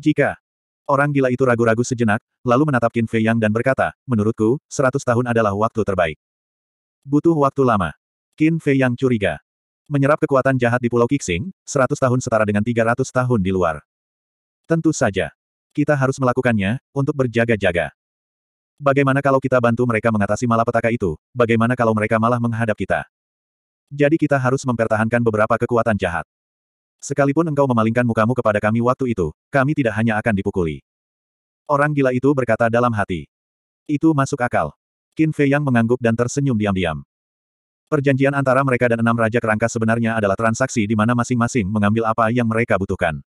Jika orang gila itu ragu-ragu sejenak, lalu menatap Qin Fei Yang dan berkata, menurutku, seratus tahun adalah waktu terbaik. Butuh waktu lama. Qin Fei Yang curiga. Menyerap kekuatan jahat di Pulau Kixing, seratus tahun setara dengan tiga ratus tahun di luar. Tentu saja. Kita harus melakukannya, untuk berjaga-jaga. Bagaimana kalau kita bantu mereka mengatasi malapetaka itu? Bagaimana kalau mereka malah menghadap kita? Jadi kita harus mempertahankan beberapa kekuatan jahat. Sekalipun engkau memalingkan mukamu kepada kami waktu itu, kami tidak hanya akan dipukuli. Orang gila itu berkata dalam hati. Itu masuk akal. Qin Fei Yang mengangguk dan tersenyum diam-diam. Perjanjian antara mereka dan enam raja kerangka sebenarnya adalah transaksi di mana masing-masing mengambil apa yang mereka butuhkan.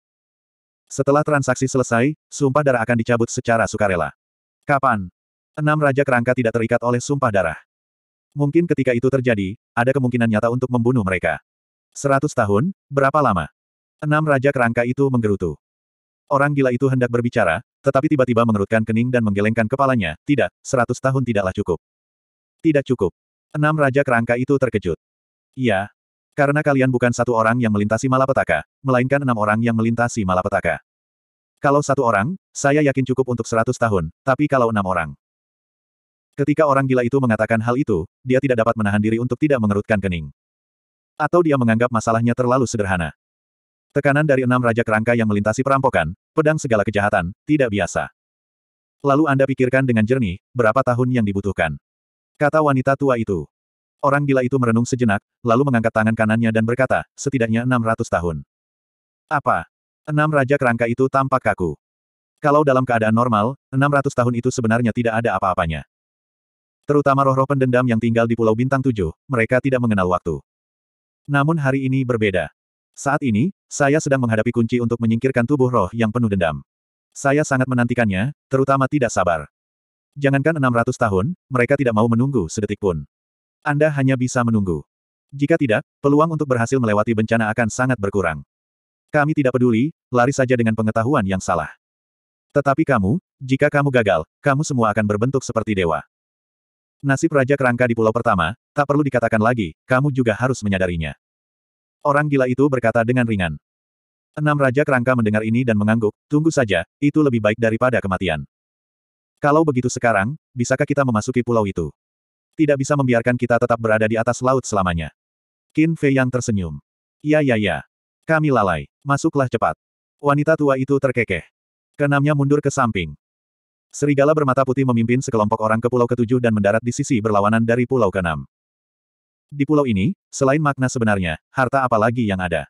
Setelah transaksi selesai, sumpah darah akan dicabut secara sukarela. Kapan? Enam raja kerangka tidak terikat oleh sumpah darah. Mungkin ketika itu terjadi, ada kemungkinan nyata untuk membunuh mereka. Seratus tahun, berapa lama? Enam raja kerangka itu menggerutu. Orang gila itu hendak berbicara, tetapi tiba-tiba mengerutkan kening dan menggelengkan kepalanya, tidak, seratus tahun tidaklah cukup. Tidak cukup. Enam raja kerangka itu terkejut. Iya. Karena kalian bukan satu orang yang melintasi malapetaka, melainkan enam orang yang melintasi malapetaka. Kalau satu orang, saya yakin cukup untuk seratus tahun, tapi kalau enam orang. Ketika orang gila itu mengatakan hal itu, dia tidak dapat menahan diri untuk tidak mengerutkan kening. Atau dia menganggap masalahnya terlalu sederhana. Tekanan dari enam Raja Kerangka yang melintasi perampokan, pedang segala kejahatan, tidak biasa. Lalu Anda pikirkan dengan jernih, berapa tahun yang dibutuhkan. Kata wanita tua itu. Orang gila itu merenung sejenak, lalu mengangkat tangan kanannya dan berkata, setidaknya 600 tahun. Apa? Enam Raja Kerangka itu tampak kaku. Kalau dalam keadaan normal, 600 tahun itu sebenarnya tidak ada apa-apanya. Terutama roh-roh pendendam yang tinggal di Pulau Bintang Tujuh, mereka tidak mengenal waktu. Namun hari ini berbeda. Saat ini, saya sedang menghadapi kunci untuk menyingkirkan tubuh roh yang penuh dendam. Saya sangat menantikannya, terutama tidak sabar. Jangankan 600 tahun, mereka tidak mau menunggu sedetik pun. Anda hanya bisa menunggu. Jika tidak, peluang untuk berhasil melewati bencana akan sangat berkurang. Kami tidak peduli, lari saja dengan pengetahuan yang salah. Tetapi kamu, jika kamu gagal, kamu semua akan berbentuk seperti dewa. Nasib Raja Kerangka di pulau pertama, tak perlu dikatakan lagi, kamu juga harus menyadarinya. Orang gila itu berkata dengan ringan. Enam Raja Kerangka mendengar ini dan mengangguk, tunggu saja, itu lebih baik daripada kematian. Kalau begitu sekarang, bisakah kita memasuki pulau itu? Tidak bisa membiarkan kita tetap berada di atas laut selamanya. Qin Fei yang tersenyum. Ya ya ya. Kami lalai. Masuklah cepat. Wanita tua itu terkekeh. Kenamnya mundur ke samping. Serigala bermata putih memimpin sekelompok orang ke pulau ketujuh dan mendarat di sisi berlawanan dari pulau keenam. Di pulau ini, selain makna sebenarnya, harta apa lagi yang ada?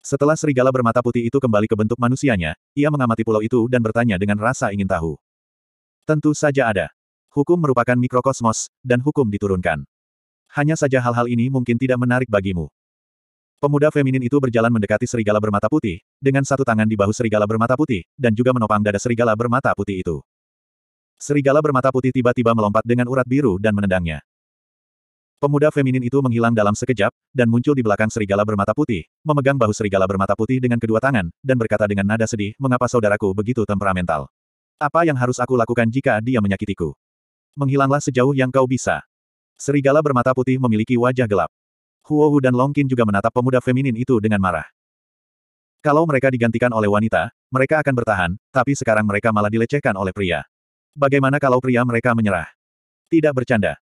Setelah serigala bermata putih itu kembali ke bentuk manusianya, ia mengamati pulau itu dan bertanya dengan rasa ingin tahu. Tentu saja ada. Hukum merupakan mikrokosmos, dan hukum diturunkan. Hanya saja hal-hal ini mungkin tidak menarik bagimu. Pemuda feminin itu berjalan mendekati serigala bermata putih, dengan satu tangan di bahu serigala bermata putih, dan juga menopang dada serigala bermata putih itu. Serigala bermata putih tiba-tiba melompat dengan urat biru dan menendangnya. Pemuda feminin itu menghilang dalam sekejap, dan muncul di belakang serigala bermata putih, memegang bahu serigala bermata putih dengan kedua tangan, dan berkata dengan nada sedih, mengapa saudaraku begitu temperamental? Apa yang harus aku lakukan jika dia menyakitiku? Menghilanglah sejauh yang kau bisa. Serigala bermata putih memiliki wajah gelap. Huo Hu dan Longkin juga menatap pemuda feminin itu dengan marah. Kalau mereka digantikan oleh wanita, mereka akan bertahan, tapi sekarang mereka malah dilecehkan oleh pria. Bagaimana kalau pria mereka menyerah? Tidak bercanda.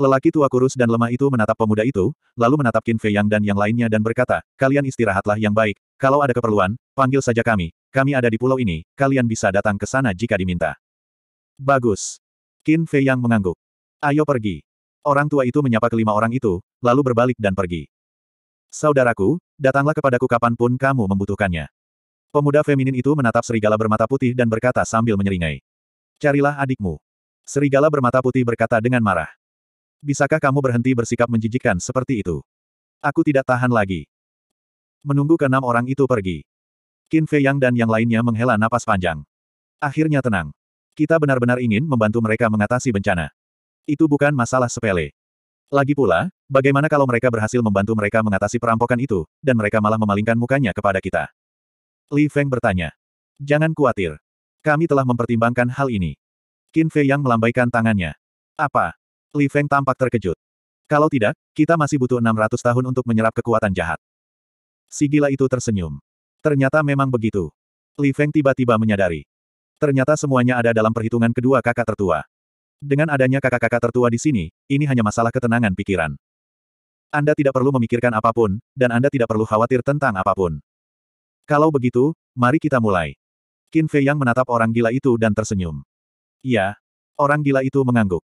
Lelaki tua kurus dan lemah itu menatap pemuda itu, lalu menatap Qin Fei Yang dan yang lainnya dan berkata, kalian istirahatlah yang baik, kalau ada keperluan, panggil saja kami, kami ada di pulau ini, kalian bisa datang ke sana jika diminta. Bagus. Qin Fei Yang mengangguk. Ayo pergi. Orang tua itu menyapa kelima orang itu, lalu berbalik dan pergi. Saudaraku, datanglah kepadaku kapanpun kamu membutuhkannya. Pemuda feminin itu menatap serigala bermata putih dan berkata sambil menyeringai. Carilah adikmu. Serigala bermata putih berkata dengan marah. Bisakah kamu berhenti bersikap menjijikkan seperti itu? Aku tidak tahan lagi. Menunggu keenam orang itu pergi. Qin Fei Yang dan yang lainnya menghela napas panjang. Akhirnya tenang. Kita benar-benar ingin membantu mereka mengatasi bencana. Itu bukan masalah sepele. Lagi pula, bagaimana kalau mereka berhasil membantu mereka mengatasi perampokan itu, dan mereka malah memalingkan mukanya kepada kita? Li Feng bertanya. Jangan khawatir. Kami telah mempertimbangkan hal ini. Qin Fei Yang melambaikan tangannya. Apa? Li Feng tampak terkejut. Kalau tidak, kita masih butuh 600 tahun untuk menyerap kekuatan jahat. Si gila itu tersenyum. Ternyata memang begitu. Li Feng tiba-tiba menyadari. Ternyata semuanya ada dalam perhitungan kedua kakak tertua. Dengan adanya kakak-kakak tertua di sini, ini hanya masalah ketenangan pikiran. Anda tidak perlu memikirkan apapun, dan Anda tidak perlu khawatir tentang apapun. Kalau begitu, mari kita mulai. Qin Fei yang menatap orang gila itu dan tersenyum. Ya, Orang gila itu mengangguk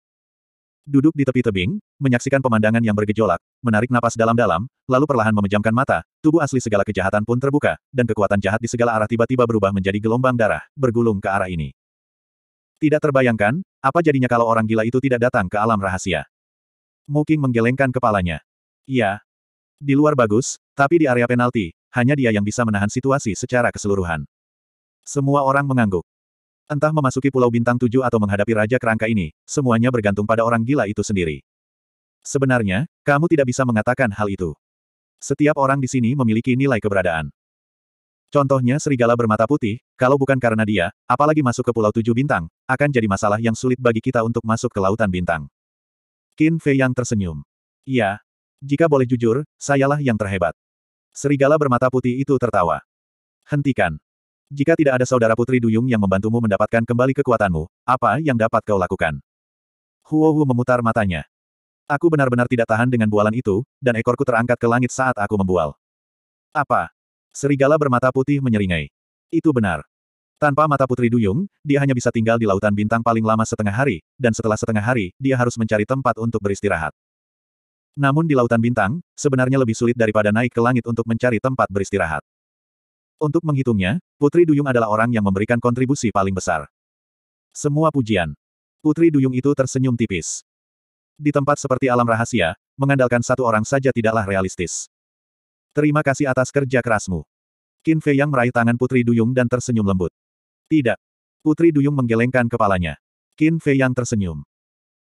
duduk di tepi tebing, menyaksikan pemandangan yang bergejolak, menarik napas dalam-dalam, lalu perlahan memejamkan mata, tubuh asli segala kejahatan pun terbuka, dan kekuatan jahat di segala arah tiba-tiba berubah menjadi gelombang darah, bergulung ke arah ini. Tidak terbayangkan, apa jadinya kalau orang gila itu tidak datang ke alam rahasia. Muking menggelengkan kepalanya. Iya. Di luar bagus, tapi di area penalti, hanya dia yang bisa menahan situasi secara keseluruhan. Semua orang mengangguk. Entah memasuki Pulau Bintang Tujuh atau menghadapi Raja Kerangka ini, semuanya bergantung pada orang gila itu sendiri. Sebenarnya, kamu tidak bisa mengatakan hal itu. Setiap orang di sini memiliki nilai keberadaan. Contohnya serigala bermata putih, kalau bukan karena dia, apalagi masuk ke Pulau Tujuh Bintang, akan jadi masalah yang sulit bagi kita untuk masuk ke Lautan Bintang. Qin Fei yang tersenyum. Iya. Jika boleh jujur, sayalah yang terhebat. Serigala bermata putih itu tertawa. Hentikan. Jika tidak ada saudara putri Duyung yang membantumu mendapatkan kembali kekuatanmu, apa yang dapat kau lakukan? Huo Hu memutar matanya. Aku benar-benar tidak tahan dengan bualan itu, dan ekorku terangkat ke langit saat aku membual. Apa? Serigala bermata putih menyeringai. Itu benar. Tanpa mata putri Duyung, dia hanya bisa tinggal di lautan bintang paling lama setengah hari, dan setelah setengah hari, dia harus mencari tempat untuk beristirahat. Namun di lautan bintang, sebenarnya lebih sulit daripada naik ke langit untuk mencari tempat beristirahat. Untuk menghitungnya, Putri Duyung adalah orang yang memberikan kontribusi paling besar. Semua pujian. Putri Duyung itu tersenyum tipis. Di tempat seperti alam rahasia, mengandalkan satu orang saja tidaklah realistis. Terima kasih atas kerja kerasmu. Qin Fei yang meraih tangan Putri Duyung dan tersenyum lembut. Tidak. Putri Duyung menggelengkan kepalanya. Qin Fei yang tersenyum.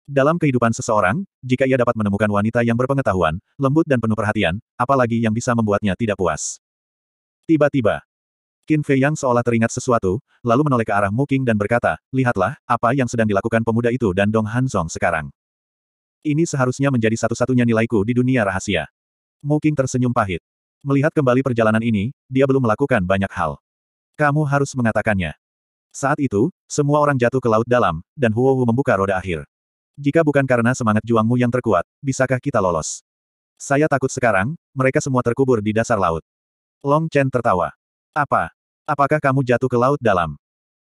Dalam kehidupan seseorang, jika ia dapat menemukan wanita yang berpengetahuan, lembut dan penuh perhatian, apalagi yang bisa membuatnya tidak puas. Tiba-tiba, Qin Fei Yang seolah teringat sesuatu, lalu menoleh ke arah Muking dan berkata, lihatlah, apa yang sedang dilakukan pemuda itu dan Dong Hanzong sekarang. Ini seharusnya menjadi satu-satunya nilaiku di dunia rahasia. Muking tersenyum pahit. Melihat kembali perjalanan ini, dia belum melakukan banyak hal. Kamu harus mengatakannya. Saat itu, semua orang jatuh ke laut dalam, dan Huo Hu membuka roda akhir. Jika bukan karena semangat juangmu yang terkuat, bisakah kita lolos? Saya takut sekarang, mereka semua terkubur di dasar laut. Long Chen tertawa. Apa? Apakah kamu jatuh ke laut dalam?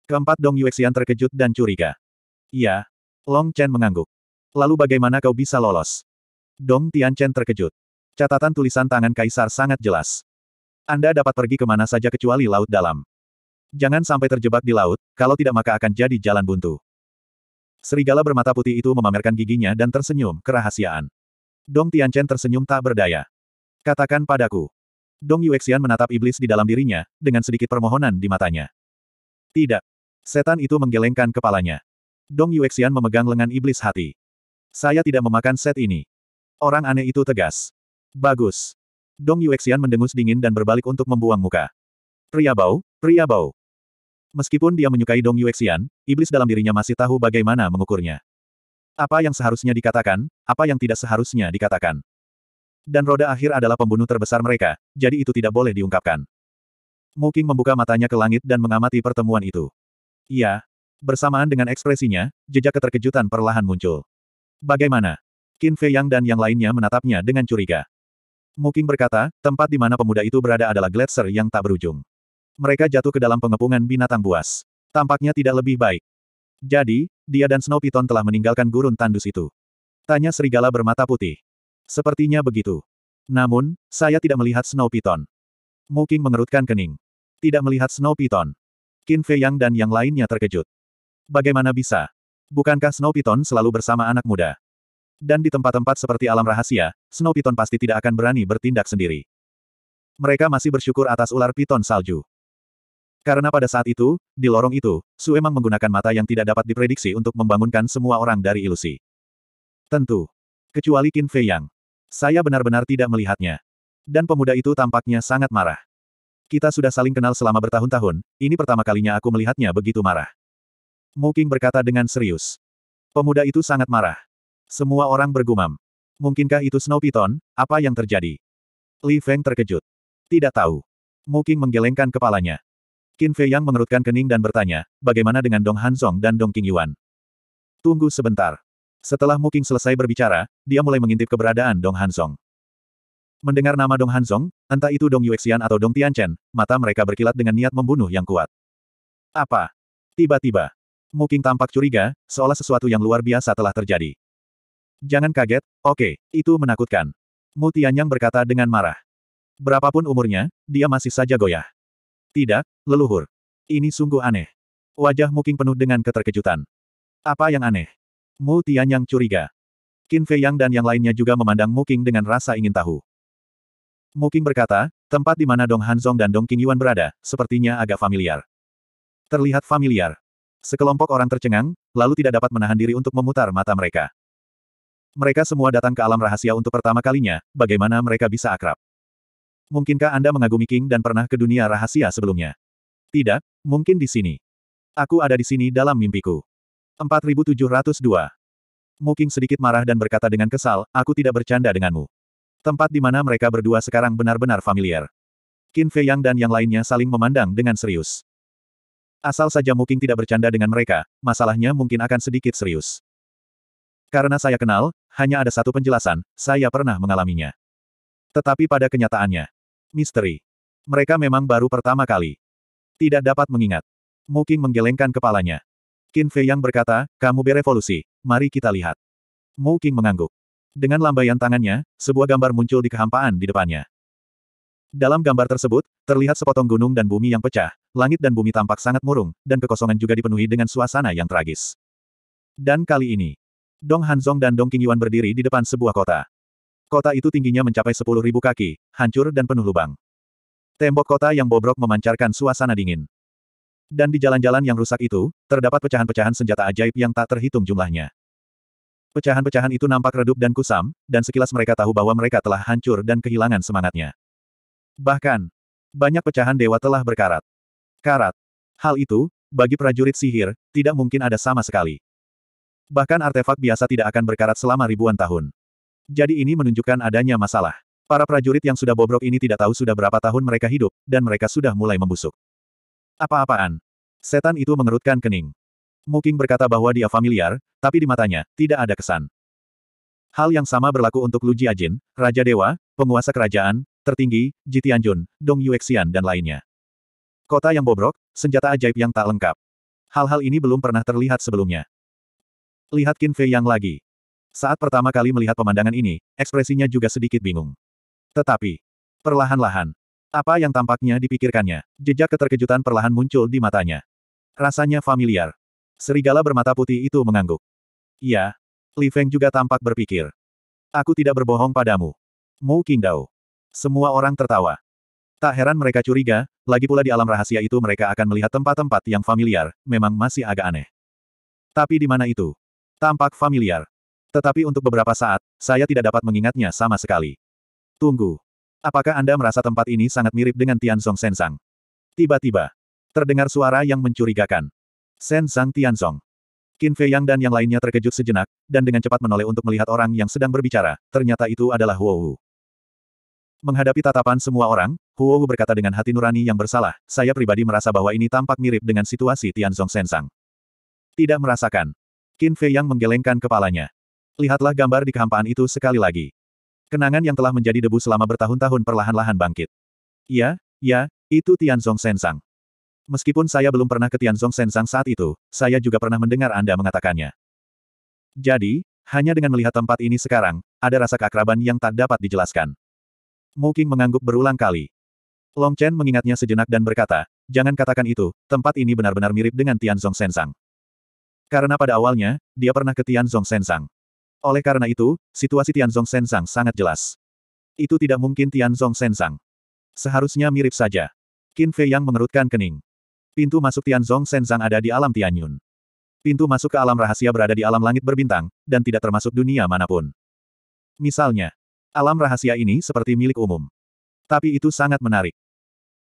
Keempat Dong Yuexian terkejut dan curiga. Iya. Long Chen mengangguk. Lalu bagaimana kau bisa lolos? Dong Tian Chen terkejut. Catatan tulisan tangan kaisar sangat jelas. Anda dapat pergi kemana saja kecuali laut dalam. Jangan sampai terjebak di laut, kalau tidak maka akan jadi jalan buntu. Serigala bermata putih itu memamerkan giginya dan tersenyum, kerahasiaan. Dong Tian Chen tersenyum tak berdaya. Katakan padaku, Dong Yuexian menatap iblis di dalam dirinya, dengan sedikit permohonan di matanya. Tidak. Setan itu menggelengkan kepalanya. Dong Yuexian memegang lengan iblis hati. Saya tidak memakan set ini. Orang aneh itu tegas. Bagus. Dong Yuexian mendengus dingin dan berbalik untuk membuang muka. Pria bau, pria bau. Meskipun dia menyukai Dong Yuexian, iblis dalam dirinya masih tahu bagaimana mengukurnya. Apa yang seharusnya dikatakan, apa yang tidak seharusnya dikatakan. Dan roda akhir adalah pembunuh terbesar mereka, jadi itu tidak boleh diungkapkan. Muking membuka matanya ke langit dan mengamati pertemuan itu. Iya. Bersamaan dengan ekspresinya, jejak keterkejutan perlahan muncul. Bagaimana? Qin Fei Yang dan yang lainnya menatapnya dengan curiga. Muking berkata, tempat di mana pemuda itu berada adalah gletser yang tak berujung. Mereka jatuh ke dalam pengepungan binatang buas. Tampaknya tidak lebih baik. Jadi, dia dan Snow Python telah meninggalkan gurun tandus itu. Tanya serigala bermata putih. Sepertinya begitu. Namun, saya tidak melihat Snow Python. Mungkin mengerutkan kening. Tidak melihat Snow Python. Qin Fei Yang dan yang lainnya terkejut. Bagaimana bisa? Bukankah Snow Python selalu bersama anak muda? Dan di tempat-tempat seperti alam rahasia, Snow Python pasti tidak akan berani bertindak sendiri. Mereka masih bersyukur atas ular piton salju. Karena pada saat itu, di lorong itu, Su Emang menggunakan mata yang tidak dapat diprediksi untuk membangunkan semua orang dari ilusi. Tentu. Kecuali Qin Fei Yang. Saya benar-benar tidak melihatnya. Dan pemuda itu tampaknya sangat marah. Kita sudah saling kenal selama bertahun-tahun, ini pertama kalinya aku melihatnya begitu marah. Mu Qing berkata dengan serius. Pemuda itu sangat marah. Semua orang bergumam. Mungkinkah itu Snow Python, apa yang terjadi? Li Feng terkejut. Tidak tahu. Mu Qing menggelengkan kepalanya. Qin Fei Yang mengerutkan kening dan bertanya, bagaimana dengan Dong Hanzong dan Dong King Yuan? Tunggu sebentar. Setelah Muking selesai berbicara, dia mulai mengintip keberadaan Dong Hansong. Mendengar nama Dong Hansong, entah itu Dong Yuexian atau Dong Tianchen, mata mereka berkilat dengan niat membunuh yang kuat. Apa? Tiba-tiba, Muking tampak curiga, seolah sesuatu yang luar biasa telah terjadi. Jangan kaget, oke, itu menakutkan. Mu Tianyang berkata dengan marah. Berapapun umurnya, dia masih saja goyah. Tidak, leluhur. Ini sungguh aneh. Wajah Muking penuh dengan keterkejutan. Apa yang aneh? Mu Tianyang curiga. Qin Fei Yang dan yang lainnya juga memandang Mu Qing dengan rasa ingin tahu. Mu Qing berkata, tempat di mana Dong Hanzong dan Dong Qing Yuan berada, sepertinya agak familiar. Terlihat familiar. Sekelompok orang tercengang, lalu tidak dapat menahan diri untuk memutar mata mereka. Mereka semua datang ke alam rahasia untuk pertama kalinya, bagaimana mereka bisa akrab? Mungkinkah Anda mengagumi King dan pernah ke dunia rahasia sebelumnya? Tidak, mungkin di sini. Aku ada di sini dalam mimpiku. 4702. Muking sedikit marah dan berkata dengan kesal, aku tidak bercanda denganmu. Tempat di mana mereka berdua sekarang benar-benar familiar. Qin Fei Yang dan yang lainnya saling memandang dengan serius. Asal saja Muking tidak bercanda dengan mereka, masalahnya mungkin akan sedikit serius. Karena saya kenal, hanya ada satu penjelasan, saya pernah mengalaminya. Tetapi pada kenyataannya, misteri. Mereka memang baru pertama kali. Tidak dapat mengingat. Muking menggelengkan kepalanya. Qin Fei Yang berkata, kamu berevolusi, mari kita lihat. Mu King mengangguk. Dengan lambaian tangannya, sebuah gambar muncul di kehampaan di depannya. Dalam gambar tersebut, terlihat sepotong gunung dan bumi yang pecah, langit dan bumi tampak sangat murung, dan kekosongan juga dipenuhi dengan suasana yang tragis. Dan kali ini, Dong Hanzong dan Dong Qingyuan berdiri di depan sebuah kota. Kota itu tingginya mencapai 10.000 kaki, hancur dan penuh lubang. Tembok kota yang bobrok memancarkan suasana dingin. Dan di jalan-jalan yang rusak itu, terdapat pecahan-pecahan senjata ajaib yang tak terhitung jumlahnya. Pecahan-pecahan itu nampak redup dan kusam, dan sekilas mereka tahu bahwa mereka telah hancur dan kehilangan semangatnya. Bahkan, banyak pecahan dewa telah berkarat. Karat. Hal itu, bagi prajurit sihir, tidak mungkin ada sama sekali. Bahkan artefak biasa tidak akan berkarat selama ribuan tahun. Jadi ini menunjukkan adanya masalah. Para prajurit yang sudah bobrok ini tidak tahu sudah berapa tahun mereka hidup, dan mereka sudah mulai membusuk. Apa-apaan? Setan itu mengerutkan kening. Muking berkata bahwa dia familiar, tapi di matanya, tidak ada kesan. Hal yang sama berlaku untuk Lu Jiajin, Raja Dewa, penguasa kerajaan, tertinggi, Jitianjun, Dong Yuexian dan lainnya. Kota yang bobrok, senjata ajaib yang tak lengkap. Hal-hal ini belum pernah terlihat sebelumnya. Lihat Qin Fei Yang lagi. Saat pertama kali melihat pemandangan ini, ekspresinya juga sedikit bingung. Tetapi, perlahan-lahan, apa yang tampaknya dipikirkannya? Jejak keterkejutan perlahan muncul di matanya. Rasanya familiar. Serigala bermata putih itu mengangguk. Iya. Li Feng juga tampak berpikir. Aku tidak berbohong padamu. Mu Qingdao. Semua orang tertawa. Tak heran mereka curiga, lagi pula di alam rahasia itu mereka akan melihat tempat-tempat yang familiar, memang masih agak aneh. Tapi di mana itu? Tampak familiar. Tetapi untuk beberapa saat, saya tidak dapat mengingatnya sama sekali. Tunggu. Apakah Anda merasa tempat ini sangat mirip dengan Tianzong Sensang? Tiba-tiba, terdengar suara yang mencurigakan. Sensang Tianzong. Qin Fei Yang dan yang lainnya terkejut sejenak, dan dengan cepat menoleh untuk melihat orang yang sedang berbicara, ternyata itu adalah Huo Wu. Menghadapi tatapan semua orang, Huo Wu berkata dengan hati nurani yang bersalah, saya pribadi merasa bahwa ini tampak mirip dengan situasi Tianzong Sensang. Tidak merasakan. Qin Fei Yang menggelengkan kepalanya. Lihatlah gambar di kehampaan itu sekali lagi. Kenangan yang telah menjadi debu selama bertahun-tahun perlahan-lahan bangkit. Ya, ya, itu Tianzong Sensang. Meskipun saya belum pernah ke Tianzong Sensang saat itu, saya juga pernah mendengar Anda mengatakannya. Jadi, hanya dengan melihat tempat ini sekarang, ada rasa keakraban yang tak dapat dijelaskan. Mungkin mengangguk berulang kali. Long Chen mengingatnya sejenak dan berkata, jangan katakan itu, tempat ini benar-benar mirip dengan Tianzong Sensang. Karena pada awalnya, dia pernah ke Tianzong Sensang. Oleh karena itu, situasi Tianzong Senzang sangat jelas. Itu tidak mungkin Tianzong Senzang. Seharusnya mirip saja. Qin Fei yang mengerutkan kening. Pintu masuk Tianzong Senzang ada di alam Tianyun. Pintu masuk ke alam rahasia berada di alam langit berbintang, dan tidak termasuk dunia manapun. Misalnya, alam rahasia ini seperti milik umum. Tapi itu sangat menarik.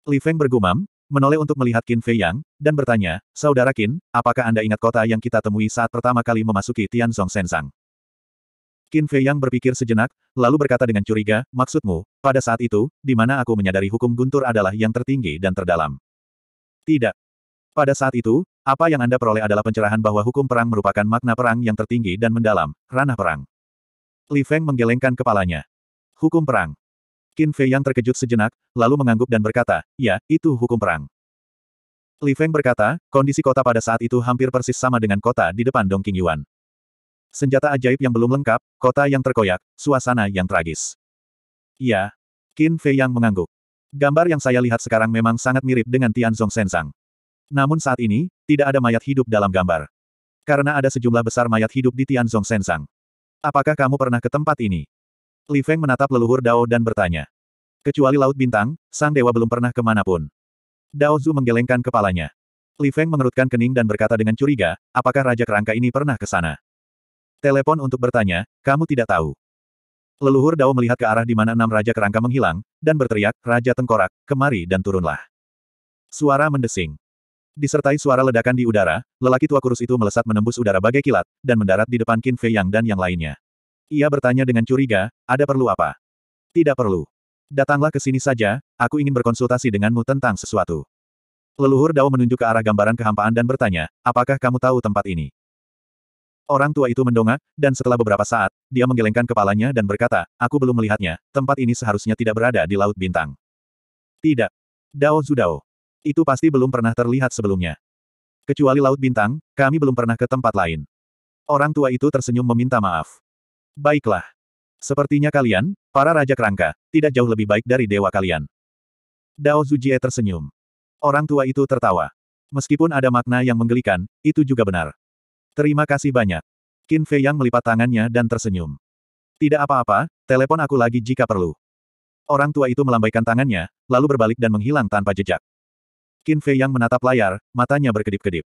Li Feng bergumam, menoleh untuk melihat Qin Fei Yang, dan bertanya, Saudara Qin, apakah Anda ingat kota yang kita temui saat pertama kali memasuki Tianzong Senzang? Qin Fei yang berpikir sejenak, lalu berkata dengan curiga, maksudmu, pada saat itu, di mana aku menyadari hukum guntur adalah yang tertinggi dan terdalam. Tidak. Pada saat itu, apa yang Anda peroleh adalah pencerahan bahwa hukum perang merupakan makna perang yang tertinggi dan mendalam, ranah perang. Li Feng menggelengkan kepalanya. Hukum perang. Qin Fei yang terkejut sejenak, lalu mengangguk dan berkata, ya, itu hukum perang. Li Feng berkata, kondisi kota pada saat itu hampir persis sama dengan kota di depan Dong Qing Yuan. Senjata ajaib yang belum lengkap, kota yang terkoyak, suasana yang tragis. Iya. Qin Fei yang mengangguk. Gambar yang saya lihat sekarang memang sangat mirip dengan Tianzong Sensang. Namun saat ini, tidak ada mayat hidup dalam gambar. Karena ada sejumlah besar mayat hidup di Tianzong Sensang. Apakah kamu pernah ke tempat ini? Li Feng menatap leluhur Dao dan bertanya. Kecuali Laut Bintang, Sang Dewa belum pernah kemanapun. Dao Zhu menggelengkan kepalanya. Li Feng mengerutkan kening dan berkata dengan curiga, apakah Raja Kerangka ini pernah ke sana? Telepon untuk bertanya, kamu tidak tahu. Leluhur Dao melihat ke arah di mana enam Raja Kerangka menghilang, dan berteriak, Raja Tengkorak, kemari dan turunlah. Suara mendesing. Disertai suara ledakan di udara, lelaki tua kurus itu melesat menembus udara bagai kilat, dan mendarat di depan Qin Fei Yang dan yang lainnya. Ia bertanya dengan curiga, ada perlu apa? Tidak perlu. Datanglah ke sini saja, aku ingin berkonsultasi denganmu tentang sesuatu. Leluhur Dao menunjuk ke arah gambaran kehampaan dan bertanya, apakah kamu tahu tempat ini? Orang tua itu mendongak, dan setelah beberapa saat, dia menggelengkan kepalanya dan berkata, aku belum melihatnya, tempat ini seharusnya tidak berada di Laut Bintang. Tidak. Dao Zudao. Itu pasti belum pernah terlihat sebelumnya. Kecuali Laut Bintang, kami belum pernah ke tempat lain. Orang tua itu tersenyum meminta maaf. Baiklah. Sepertinya kalian, para Raja Kerangka, tidak jauh lebih baik dari dewa kalian. Dao Zujie tersenyum. Orang tua itu tertawa. Meskipun ada makna yang menggelikan, itu juga benar. Terima kasih banyak. Qin Fei Yang melipat tangannya dan tersenyum. Tidak apa-apa, telepon aku lagi jika perlu. Orang tua itu melambaikan tangannya, lalu berbalik dan menghilang tanpa jejak. Qin Fei Yang menatap layar, matanya berkedip-kedip.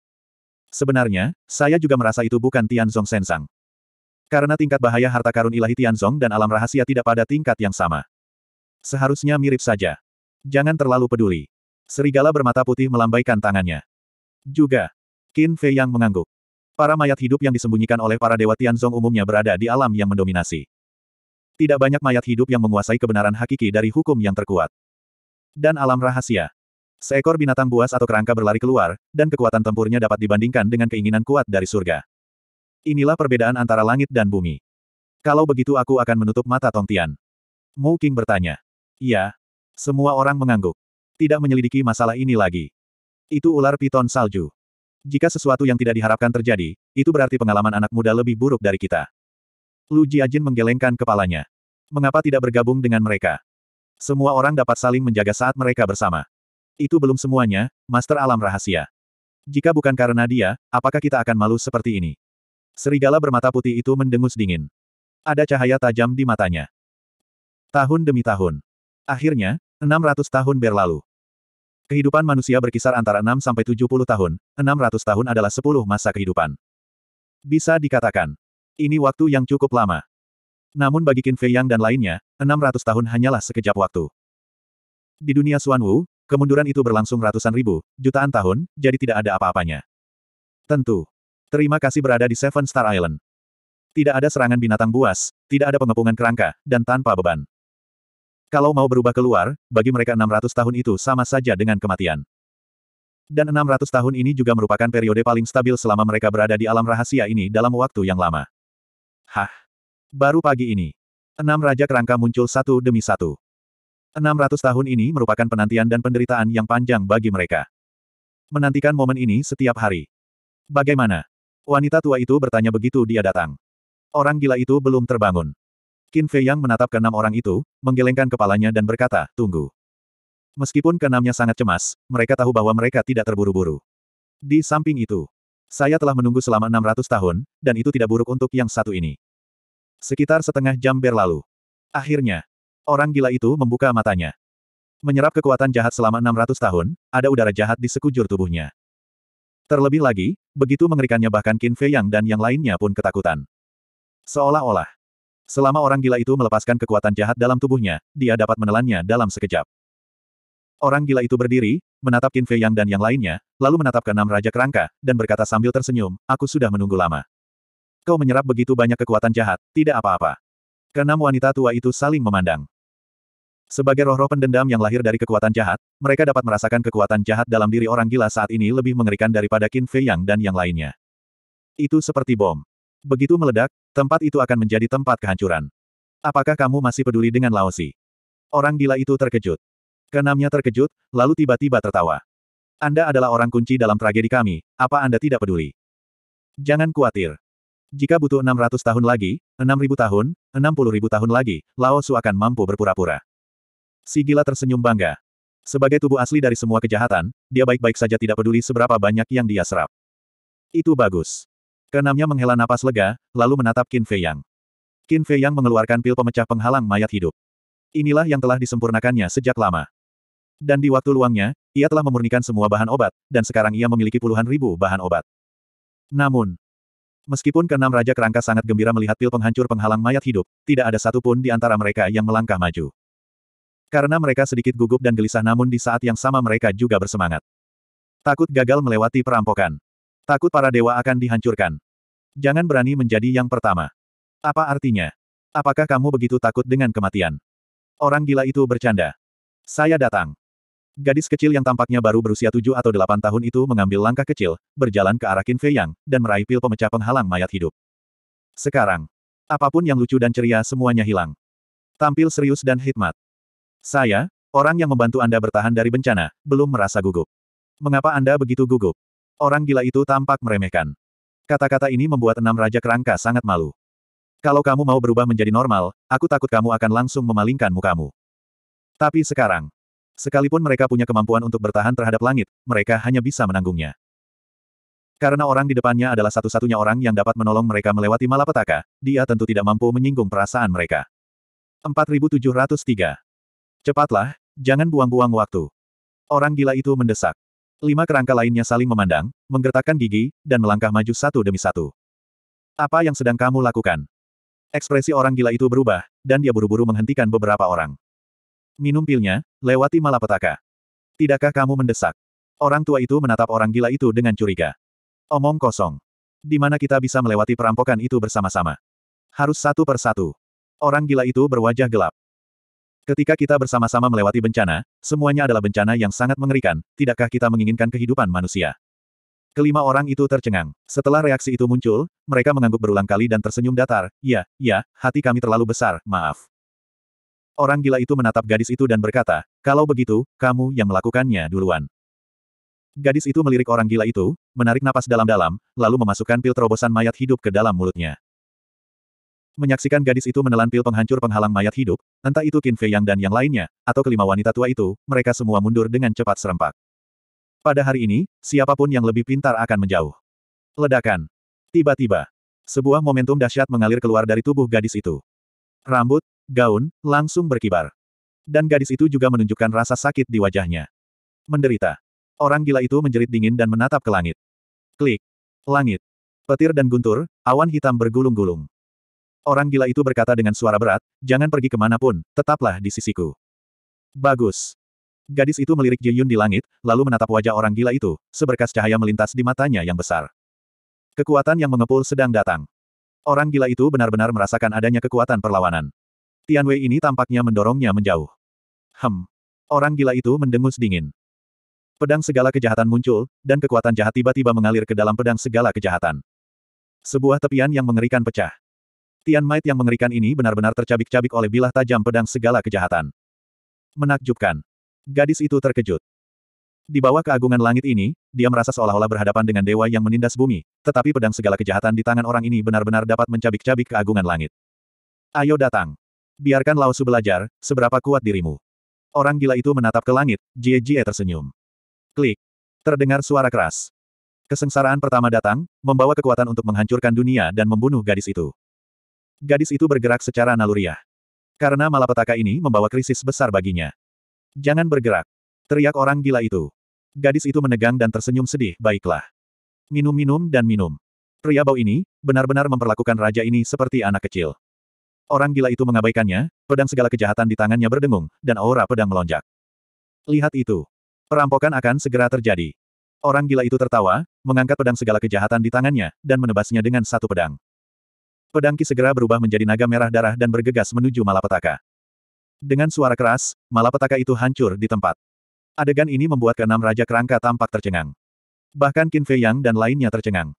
Sebenarnya, saya juga merasa itu bukan Tianzong Sensang. Karena tingkat bahaya harta karun ilahi Tianzong dan alam rahasia tidak pada tingkat yang sama. Seharusnya mirip saja. Jangan terlalu peduli. Serigala bermata putih melambaikan tangannya. Juga. Qin Fei Yang mengangguk. Para mayat hidup yang disembunyikan oleh para dewa Tianzong umumnya berada di alam yang mendominasi. Tidak banyak mayat hidup yang menguasai kebenaran hakiki dari hukum yang terkuat. Dan alam rahasia. Seekor binatang buas atau kerangka berlari keluar, dan kekuatan tempurnya dapat dibandingkan dengan keinginan kuat dari surga. Inilah perbedaan antara langit dan bumi. Kalau begitu aku akan menutup mata Tong Tian. Mu King bertanya. Iya. Semua orang mengangguk. Tidak menyelidiki masalah ini lagi. Itu ular piton salju. Jika sesuatu yang tidak diharapkan terjadi, itu berarti pengalaman anak muda lebih buruk dari kita. Lu Jiajin menggelengkan kepalanya. Mengapa tidak bergabung dengan mereka? Semua orang dapat saling menjaga saat mereka bersama. Itu belum semuanya, Master Alam Rahasia. Jika bukan karena dia, apakah kita akan malu seperti ini? Serigala bermata putih itu mendengus dingin. Ada cahaya tajam di matanya. Tahun demi tahun. Akhirnya, 600 tahun berlalu. Kehidupan manusia berkisar antara 6 sampai 70 tahun, 600 tahun adalah 10 masa kehidupan. Bisa dikatakan, ini waktu yang cukup lama. Namun bagi Qin Fei Yang dan lainnya, 600 tahun hanyalah sekejap waktu. Di dunia Xuan Wu, kemunduran itu berlangsung ratusan ribu, jutaan tahun, jadi tidak ada apa-apanya. Tentu. Terima kasih berada di Seven Star Island. Tidak ada serangan binatang buas, tidak ada pengepungan kerangka, dan tanpa beban. Kalau mau berubah keluar, bagi mereka 600 tahun itu sama saja dengan kematian. Dan 600 tahun ini juga merupakan periode paling stabil selama mereka berada di alam rahasia ini dalam waktu yang lama. Hah? Baru pagi ini. Enam Raja Kerangka muncul satu demi satu. 600 tahun ini merupakan penantian dan penderitaan yang panjang bagi mereka. Menantikan momen ini setiap hari. Bagaimana? Wanita tua itu bertanya begitu dia datang. Orang gila itu belum terbangun. Qin Fei Yang menatap keenam orang itu, menggelengkan kepalanya dan berkata, tunggu. Meskipun keenamnya sangat cemas, mereka tahu bahwa mereka tidak terburu-buru. Di samping itu, saya telah menunggu selama 600 tahun, dan itu tidak buruk untuk yang satu ini. Sekitar setengah jam berlalu. Akhirnya, orang gila itu membuka matanya. Menyerap kekuatan jahat selama 600 tahun, ada udara jahat di sekujur tubuhnya. Terlebih lagi, begitu mengerikannya bahkan Qin Fei Yang dan yang lainnya pun ketakutan. Seolah-olah, Selama orang gila itu melepaskan kekuatan jahat dalam tubuhnya, dia dapat menelannya dalam sekejap. Orang gila itu berdiri, menatap Qin Fei Yang dan yang lainnya, lalu menatap ke enam Raja Kerangka, dan berkata sambil tersenyum, aku sudah menunggu lama. Kau menyerap begitu banyak kekuatan jahat, tidak apa-apa. Keenam wanita tua itu saling memandang. Sebagai roh-roh pendendam yang lahir dari kekuatan jahat, mereka dapat merasakan kekuatan jahat dalam diri orang gila saat ini lebih mengerikan daripada Qin Fei Yang dan yang lainnya. Itu seperti bom. Begitu meledak, Tempat itu akan menjadi tempat kehancuran. Apakah kamu masih peduli dengan Laosi? Orang gila itu terkejut. Kenamnya terkejut, lalu tiba-tiba tertawa. Anda adalah orang kunci dalam tragedi kami, apa Anda tidak peduli? Jangan khawatir. Jika butuh 600 tahun lagi, 6.000 tahun, 60.000 tahun lagi, Laosu akan mampu berpura-pura. Si gila tersenyum bangga. Sebagai tubuh asli dari semua kejahatan, dia baik-baik saja tidak peduli seberapa banyak yang dia serap. Itu bagus. Keenamnya menghela napas lega, lalu menatap Qin Fei Yang. Qin Fei Yang mengeluarkan pil pemecah penghalang mayat hidup. Inilah yang telah disempurnakannya sejak lama. Dan di waktu luangnya, ia telah memurnikan semua bahan obat, dan sekarang ia memiliki puluhan ribu bahan obat. Namun, meskipun keenam Raja Kerangka sangat gembira melihat pil penghancur penghalang mayat hidup, tidak ada satupun di antara mereka yang melangkah maju. Karena mereka sedikit gugup dan gelisah namun di saat yang sama mereka juga bersemangat. Takut gagal melewati perampokan. Takut para dewa akan dihancurkan. Jangan berani menjadi yang pertama. Apa artinya? Apakah kamu begitu takut dengan kematian? Orang gila itu bercanda. Saya datang. Gadis kecil yang tampaknya baru berusia tujuh atau delapan tahun itu mengambil langkah kecil, berjalan ke arah Qin Fei Yang, dan meraih pil pemecah penghalang mayat hidup. Sekarang, apapun yang lucu dan ceria semuanya hilang. Tampil serius dan hikmat. Saya, orang yang membantu Anda bertahan dari bencana, belum merasa gugup. Mengapa Anda begitu gugup? Orang gila itu tampak meremehkan. Kata-kata ini membuat enam raja kerangka sangat malu. Kalau kamu mau berubah menjadi normal, aku takut kamu akan langsung memalingkan mukamu. Tapi sekarang, sekalipun mereka punya kemampuan untuk bertahan terhadap langit, mereka hanya bisa menanggungnya. Karena orang di depannya adalah satu-satunya orang yang dapat menolong mereka melewati malapetaka, dia tentu tidak mampu menyinggung perasaan mereka. 4703. Cepatlah, jangan buang-buang waktu. Orang gila itu mendesak. Lima kerangka lainnya saling memandang, menggertakkan gigi, dan melangkah maju satu demi satu. Apa yang sedang kamu lakukan? Ekspresi orang gila itu berubah, dan dia buru-buru menghentikan beberapa orang. Minum pilnya, lewati malapetaka. Tidakkah kamu mendesak? Orang tua itu menatap orang gila itu dengan curiga. Omong kosong. Di mana kita bisa melewati perampokan itu bersama-sama? Harus satu persatu. Orang gila itu berwajah gelap. Ketika kita bersama-sama melewati bencana, semuanya adalah bencana yang sangat mengerikan, tidakkah kita menginginkan kehidupan manusia? Kelima orang itu tercengang. Setelah reaksi itu muncul, mereka mengangguk berulang kali dan tersenyum datar, ya, ya, hati kami terlalu besar, maaf. Orang gila itu menatap gadis itu dan berkata, kalau begitu, kamu yang melakukannya duluan. Gadis itu melirik orang gila itu, menarik napas dalam-dalam, lalu memasukkan pil terobosan mayat hidup ke dalam mulutnya. Menyaksikan gadis itu menelan pil penghancur penghalang mayat hidup, entah itu Qin Fei Yang dan yang lainnya, atau kelima wanita tua itu, mereka semua mundur dengan cepat serempak. Pada hari ini, siapapun yang lebih pintar akan menjauh. Ledakan. Tiba-tiba, sebuah momentum dahsyat mengalir keluar dari tubuh gadis itu. Rambut, gaun, langsung berkibar. Dan gadis itu juga menunjukkan rasa sakit di wajahnya. Menderita. Orang gila itu menjerit dingin dan menatap ke langit. Klik. Langit. Petir dan guntur, awan hitam bergulung-gulung. Orang gila itu berkata dengan suara berat, jangan pergi kemanapun, tetaplah di sisiku. Bagus. Gadis itu melirik Ji Yun di langit, lalu menatap wajah orang gila itu, seberkas cahaya melintas di matanya yang besar. Kekuatan yang mengepul sedang datang. Orang gila itu benar-benar merasakan adanya kekuatan perlawanan. Tian Wei ini tampaknya mendorongnya menjauh. Hem. Orang gila itu mendengus dingin. Pedang segala kejahatan muncul, dan kekuatan jahat tiba-tiba mengalir ke dalam pedang segala kejahatan. Sebuah tepian yang mengerikan pecah. Tian Mait yang mengerikan ini benar-benar tercabik-cabik oleh bilah tajam pedang segala kejahatan. Menakjubkan. Gadis itu terkejut. Di bawah keagungan langit ini, dia merasa seolah-olah berhadapan dengan dewa yang menindas bumi, tetapi pedang segala kejahatan di tangan orang ini benar-benar dapat mencabik-cabik keagungan langit. Ayo datang. Biarkan Lao Su belajar, seberapa kuat dirimu. Orang gila itu menatap ke langit, Jie Jie tersenyum. Klik. Terdengar suara keras. Kesengsaraan pertama datang, membawa kekuatan untuk menghancurkan dunia dan membunuh gadis itu. Gadis itu bergerak secara naluriah. Karena malapetaka ini membawa krisis besar baginya. Jangan bergerak. Teriak orang gila itu. Gadis itu menegang dan tersenyum sedih, baiklah. Minum-minum dan minum. Pria bau ini, benar-benar memperlakukan raja ini seperti anak kecil. Orang gila itu mengabaikannya, pedang segala kejahatan di tangannya berdengung, dan aura pedang melonjak. Lihat itu. Perampokan akan segera terjadi. Orang gila itu tertawa, mengangkat pedang segala kejahatan di tangannya, dan menebasnya dengan satu pedang. Pedang Ki segera berubah menjadi naga merah darah dan bergegas menuju malapetaka. Dengan suara keras, malapetaka itu hancur di tempat. Adegan ini membuat keenam Raja Kerangka tampak tercengang. Bahkan Qin Fei Yang dan lainnya tercengang.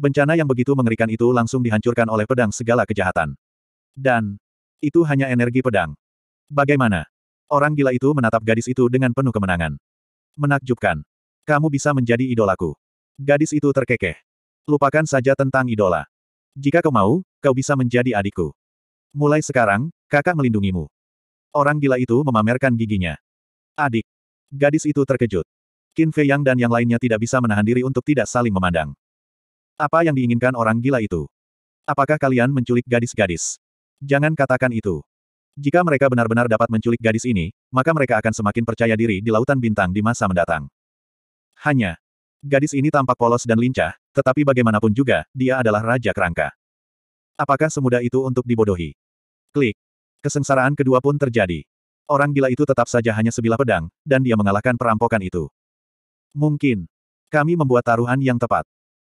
Bencana yang begitu mengerikan itu langsung dihancurkan oleh pedang segala kejahatan. Dan, itu hanya energi pedang. Bagaimana? Orang gila itu menatap gadis itu dengan penuh kemenangan. Menakjubkan. Kamu bisa menjadi idolaku. Gadis itu terkekeh. Lupakan saja tentang idola. Jika kau mau, kau bisa menjadi adikku. Mulai sekarang, kakak melindungimu. Orang gila itu memamerkan giginya. Adik. Gadis itu terkejut. Qin Fei Yang dan yang lainnya tidak bisa menahan diri untuk tidak saling memandang. Apa yang diinginkan orang gila itu? Apakah kalian menculik gadis-gadis? Jangan katakan itu. Jika mereka benar-benar dapat menculik gadis ini, maka mereka akan semakin percaya diri di Lautan Bintang di masa mendatang. Hanya, Gadis ini tampak polos dan lincah, tetapi bagaimanapun juga, dia adalah Raja Kerangka. Apakah semudah itu untuk dibodohi? Klik. Kesengsaraan kedua pun terjadi. Orang gila itu tetap saja hanya sebilah pedang, dan dia mengalahkan perampokan itu. Mungkin. Kami membuat taruhan yang tepat.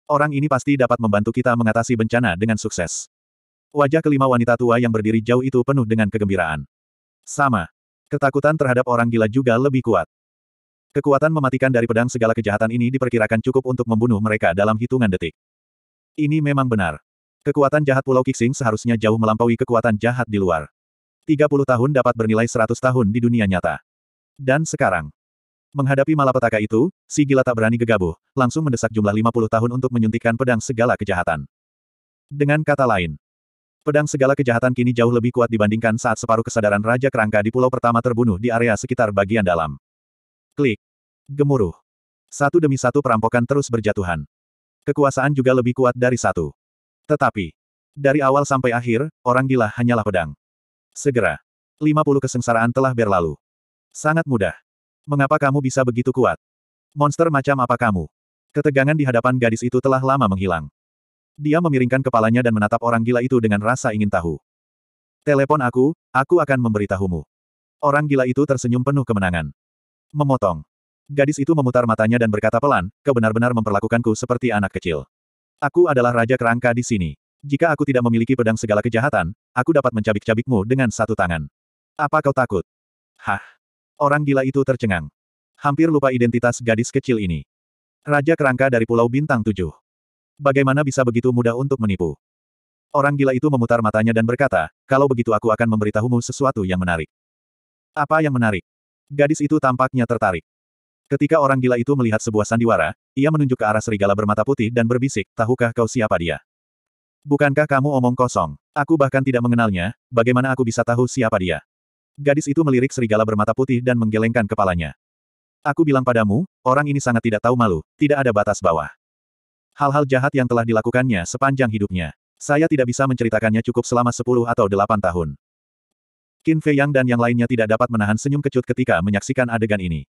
Orang ini pasti dapat membantu kita mengatasi bencana dengan sukses. Wajah kelima wanita tua yang berdiri jauh itu penuh dengan kegembiraan. Sama. Ketakutan terhadap orang gila juga lebih kuat. Kekuatan mematikan dari pedang segala kejahatan ini diperkirakan cukup untuk membunuh mereka dalam hitungan detik. Ini memang benar. Kekuatan jahat Pulau Kixing seharusnya jauh melampaui kekuatan jahat di luar. 30 tahun dapat bernilai 100 tahun di dunia nyata. Dan sekarang, Menghadapi malapetaka itu, si gila tak berani gegabah, langsung mendesak jumlah 50 tahun untuk menyuntikkan pedang segala kejahatan. Dengan kata lain, pedang segala kejahatan kini jauh lebih kuat dibandingkan saat separuh kesadaran Raja Kerangka di pulau pertama terbunuh di area sekitar bagian dalam. Klik. Gemuruh. Satu demi satu perampokan terus berjatuhan. Kekuasaan juga lebih kuat dari satu. Tetapi, dari awal sampai akhir, orang gila hanyalah pedang. Segera, 50 kesengsaraan telah berlalu. Sangat mudah. Mengapa kamu bisa begitu kuat? Monster macam apa kamu? Ketegangan di hadapan gadis itu telah lama menghilang. Dia memiringkan kepalanya dan menatap orang gila itu dengan rasa ingin tahu. Telepon aku, aku akan memberitahumu. Orang gila itu tersenyum penuh kemenangan. Memotong. Gadis itu memutar matanya dan berkata pelan, kau benar-benar memperlakukanku seperti anak kecil. Aku adalah raja kerangka di sini. Jika aku tidak memiliki pedang segala kejahatan, aku dapat mencabik-cabikmu dengan satu tangan. Apa kau takut? Hah. Orang gila itu tercengang. Hampir lupa identitas gadis kecil ini. Raja kerangka dari Pulau Bintang Tujuh. Bagaimana bisa begitu mudah untuk menipu? Orang gila itu memutar matanya dan berkata, kalau begitu aku akan memberitahumu sesuatu yang menarik. Apa yang menarik? Gadis itu tampaknya tertarik. Ketika orang gila itu melihat sebuah sandiwara, ia menunjuk ke arah serigala bermata putih dan berbisik, tahukah kau siapa dia? Bukankah kamu omong kosong? Aku bahkan tidak mengenalnya, bagaimana aku bisa tahu siapa dia? Gadis itu melirik serigala bermata putih dan menggelengkan kepalanya. Aku bilang padamu, orang ini sangat tidak tahu malu, tidak ada batas bawah. Hal-hal jahat yang telah dilakukannya sepanjang hidupnya. Saya tidak bisa menceritakannya cukup selama 10 atau 8 tahun. Qin Fei Yang dan yang lainnya tidak dapat menahan senyum kecut ketika menyaksikan adegan ini.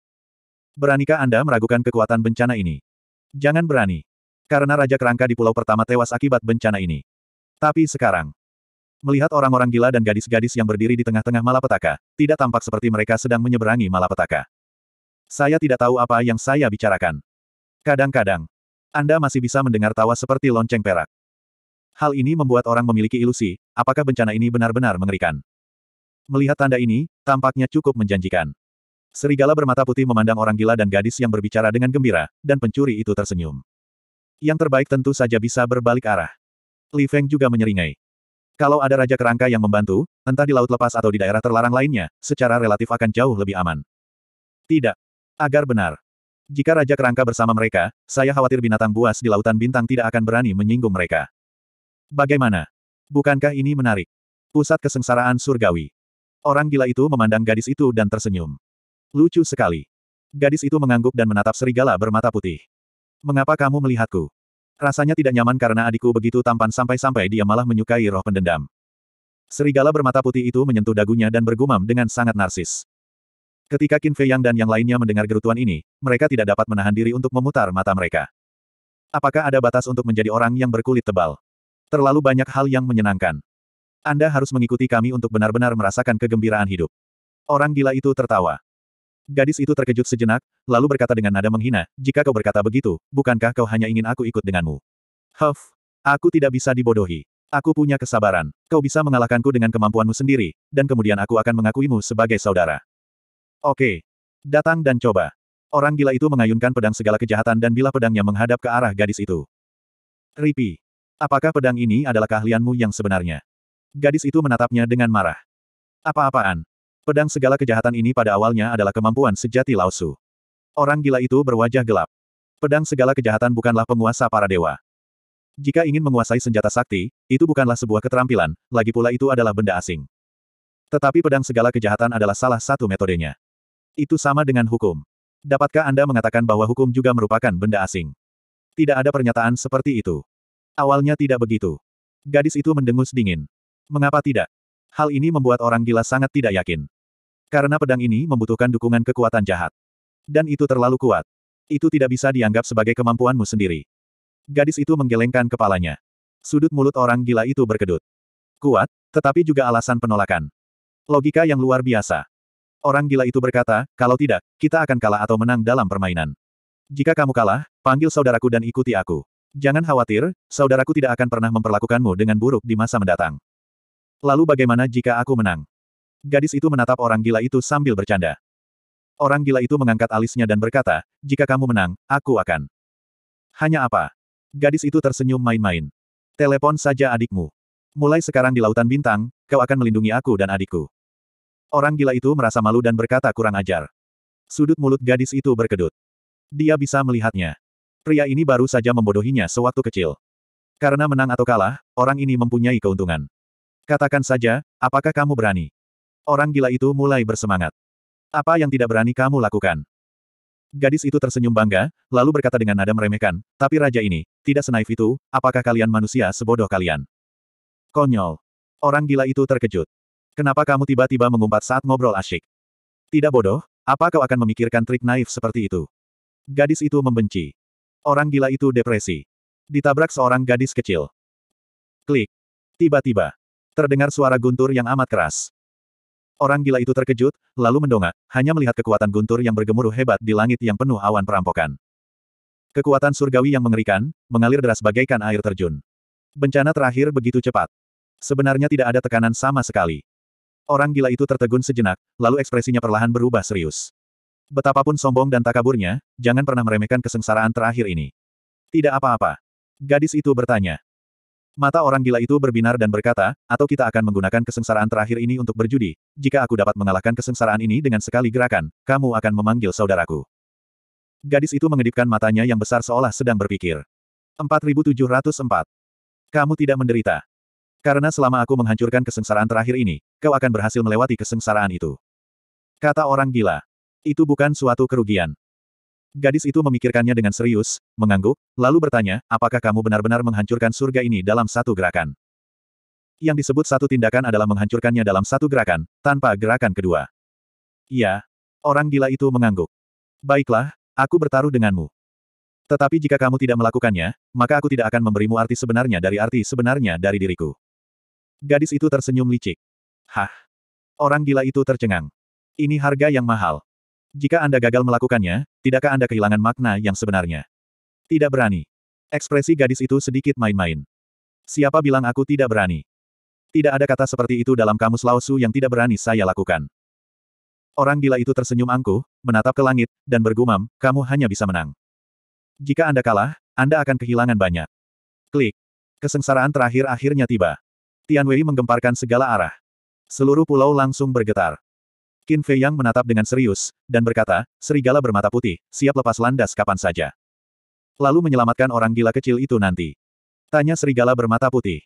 Beranikah Anda meragukan kekuatan bencana ini? Jangan berani. Karena Raja Kerangka di pulau pertama tewas akibat bencana ini. Tapi sekarang, melihat orang-orang gila dan gadis-gadis yang berdiri di tengah-tengah malapetaka, tidak tampak seperti mereka sedang menyeberangi malapetaka. Saya tidak tahu apa yang saya bicarakan. Kadang-kadang, Anda masih bisa mendengar tawa seperti lonceng perak. Hal ini membuat orang memiliki ilusi, apakah bencana ini benar-benar mengerikan. Melihat tanda ini, tampaknya cukup menjanjikan. Serigala bermata putih memandang orang gila dan gadis yang berbicara dengan gembira, dan pencuri itu tersenyum. Yang terbaik tentu saja bisa berbalik arah. Li Feng juga menyeringai. Kalau ada Raja Kerangka yang membantu, entah di laut lepas atau di daerah terlarang lainnya, secara relatif akan jauh lebih aman. Tidak. Agar benar. Jika Raja Kerangka bersama mereka, saya khawatir binatang buas di Lautan Bintang tidak akan berani menyinggung mereka. Bagaimana? Bukankah ini menarik? Pusat kesengsaraan surgawi. Orang gila itu memandang gadis itu dan tersenyum. Lucu sekali. Gadis itu mengangguk dan menatap serigala bermata putih. Mengapa kamu melihatku? Rasanya tidak nyaman karena adikku begitu tampan sampai-sampai dia malah menyukai roh pendendam. Serigala bermata putih itu menyentuh dagunya dan bergumam dengan sangat narsis. Ketika Qin Fei Yang dan yang lainnya mendengar gerutuan ini, mereka tidak dapat menahan diri untuk memutar mata mereka. Apakah ada batas untuk menjadi orang yang berkulit tebal? Terlalu banyak hal yang menyenangkan. Anda harus mengikuti kami untuk benar-benar merasakan kegembiraan hidup. Orang gila itu tertawa. Gadis itu terkejut sejenak, lalu berkata dengan nada menghina, jika kau berkata begitu, bukankah kau hanya ingin aku ikut denganmu? Huff, aku tidak bisa dibodohi. Aku punya kesabaran. Kau bisa mengalahkanku dengan kemampuanmu sendiri, dan kemudian aku akan mengakuimu sebagai saudara. Oke. Datang dan coba. Orang gila itu mengayunkan pedang segala kejahatan dan bilah pedangnya menghadap ke arah gadis itu. Ripi. Apakah pedang ini adalah keahlianmu yang sebenarnya? Gadis itu menatapnya dengan marah. Apa-apaan? Pedang segala kejahatan ini pada awalnya adalah kemampuan sejati Laosu. Orang gila itu berwajah gelap. Pedang segala kejahatan bukanlah penguasa para dewa. Jika ingin menguasai senjata sakti, itu bukanlah sebuah keterampilan, lagi pula itu adalah benda asing. Tetapi pedang segala kejahatan adalah salah satu metodenya. Itu sama dengan hukum. Dapatkah Anda mengatakan bahwa hukum juga merupakan benda asing? Tidak ada pernyataan seperti itu. Awalnya tidak begitu. Gadis itu mendengus dingin. Mengapa tidak? Hal ini membuat orang gila sangat tidak yakin. Karena pedang ini membutuhkan dukungan kekuatan jahat. Dan itu terlalu kuat. Itu tidak bisa dianggap sebagai kemampuanmu sendiri. Gadis itu menggelengkan kepalanya. Sudut mulut orang gila itu berkedut. Kuat, tetapi juga alasan penolakan. Logika yang luar biasa. Orang gila itu berkata, kalau tidak, kita akan kalah atau menang dalam permainan. Jika kamu kalah, panggil saudaraku dan ikuti aku. Jangan khawatir, saudaraku tidak akan pernah memperlakukanmu dengan buruk di masa mendatang. Lalu bagaimana jika aku menang? Gadis itu menatap orang gila itu sambil bercanda. Orang gila itu mengangkat alisnya dan berkata, jika kamu menang, aku akan. Hanya apa? Gadis itu tersenyum main-main. Telepon saja adikmu. Mulai sekarang di Lautan Bintang, kau akan melindungi aku dan adikku. Orang gila itu merasa malu dan berkata kurang ajar. Sudut mulut gadis itu berkedut. Dia bisa melihatnya. Pria ini baru saja membodohinya sewaktu kecil. Karena menang atau kalah, orang ini mempunyai keuntungan. Katakan saja, apakah kamu berani? Orang gila itu mulai bersemangat. Apa yang tidak berani kamu lakukan? Gadis itu tersenyum bangga, lalu berkata dengan nada meremehkan, tapi raja ini, tidak senaif itu, apakah kalian manusia sebodoh kalian? Konyol. Orang gila itu terkejut. Kenapa kamu tiba-tiba mengumpat saat ngobrol asyik? Tidak bodoh, apa kau akan memikirkan trik naif seperti itu? Gadis itu membenci. Orang gila itu depresi. Ditabrak seorang gadis kecil. Klik. Tiba-tiba. Terdengar suara guntur yang amat keras. Orang gila itu terkejut, lalu mendongak, hanya melihat kekuatan guntur yang bergemuruh hebat di langit yang penuh awan perampokan. Kekuatan surgawi yang mengerikan, mengalir deras bagaikan air terjun. Bencana terakhir begitu cepat. Sebenarnya tidak ada tekanan sama sekali. Orang gila itu tertegun sejenak, lalu ekspresinya perlahan berubah serius. Betapapun sombong dan takaburnya, jangan pernah meremehkan kesengsaraan terakhir ini. Tidak apa-apa. Gadis itu bertanya. Mata orang gila itu berbinar dan berkata, atau kita akan menggunakan kesengsaraan terakhir ini untuk berjudi, jika aku dapat mengalahkan kesengsaraan ini dengan sekali gerakan, kamu akan memanggil saudaraku. Gadis itu mengedipkan matanya yang besar seolah sedang berpikir. 4704. Kamu tidak menderita. Karena selama aku menghancurkan kesengsaraan terakhir ini, kau akan berhasil melewati kesengsaraan itu. Kata orang gila. Itu bukan suatu kerugian. Gadis itu memikirkannya dengan serius, mengangguk, lalu bertanya, apakah kamu benar-benar menghancurkan surga ini dalam satu gerakan? Yang disebut satu tindakan adalah menghancurkannya dalam satu gerakan, tanpa gerakan kedua. "Ya," Orang gila itu mengangguk. Baiklah, aku bertaruh denganmu. Tetapi jika kamu tidak melakukannya, maka aku tidak akan memberimu arti sebenarnya dari arti sebenarnya dari diriku. Gadis itu tersenyum licik. Hah. Orang gila itu tercengang. Ini harga yang mahal. Jika Anda gagal melakukannya, tidakkah Anda kehilangan makna yang sebenarnya? Tidak berani. Ekspresi gadis itu sedikit main-main. Siapa bilang aku tidak berani? Tidak ada kata seperti itu dalam kamus Laosu yang tidak berani saya lakukan. Orang gila itu tersenyum angkuh, menatap ke langit, dan bergumam, kamu hanya bisa menang. Jika Anda kalah, Anda akan kehilangan banyak. Klik. Kesengsaraan terakhir akhirnya tiba. Tian Wei menggemparkan segala arah. Seluruh pulau langsung bergetar. Qin Fei Yang menatap dengan serius, dan berkata, serigala bermata putih, siap lepas landas kapan saja. Lalu menyelamatkan orang gila kecil itu nanti. Tanya serigala bermata putih.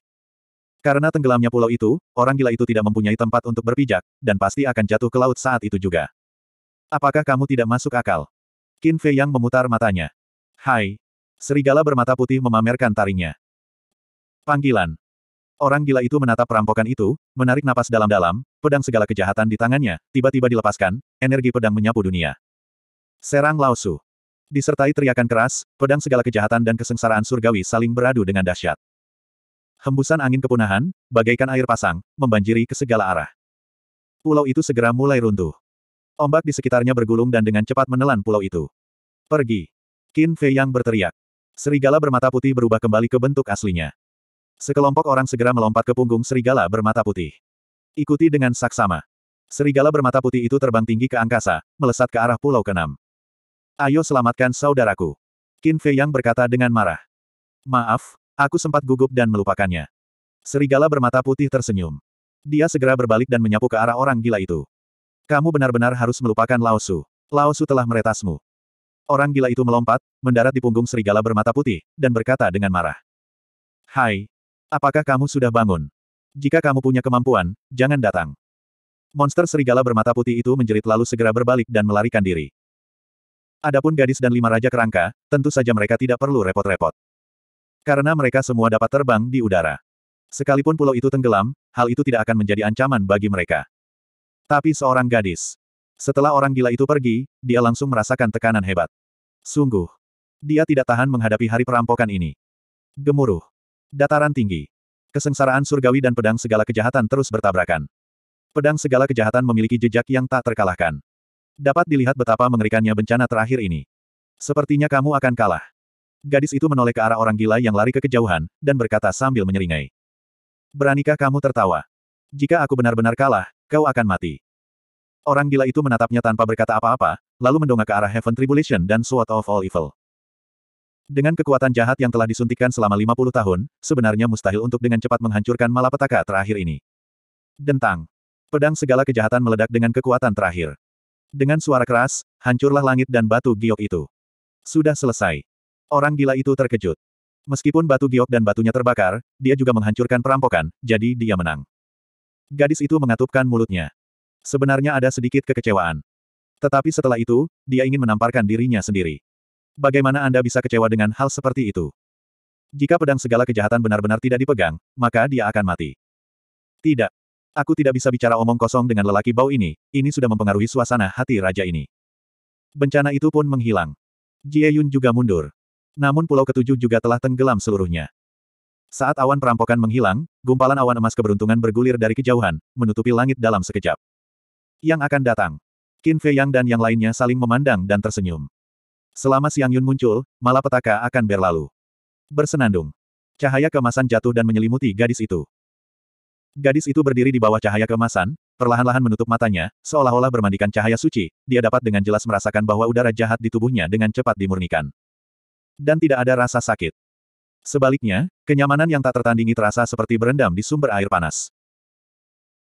Karena tenggelamnya pulau itu, orang gila itu tidak mempunyai tempat untuk berpijak, dan pasti akan jatuh ke laut saat itu juga. Apakah kamu tidak masuk akal? Qin Fei Yang memutar matanya. Hai. Serigala bermata putih memamerkan taringnya. Panggilan. Orang gila itu menatap perampokan itu, menarik napas dalam-dalam, pedang segala kejahatan di tangannya, tiba-tiba dilepaskan, energi pedang menyapu dunia. Serang Laosu, Disertai teriakan keras, pedang segala kejahatan dan kesengsaraan surgawi saling beradu dengan dahsyat. Hembusan angin kepunahan, bagaikan air pasang, membanjiri ke segala arah. Pulau itu segera mulai runtuh. Ombak di sekitarnya bergulung dan dengan cepat menelan pulau itu. Pergi. Qin Fei yang berteriak. Serigala bermata putih berubah kembali ke bentuk aslinya. Sekelompok orang segera melompat ke punggung serigala bermata putih. Ikuti dengan saksama. Serigala bermata putih itu terbang tinggi ke angkasa, melesat ke arah pulau keenam. Ayo selamatkan saudaraku. Qin Fei Yang berkata dengan marah. Maaf, aku sempat gugup dan melupakannya. Serigala bermata putih tersenyum. Dia segera berbalik dan menyapu ke arah orang gila itu. Kamu benar-benar harus melupakan Laosu. Laosu telah meretasmu. Orang gila itu melompat, mendarat di punggung serigala bermata putih, dan berkata dengan marah. Hai, Apakah kamu sudah bangun? Jika kamu punya kemampuan, jangan datang. Monster serigala bermata putih itu menjerit lalu segera berbalik dan melarikan diri. Adapun gadis dan lima raja kerangka, tentu saja mereka tidak perlu repot-repot. Karena mereka semua dapat terbang di udara. Sekalipun pulau itu tenggelam, hal itu tidak akan menjadi ancaman bagi mereka. Tapi seorang gadis. Setelah orang gila itu pergi, dia langsung merasakan tekanan hebat. Sungguh. Dia tidak tahan menghadapi hari perampokan ini. Gemuruh. Dataran tinggi. Kesengsaraan surgawi dan pedang segala kejahatan terus bertabrakan. Pedang segala kejahatan memiliki jejak yang tak terkalahkan. Dapat dilihat betapa mengerikannya bencana terakhir ini. Sepertinya kamu akan kalah. Gadis itu menoleh ke arah orang gila yang lari ke kejauhan, dan berkata sambil menyeringai. Beranikah kamu tertawa? Jika aku benar-benar kalah, kau akan mati. Orang gila itu menatapnya tanpa berkata apa-apa, lalu mendongak ke arah Heaven Tribulation dan Sword of All Evil. Dengan kekuatan jahat yang telah disuntikkan selama 50 tahun, sebenarnya mustahil untuk dengan cepat menghancurkan malapetaka terakhir ini. Dentang. Pedang segala kejahatan meledak dengan kekuatan terakhir. Dengan suara keras, hancurlah langit dan batu giok itu. Sudah selesai. Orang gila itu terkejut. Meskipun batu giok dan batunya terbakar, dia juga menghancurkan perampokan, jadi dia menang. Gadis itu mengatupkan mulutnya. Sebenarnya ada sedikit kekecewaan. Tetapi setelah itu, dia ingin menamparkan dirinya sendiri. Bagaimana Anda bisa kecewa dengan hal seperti itu? Jika pedang segala kejahatan benar-benar tidak dipegang, maka dia akan mati. Tidak. Aku tidak bisa bicara omong kosong dengan lelaki bau ini, ini sudah mempengaruhi suasana hati raja ini. Bencana itu pun menghilang. Jie Yun juga mundur. Namun pulau ketujuh juga telah tenggelam seluruhnya. Saat awan perampokan menghilang, gumpalan awan emas keberuntungan bergulir dari kejauhan, menutupi langit dalam sekejap. Yang akan datang. Qin Fei Yang dan yang lainnya saling memandang dan tersenyum. Selama Siang Yun muncul, malapetaka akan berlalu. Bersenandung. Cahaya kemasan jatuh dan menyelimuti gadis itu. Gadis itu berdiri di bawah cahaya kemasan, perlahan-lahan menutup matanya, seolah-olah bermandikan cahaya suci, dia dapat dengan jelas merasakan bahwa udara jahat di tubuhnya dengan cepat dimurnikan. Dan tidak ada rasa sakit. Sebaliknya, kenyamanan yang tak tertandingi terasa seperti berendam di sumber air panas.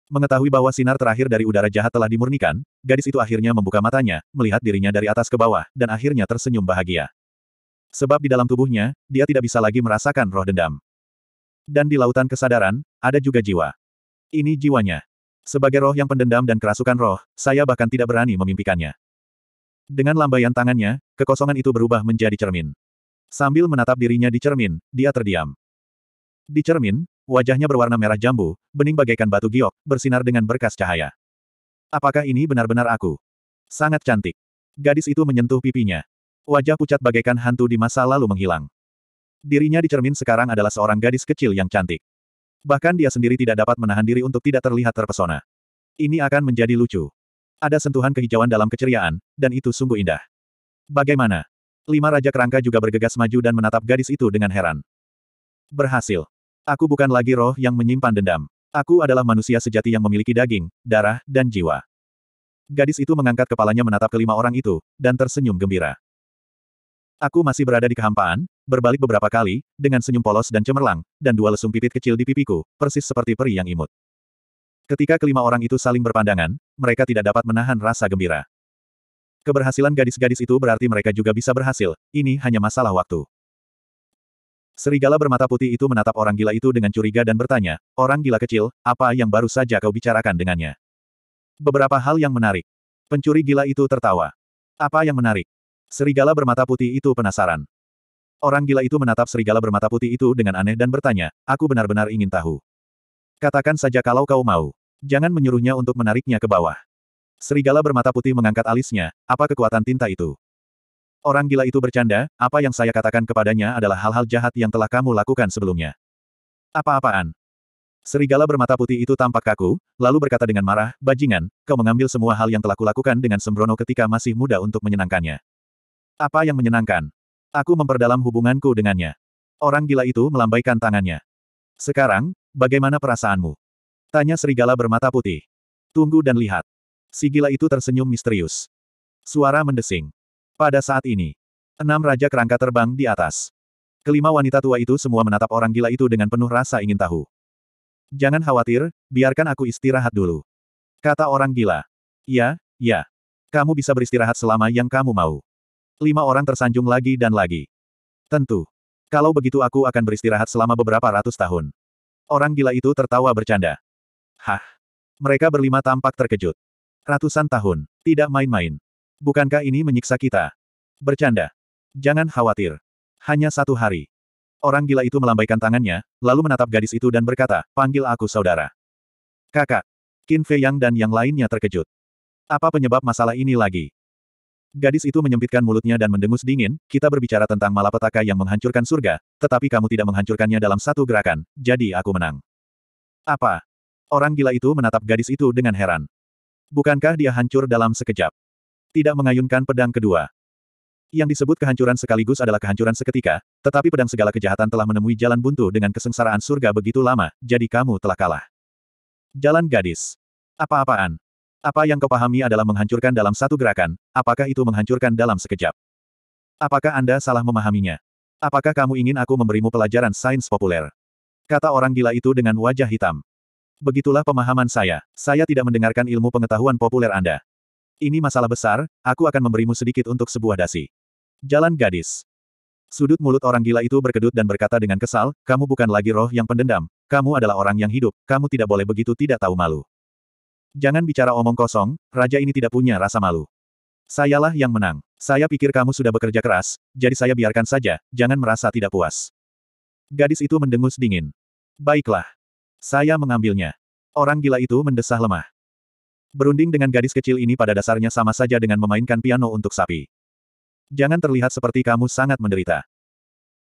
Mengetahui bahwa sinar terakhir dari udara jahat telah dimurnikan, gadis itu akhirnya membuka matanya, melihat dirinya dari atas ke bawah, dan akhirnya tersenyum bahagia. Sebab di dalam tubuhnya, dia tidak bisa lagi merasakan roh dendam. Dan di lautan kesadaran, ada juga jiwa. Ini jiwanya. Sebagai roh yang pendendam dan kerasukan roh, saya bahkan tidak berani memimpikannya. Dengan lambaian tangannya, kekosongan itu berubah menjadi cermin. Sambil menatap dirinya di cermin, dia terdiam. Di cermin, Wajahnya berwarna merah jambu, bening bagaikan batu giok, bersinar dengan berkas cahaya. Apakah ini benar-benar aku? Sangat cantik. Gadis itu menyentuh pipinya. Wajah pucat bagaikan hantu di masa lalu menghilang. Dirinya di cermin sekarang adalah seorang gadis kecil yang cantik. Bahkan dia sendiri tidak dapat menahan diri untuk tidak terlihat terpesona. Ini akan menjadi lucu. Ada sentuhan kehijauan dalam keceriaan, dan itu sungguh indah. Bagaimana? Lima Raja Kerangka juga bergegas maju dan menatap gadis itu dengan heran. Berhasil. Aku bukan lagi roh yang menyimpan dendam. Aku adalah manusia sejati yang memiliki daging, darah, dan jiwa. Gadis itu mengangkat kepalanya menatap kelima orang itu, dan tersenyum gembira. Aku masih berada di kehampaan, berbalik beberapa kali, dengan senyum polos dan cemerlang, dan dua lesung pipit kecil di pipiku, persis seperti peri yang imut. Ketika kelima orang itu saling berpandangan, mereka tidak dapat menahan rasa gembira. Keberhasilan gadis-gadis itu berarti mereka juga bisa berhasil, ini hanya masalah waktu. Serigala bermata putih itu menatap orang gila itu dengan curiga dan bertanya, orang gila kecil, apa yang baru saja kau bicarakan dengannya? Beberapa hal yang menarik. Pencuri gila itu tertawa. Apa yang menarik? Serigala bermata putih itu penasaran. Orang gila itu menatap serigala bermata putih itu dengan aneh dan bertanya, aku benar-benar ingin tahu. Katakan saja kalau kau mau. Jangan menyuruhnya untuk menariknya ke bawah. Serigala bermata putih mengangkat alisnya, apa kekuatan tinta itu? Orang gila itu bercanda, apa yang saya katakan kepadanya adalah hal-hal jahat yang telah kamu lakukan sebelumnya. Apa-apaan? Serigala bermata putih itu tampak kaku, lalu berkata dengan marah, bajingan, kau mengambil semua hal yang telah kulakukan dengan sembrono ketika masih muda untuk menyenangkannya. Apa yang menyenangkan? Aku memperdalam hubunganku dengannya. Orang gila itu melambaikan tangannya. Sekarang, bagaimana perasaanmu? Tanya serigala bermata putih. Tunggu dan lihat. Si gila itu tersenyum misterius. Suara mendesing. Pada saat ini, enam raja kerangka terbang di atas. Kelima wanita tua itu semua menatap orang gila itu dengan penuh rasa ingin tahu. Jangan khawatir, biarkan aku istirahat dulu. Kata orang gila. Ya, ya. Kamu bisa beristirahat selama yang kamu mau. Lima orang tersanjung lagi dan lagi. Tentu. Kalau begitu aku akan beristirahat selama beberapa ratus tahun. Orang gila itu tertawa bercanda. Hah. Mereka berlima tampak terkejut. Ratusan tahun, tidak main-main. Bukankah ini menyiksa kita? Bercanda. Jangan khawatir. Hanya satu hari. Orang gila itu melambaikan tangannya, lalu menatap gadis itu dan berkata, panggil aku saudara. Kakak. Qin Fei Yang dan yang lainnya terkejut. Apa penyebab masalah ini lagi? Gadis itu menyempitkan mulutnya dan mendengus dingin, kita berbicara tentang malapetaka yang menghancurkan surga, tetapi kamu tidak menghancurkannya dalam satu gerakan, jadi aku menang. Apa? Orang gila itu menatap gadis itu dengan heran. Bukankah dia hancur dalam sekejap? tidak mengayunkan pedang kedua. Yang disebut kehancuran sekaligus adalah kehancuran seketika, tetapi pedang segala kejahatan telah menemui jalan buntu dengan kesengsaraan surga begitu lama, jadi kamu telah kalah. Jalan gadis. Apa-apaan? Apa yang kau pahami adalah menghancurkan dalam satu gerakan, apakah itu menghancurkan dalam sekejap? Apakah Anda salah memahaminya? Apakah kamu ingin aku memberimu pelajaran sains populer? Kata orang gila itu dengan wajah hitam. Begitulah pemahaman saya. Saya tidak mendengarkan ilmu pengetahuan populer Anda. Ini masalah besar, aku akan memberimu sedikit untuk sebuah dasi. Jalan gadis. Sudut mulut orang gila itu berkedut dan berkata dengan kesal, kamu bukan lagi roh yang pendendam, kamu adalah orang yang hidup, kamu tidak boleh begitu tidak tahu malu. Jangan bicara omong kosong, raja ini tidak punya rasa malu. Sayalah yang menang. Saya pikir kamu sudah bekerja keras, jadi saya biarkan saja, jangan merasa tidak puas. Gadis itu mendengus dingin. Baiklah. Saya mengambilnya. Orang gila itu mendesah lemah. Berunding dengan gadis kecil ini pada dasarnya sama saja dengan memainkan piano untuk sapi. Jangan terlihat seperti kamu sangat menderita.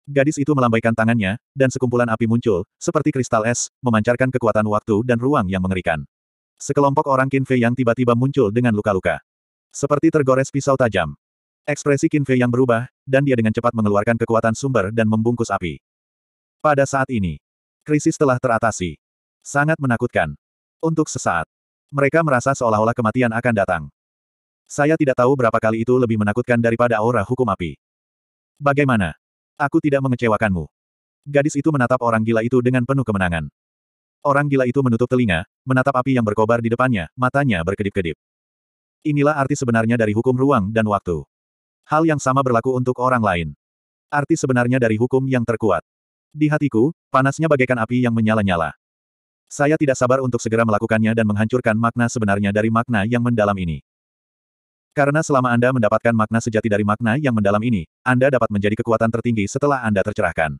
Gadis itu melambaikan tangannya, dan sekumpulan api muncul, seperti kristal es, memancarkan kekuatan waktu dan ruang yang mengerikan. Sekelompok orang Kinfe yang tiba-tiba muncul dengan luka-luka. Seperti tergores pisau tajam. Ekspresi Kinfe yang berubah, dan dia dengan cepat mengeluarkan kekuatan sumber dan membungkus api. Pada saat ini, krisis telah teratasi. Sangat menakutkan. Untuk sesaat, mereka merasa seolah-olah kematian akan datang. Saya tidak tahu berapa kali itu lebih menakutkan daripada aura hukum api. Bagaimana? Aku tidak mengecewakanmu. Gadis itu menatap orang gila itu dengan penuh kemenangan. Orang gila itu menutup telinga, menatap api yang berkobar di depannya, matanya berkedip-kedip. Inilah arti sebenarnya dari hukum ruang dan waktu. Hal yang sama berlaku untuk orang lain. Arti sebenarnya dari hukum yang terkuat. Di hatiku, panasnya bagaikan api yang menyala-nyala. Saya tidak sabar untuk segera melakukannya dan menghancurkan makna sebenarnya dari makna yang mendalam ini. Karena selama Anda mendapatkan makna sejati dari makna yang mendalam ini, Anda dapat menjadi kekuatan tertinggi setelah Anda tercerahkan.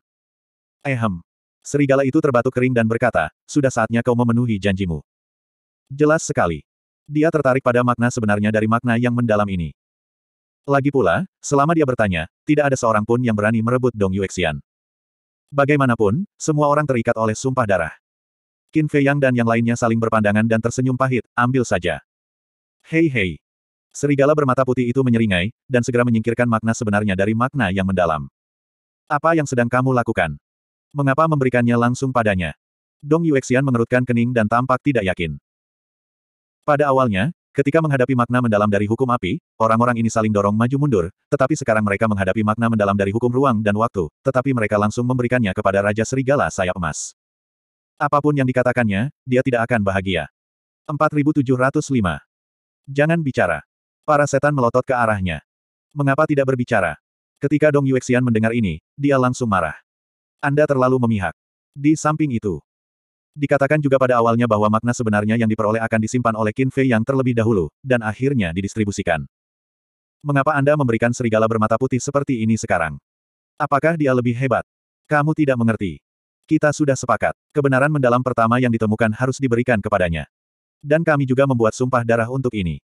Ehem. Serigala itu terbatuk kering dan berkata, sudah saatnya kau memenuhi janjimu. Jelas sekali. Dia tertarik pada makna sebenarnya dari makna yang mendalam ini. Lagi pula, selama dia bertanya, tidak ada seorang pun yang berani merebut Dong Yuexian. Bagaimanapun, semua orang terikat oleh sumpah darah. Qin Fei Yang dan yang lainnya saling berpandangan dan tersenyum pahit, ambil saja. Hei hei. Serigala bermata putih itu menyeringai, dan segera menyingkirkan makna sebenarnya dari makna yang mendalam. Apa yang sedang kamu lakukan? Mengapa memberikannya langsung padanya? Dong Yuexian mengerutkan kening dan tampak tidak yakin. Pada awalnya, ketika menghadapi makna mendalam dari hukum api, orang-orang ini saling dorong maju mundur, tetapi sekarang mereka menghadapi makna mendalam dari hukum ruang dan waktu, tetapi mereka langsung memberikannya kepada Raja Serigala Sayap Emas. Apapun yang dikatakannya, dia tidak akan bahagia. 4705. Jangan bicara. Para setan melotot ke arahnya. Mengapa tidak berbicara? Ketika Dong Yuexian mendengar ini, dia langsung marah. Anda terlalu memihak. Di samping itu, dikatakan juga pada awalnya bahwa makna sebenarnya yang diperoleh akan disimpan oleh Qin Fei yang terlebih dahulu, dan akhirnya didistribusikan. Mengapa Anda memberikan serigala bermata putih seperti ini sekarang? Apakah dia lebih hebat? Kamu tidak mengerti. Kita sudah sepakat. Kebenaran mendalam pertama yang ditemukan harus diberikan kepadanya. Dan kami juga membuat sumpah darah untuk ini.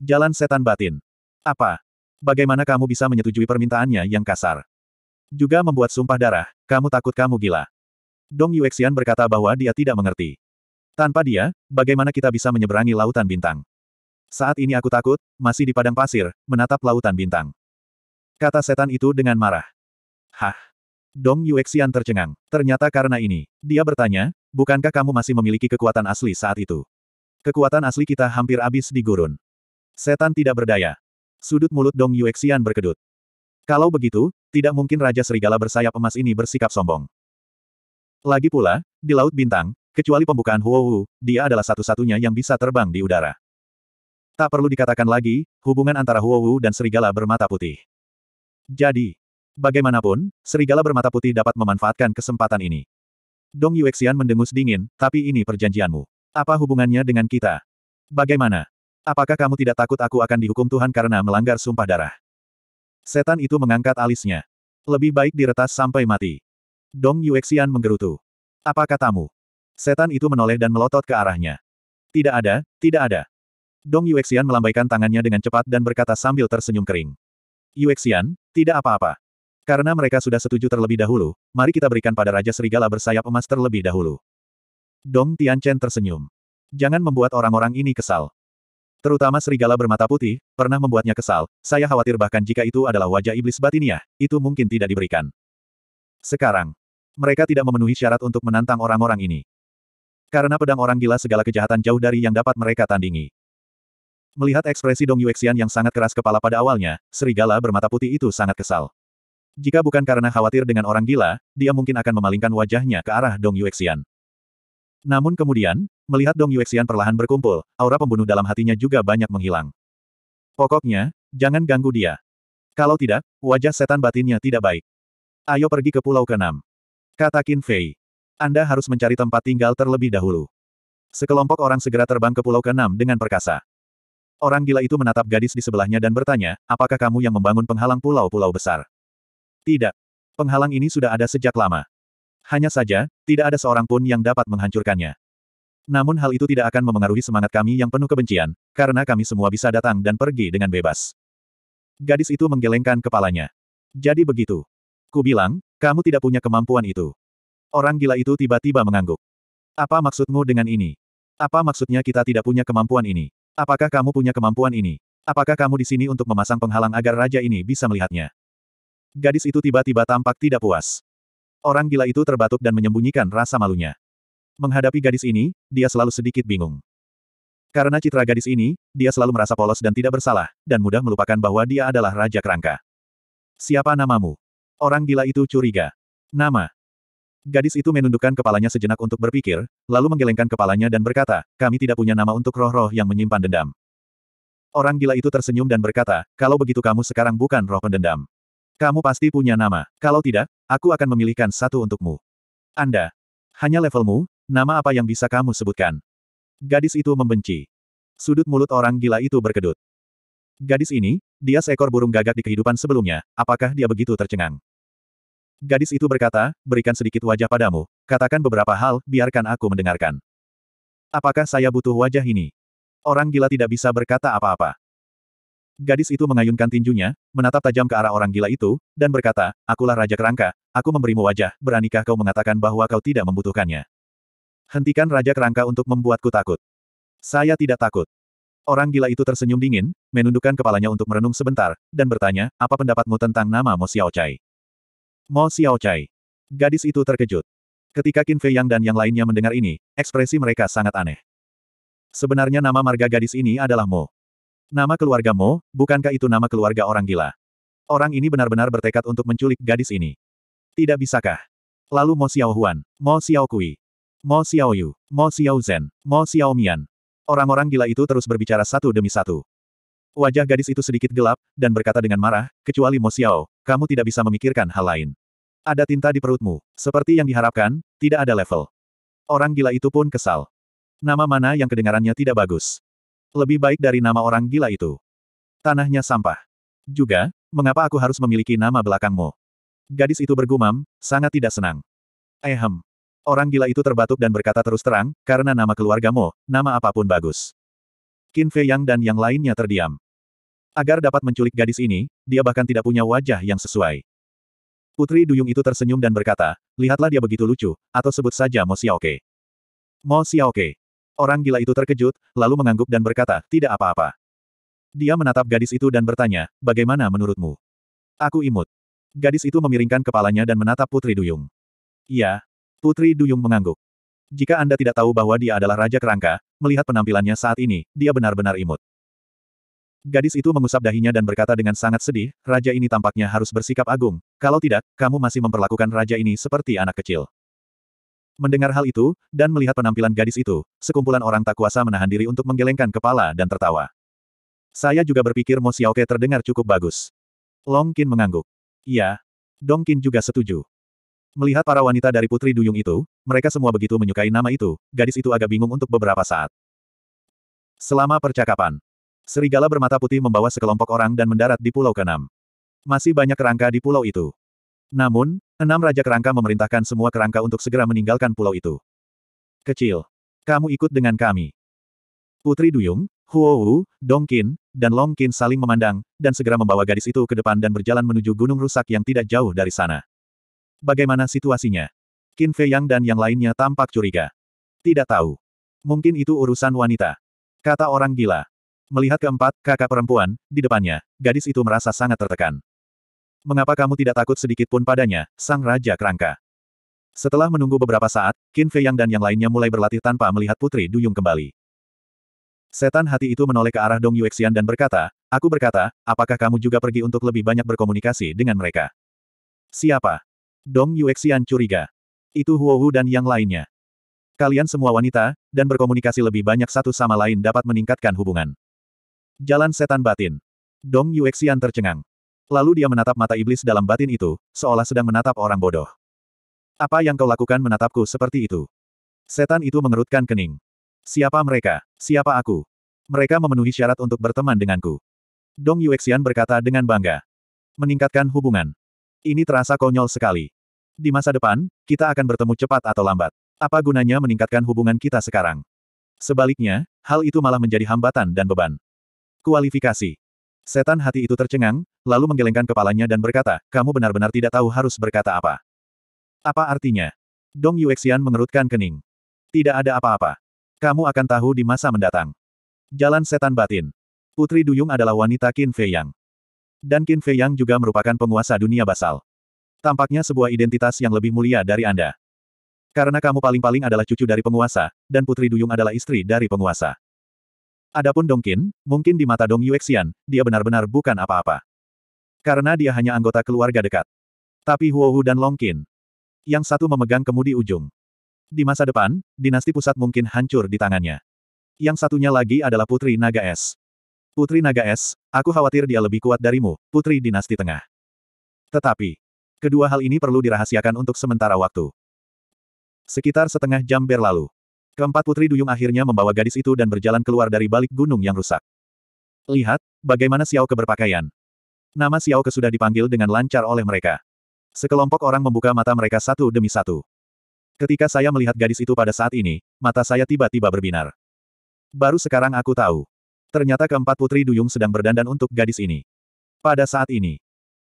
Jalan setan batin. Apa? Bagaimana kamu bisa menyetujui permintaannya yang kasar? Juga membuat sumpah darah, kamu takut kamu gila. Dong Yuexian berkata bahwa dia tidak mengerti. Tanpa dia, bagaimana kita bisa menyeberangi lautan bintang? Saat ini aku takut, masih di padang pasir, menatap lautan bintang. Kata setan itu dengan marah. Hah, Dong Yuexian tercengang. Ternyata karena ini, dia bertanya, bukankah kamu masih memiliki kekuatan asli saat itu? Kekuatan asli kita hampir habis di gurun. Setan tidak berdaya. Sudut mulut Dong Yuexian berkedut. Kalau begitu, tidak mungkin Raja Serigala bersayap emas ini bersikap sombong. Lagi pula, di Laut Bintang, kecuali pembukaan Huowu, dia adalah satu-satunya yang bisa terbang di udara. Tak perlu dikatakan lagi, hubungan antara Huowu dan Serigala bermata putih. Jadi, Bagaimanapun, serigala bermata putih dapat memanfaatkan kesempatan ini. Dong Yuexian mendengus dingin, tapi ini perjanjianmu. Apa hubungannya dengan kita? Bagaimana? Apakah kamu tidak takut aku akan dihukum Tuhan karena melanggar sumpah darah? Setan itu mengangkat alisnya. Lebih baik diretas sampai mati. Dong Yuexian menggerutu. Apa katamu? Setan itu menoleh dan melotot ke arahnya. Tidak ada, tidak ada. Dong Yuexian melambaikan tangannya dengan cepat dan berkata sambil tersenyum kering. Yuexian, tidak apa-apa. Karena mereka sudah setuju terlebih dahulu, mari kita berikan pada Raja Serigala bersayap emas terlebih dahulu. Dong Tianchen tersenyum. Jangan membuat orang-orang ini kesal. Terutama serigala bermata putih, pernah membuatnya kesal, saya khawatir bahkan jika itu adalah wajah iblis batinnya, itu mungkin tidak diberikan. Sekarang, mereka tidak memenuhi syarat untuk menantang orang-orang ini. Karena pedang orang gila segala kejahatan jauh dari yang dapat mereka tandingi. Melihat ekspresi Dong Yuexian yang sangat keras kepala pada awalnya, serigala bermata putih itu sangat kesal. Jika bukan karena khawatir dengan orang gila, dia mungkin akan memalingkan wajahnya ke arah Dong Yuexian. Namun kemudian, melihat Dong Yuexian perlahan berkumpul, aura pembunuh dalam hatinya juga banyak menghilang. Pokoknya, jangan ganggu dia. Kalau tidak, wajah setan batinnya tidak baik. Ayo pergi ke pulau ke Kata Qin Fei. Anda harus mencari tempat tinggal terlebih dahulu. Sekelompok orang segera terbang ke pulau ke dengan perkasa. Orang gila itu menatap gadis di sebelahnya dan bertanya, apakah kamu yang membangun penghalang pulau-pulau besar? Tidak. Penghalang ini sudah ada sejak lama. Hanya saja, tidak ada seorang pun yang dapat menghancurkannya. Namun hal itu tidak akan memengaruhi semangat kami yang penuh kebencian, karena kami semua bisa datang dan pergi dengan bebas. Gadis itu menggelengkan kepalanya. Jadi begitu. Ku bilang, kamu tidak punya kemampuan itu. Orang gila itu tiba-tiba mengangguk. Apa maksudmu dengan ini? Apa maksudnya kita tidak punya kemampuan ini? Apakah kamu punya kemampuan ini? Apakah kamu di sini untuk memasang penghalang agar raja ini bisa melihatnya? Gadis itu tiba-tiba tampak tidak puas. Orang gila itu terbatuk dan menyembunyikan rasa malunya. Menghadapi gadis ini, dia selalu sedikit bingung. Karena citra gadis ini, dia selalu merasa polos dan tidak bersalah, dan mudah melupakan bahwa dia adalah Raja Kerangka. Siapa namamu? Orang gila itu curiga. Nama. Gadis itu menundukkan kepalanya sejenak untuk berpikir, lalu menggelengkan kepalanya dan berkata, kami tidak punya nama untuk roh-roh yang menyimpan dendam. Orang gila itu tersenyum dan berkata, kalau begitu kamu sekarang bukan roh pendendam. Kamu pasti punya nama. Kalau tidak, aku akan memilihkan satu untukmu. Anda. Hanya levelmu, nama apa yang bisa kamu sebutkan? Gadis itu membenci. Sudut mulut orang gila itu berkedut. Gadis ini, dia seekor burung gagak di kehidupan sebelumnya, apakah dia begitu tercengang? Gadis itu berkata, berikan sedikit wajah padamu, katakan beberapa hal, biarkan aku mendengarkan. Apakah saya butuh wajah ini? Orang gila tidak bisa berkata apa-apa. Gadis itu mengayunkan tinjunya, menatap tajam ke arah orang gila itu, dan berkata, Akulah Raja Kerangka, aku memberimu wajah, beranikah kau mengatakan bahwa kau tidak membutuhkannya? Hentikan Raja Kerangka untuk membuatku takut. Saya tidak takut. Orang gila itu tersenyum dingin, menundukkan kepalanya untuk merenung sebentar, dan bertanya, apa pendapatmu tentang nama Mo Xiaochai? Mo Xiaochai. Gadis itu terkejut. Ketika Qin Fei Yang dan yang lainnya mendengar ini, ekspresi mereka sangat aneh. Sebenarnya nama marga gadis ini adalah Mo. Nama keluarga Mo, bukankah itu nama keluarga orang gila? Orang ini benar-benar bertekad untuk menculik gadis ini. Tidak bisakah? Lalu Mo Xiaohuan, Mo Xiaokui, Mo Xiaoyu, Mo Xiaozhen, Mo Xiaomian. Orang-orang gila itu terus berbicara satu demi satu. Wajah gadis itu sedikit gelap, dan berkata dengan marah, kecuali Mo Xiao, kamu tidak bisa memikirkan hal lain. Ada tinta di perutmu. Seperti yang diharapkan, tidak ada level. Orang gila itu pun kesal. Nama mana yang kedengarannya tidak bagus. Lebih baik dari nama orang gila itu. Tanahnya sampah. Juga, mengapa aku harus memiliki nama belakangmu? Gadis itu bergumam, sangat tidak senang. Ehem. Orang gila itu terbatuk dan berkata terus terang, karena nama keluargamu, nama apapun bagus. Qin Fei Yang dan yang lainnya terdiam. Agar dapat menculik gadis ini, dia bahkan tidak punya wajah yang sesuai. Putri Duyung itu tersenyum dan berkata, lihatlah dia begitu lucu, atau sebut saja Mo Xiaoke. Mo Xiaoke. Orang gila itu terkejut, lalu mengangguk dan berkata, tidak apa-apa. Dia menatap gadis itu dan bertanya, bagaimana menurutmu? Aku imut. Gadis itu memiringkan kepalanya dan menatap Putri Duyung. Iya. Putri Duyung mengangguk. Jika Anda tidak tahu bahwa dia adalah Raja Kerangka, melihat penampilannya saat ini, dia benar-benar imut. Gadis itu mengusap dahinya dan berkata dengan sangat sedih, raja ini tampaknya harus bersikap agung, kalau tidak, kamu masih memperlakukan raja ini seperti anak kecil. Mendengar hal itu, dan melihat penampilan gadis itu, sekumpulan orang tak kuasa menahan diri untuk menggelengkan kepala dan tertawa. Saya juga berpikir Mo Xiaoke terdengar cukup bagus. Long Qin mengangguk. Iya. Dong Qin juga setuju. Melihat para wanita dari Putri Duyung itu, mereka semua begitu menyukai nama itu, gadis itu agak bingung untuk beberapa saat. Selama percakapan, serigala bermata putih membawa sekelompok orang dan mendarat di Pulau Kenam. Masih banyak kerangka di pulau itu. Namun, enam raja kerangka memerintahkan semua kerangka untuk segera meninggalkan pulau itu. Kecil. Kamu ikut dengan kami. Putri Duyung, Huo Wu, Dong Qin, dan Long Qin saling memandang, dan segera membawa gadis itu ke depan dan berjalan menuju gunung rusak yang tidak jauh dari sana. Bagaimana situasinya? Qin Fei Yang dan yang lainnya tampak curiga. Tidak tahu. Mungkin itu urusan wanita. Kata orang gila. Melihat keempat kakak perempuan, di depannya, gadis itu merasa sangat tertekan. Mengapa kamu tidak takut sedikit pun padanya, Sang Raja Kerangka? Setelah menunggu beberapa saat, Qin Fei Yang dan yang lainnya mulai berlatih tanpa melihat Putri Duyung kembali. Setan hati itu menoleh ke arah Dong Yuexian dan berkata, Aku berkata, apakah kamu juga pergi untuk lebih banyak berkomunikasi dengan mereka? Siapa? Dong Yuexian curiga. Itu Huo Hu dan yang lainnya. Kalian semua wanita, dan berkomunikasi lebih banyak satu sama lain dapat meningkatkan hubungan. Jalan setan batin. Dong Yuexian tercengang. Lalu dia menatap mata iblis dalam batin itu, seolah sedang menatap orang bodoh. Apa yang kau lakukan menatapku seperti itu? Setan itu mengerutkan kening. Siapa mereka? Siapa aku? Mereka memenuhi syarat untuk berteman denganku. Dong Yuexian berkata dengan bangga. Meningkatkan hubungan. Ini terasa konyol sekali. Di masa depan, kita akan bertemu cepat atau lambat. Apa gunanya meningkatkan hubungan kita sekarang? Sebaliknya, hal itu malah menjadi hambatan dan beban. Kualifikasi Setan hati itu tercengang, lalu menggelengkan kepalanya dan berkata, kamu benar-benar tidak tahu harus berkata apa. Apa artinya? Dong Yuexian mengerutkan kening. Tidak ada apa-apa. Kamu akan tahu di masa mendatang. Jalan Setan Batin. Putri Duyung adalah wanita Qin Fei Yang. Dan Qin Fei Yang juga merupakan penguasa dunia basal. Tampaknya sebuah identitas yang lebih mulia dari Anda. Karena kamu paling-paling adalah cucu dari penguasa, dan Putri Duyung adalah istri dari penguasa. Adapun Dongkin, mungkin di mata Dong Yuexian, dia benar-benar bukan apa-apa. Karena dia hanya anggota keluarga dekat. Tapi Huohu dan Longkin. Yang satu memegang kemudi ujung. Di masa depan, dinasti pusat mungkin hancur di tangannya. Yang satunya lagi adalah Putri Naga Es. Putri Naga Es, aku khawatir dia lebih kuat darimu, Putri Dinasti Tengah. Tetapi, kedua hal ini perlu dirahasiakan untuk sementara waktu. Sekitar setengah jam berlalu, Keempat putri duyung akhirnya membawa gadis itu dan berjalan keluar dari balik gunung yang rusak. Lihat, bagaimana Xiao Ke berpakaian. Nama Xiao Ke sudah dipanggil dengan lancar oleh mereka. Sekelompok orang membuka mata mereka satu demi satu. Ketika saya melihat gadis itu pada saat ini, mata saya tiba-tiba berbinar. Baru sekarang aku tahu. Ternyata keempat putri duyung sedang berdandan untuk gadis ini. Pada saat ini,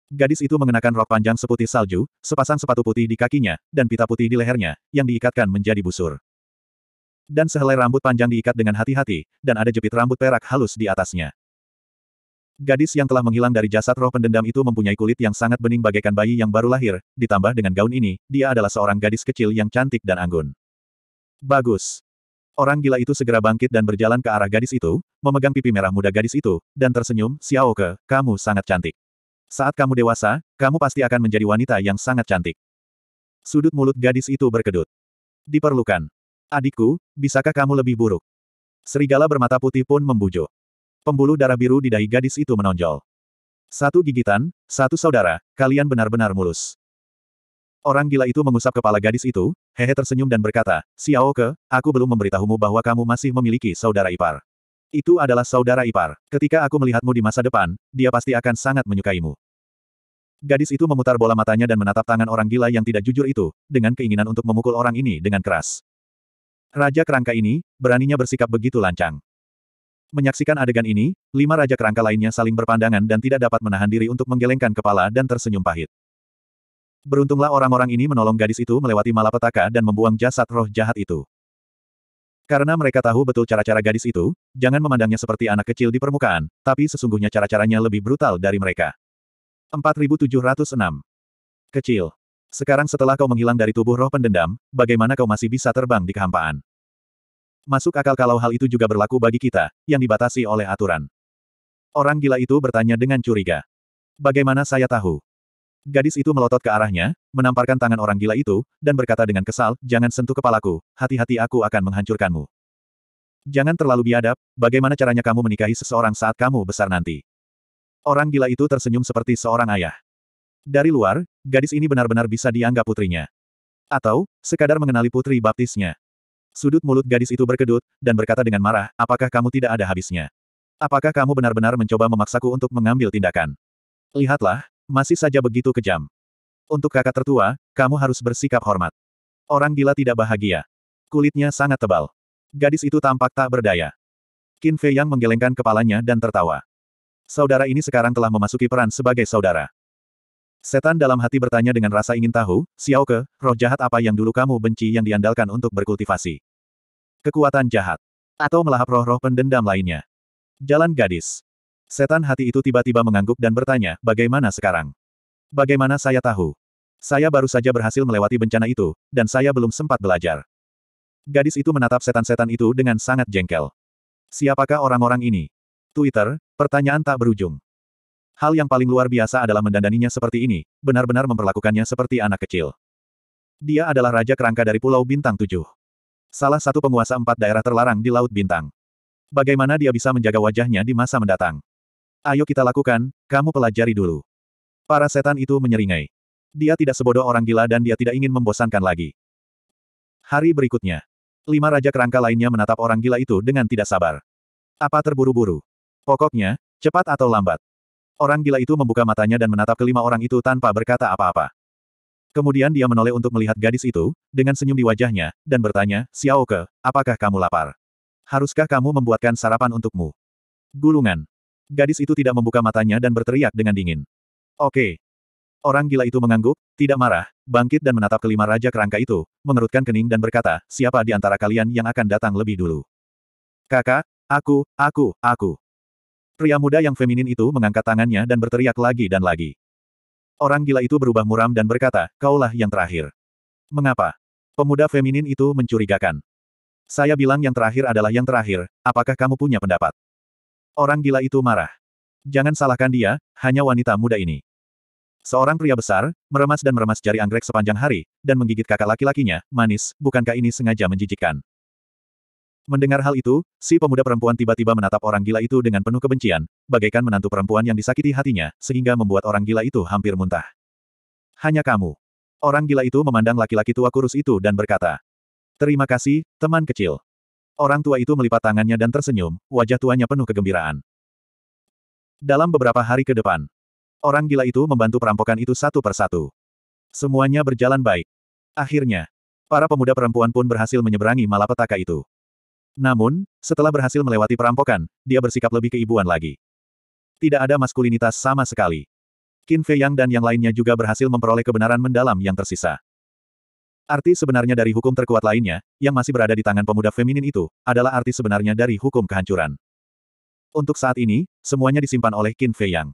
gadis itu mengenakan rok panjang seputih salju, sepasang sepatu putih di kakinya, dan pita putih di lehernya, yang diikatkan menjadi busur. Dan sehelai rambut panjang diikat dengan hati-hati, dan ada jepit rambut perak halus di atasnya. Gadis yang telah menghilang dari jasad roh pendendam itu mempunyai kulit yang sangat bening bagaikan bayi yang baru lahir, ditambah dengan gaun ini, dia adalah seorang gadis kecil yang cantik dan anggun. Bagus. Orang gila itu segera bangkit dan berjalan ke arah gadis itu, memegang pipi merah muda gadis itu, dan tersenyum, Ke, kamu sangat cantik. Saat kamu dewasa, kamu pasti akan menjadi wanita yang sangat cantik. Sudut mulut gadis itu berkedut. Diperlukan. Adikku, bisakah kamu lebih buruk? Serigala bermata putih pun membujuk. Pembuluh darah biru di dahi gadis itu menonjol. Satu gigitan, satu saudara, kalian benar-benar mulus. Orang gila itu mengusap kepala gadis itu, Hehe tersenyum dan berkata, Xiao Ke, aku belum memberitahumu bahwa kamu masih memiliki saudara ipar. Itu adalah saudara ipar. Ketika aku melihatmu di masa depan, dia pasti akan sangat menyukaimu. Gadis itu memutar bola matanya dan menatap tangan orang gila yang tidak jujur itu, dengan keinginan untuk memukul orang ini dengan keras. Raja kerangka ini, beraninya bersikap begitu lancang. Menyaksikan adegan ini, lima raja kerangka lainnya saling berpandangan dan tidak dapat menahan diri untuk menggelengkan kepala dan tersenyum pahit. Beruntunglah orang-orang ini menolong gadis itu melewati malapetaka dan membuang jasad roh jahat itu. Karena mereka tahu betul cara-cara gadis itu, jangan memandangnya seperti anak kecil di permukaan, tapi sesungguhnya cara-caranya lebih brutal dari mereka. 4706 Kecil sekarang setelah kau menghilang dari tubuh roh pendendam, bagaimana kau masih bisa terbang di kehampaan? Masuk akal kalau hal itu juga berlaku bagi kita, yang dibatasi oleh aturan. Orang gila itu bertanya dengan curiga. Bagaimana saya tahu? Gadis itu melotot ke arahnya, menamparkan tangan orang gila itu, dan berkata dengan kesal, jangan sentuh kepalaku, hati-hati aku akan menghancurkanmu. Jangan terlalu biadab, bagaimana caranya kamu menikahi seseorang saat kamu besar nanti? Orang gila itu tersenyum seperti seorang ayah. Dari luar, gadis ini benar-benar bisa dianggap putrinya. Atau, sekadar mengenali putri baptisnya. Sudut mulut gadis itu berkedut, dan berkata dengan marah, apakah kamu tidak ada habisnya? Apakah kamu benar-benar mencoba memaksaku untuk mengambil tindakan? Lihatlah, masih saja begitu kejam. Untuk kakak tertua, kamu harus bersikap hormat. Orang gila tidak bahagia. Kulitnya sangat tebal. Gadis itu tampak tak berdaya. Qin Fei yang menggelengkan kepalanya dan tertawa. Saudara ini sekarang telah memasuki peran sebagai saudara. Setan dalam hati bertanya dengan rasa ingin tahu, Ke, roh jahat apa yang dulu kamu benci yang diandalkan untuk berkultivasi? Kekuatan jahat. Atau melahap roh-roh pendendam lainnya. Jalan gadis. Setan hati itu tiba-tiba mengangguk dan bertanya, bagaimana sekarang? Bagaimana saya tahu? Saya baru saja berhasil melewati bencana itu, dan saya belum sempat belajar. Gadis itu menatap setan-setan itu dengan sangat jengkel. Siapakah orang-orang ini? Twitter, pertanyaan tak berujung. Hal yang paling luar biasa adalah mendandaninya seperti ini, benar-benar memperlakukannya seperti anak kecil. Dia adalah Raja Kerangka dari Pulau Bintang Tujuh, Salah satu penguasa empat daerah terlarang di Laut Bintang. Bagaimana dia bisa menjaga wajahnya di masa mendatang? Ayo kita lakukan, kamu pelajari dulu. Para setan itu menyeringai. Dia tidak sebodoh orang gila dan dia tidak ingin membosankan lagi. Hari berikutnya. Lima Raja Kerangka lainnya menatap orang gila itu dengan tidak sabar. Apa terburu-buru? Pokoknya, cepat atau lambat, Orang gila itu membuka matanya dan menatap kelima orang itu tanpa berkata apa-apa. Kemudian dia menoleh untuk melihat gadis itu, dengan senyum di wajahnya, dan bertanya, Xiao Ke, apakah kamu lapar? Haruskah kamu membuatkan sarapan untukmu? Gulungan. Gadis itu tidak membuka matanya dan berteriak dengan dingin. Oke. Orang gila itu mengangguk, tidak marah, bangkit dan menatap kelima raja kerangka itu, mengerutkan kening dan berkata, siapa di antara kalian yang akan datang lebih dulu? Kakak, aku, aku, aku. Pria muda yang feminin itu mengangkat tangannya dan berteriak lagi dan lagi. Orang gila itu berubah muram dan berkata, kaulah yang terakhir. Mengapa? Pemuda feminin itu mencurigakan. Saya bilang yang terakhir adalah yang terakhir, apakah kamu punya pendapat? Orang gila itu marah. Jangan salahkan dia, hanya wanita muda ini. Seorang pria besar, meremas dan meremas jari anggrek sepanjang hari, dan menggigit kakak laki-lakinya, manis, bukankah ini sengaja menjijikkan? Mendengar hal itu, si pemuda perempuan tiba-tiba menatap orang gila itu dengan penuh kebencian, bagaikan menantu perempuan yang disakiti hatinya, sehingga membuat orang gila itu hampir muntah. Hanya kamu. Orang gila itu memandang laki-laki tua kurus itu dan berkata, Terima kasih, teman kecil. Orang tua itu melipat tangannya dan tersenyum, wajah tuanya penuh kegembiraan. Dalam beberapa hari ke depan, orang gila itu membantu perampokan itu satu persatu. Semuanya berjalan baik. Akhirnya, para pemuda perempuan pun berhasil menyeberangi malapetaka itu. Namun, setelah berhasil melewati perampokan, dia bersikap lebih keibuan lagi. Tidak ada maskulinitas sama sekali. Qin Fei Yang dan yang lainnya juga berhasil memperoleh kebenaran mendalam yang tersisa. Arti sebenarnya dari hukum terkuat lainnya, yang masih berada di tangan pemuda feminin itu, adalah arti sebenarnya dari hukum kehancuran. Untuk saat ini, semuanya disimpan oleh Qin Fei Yang.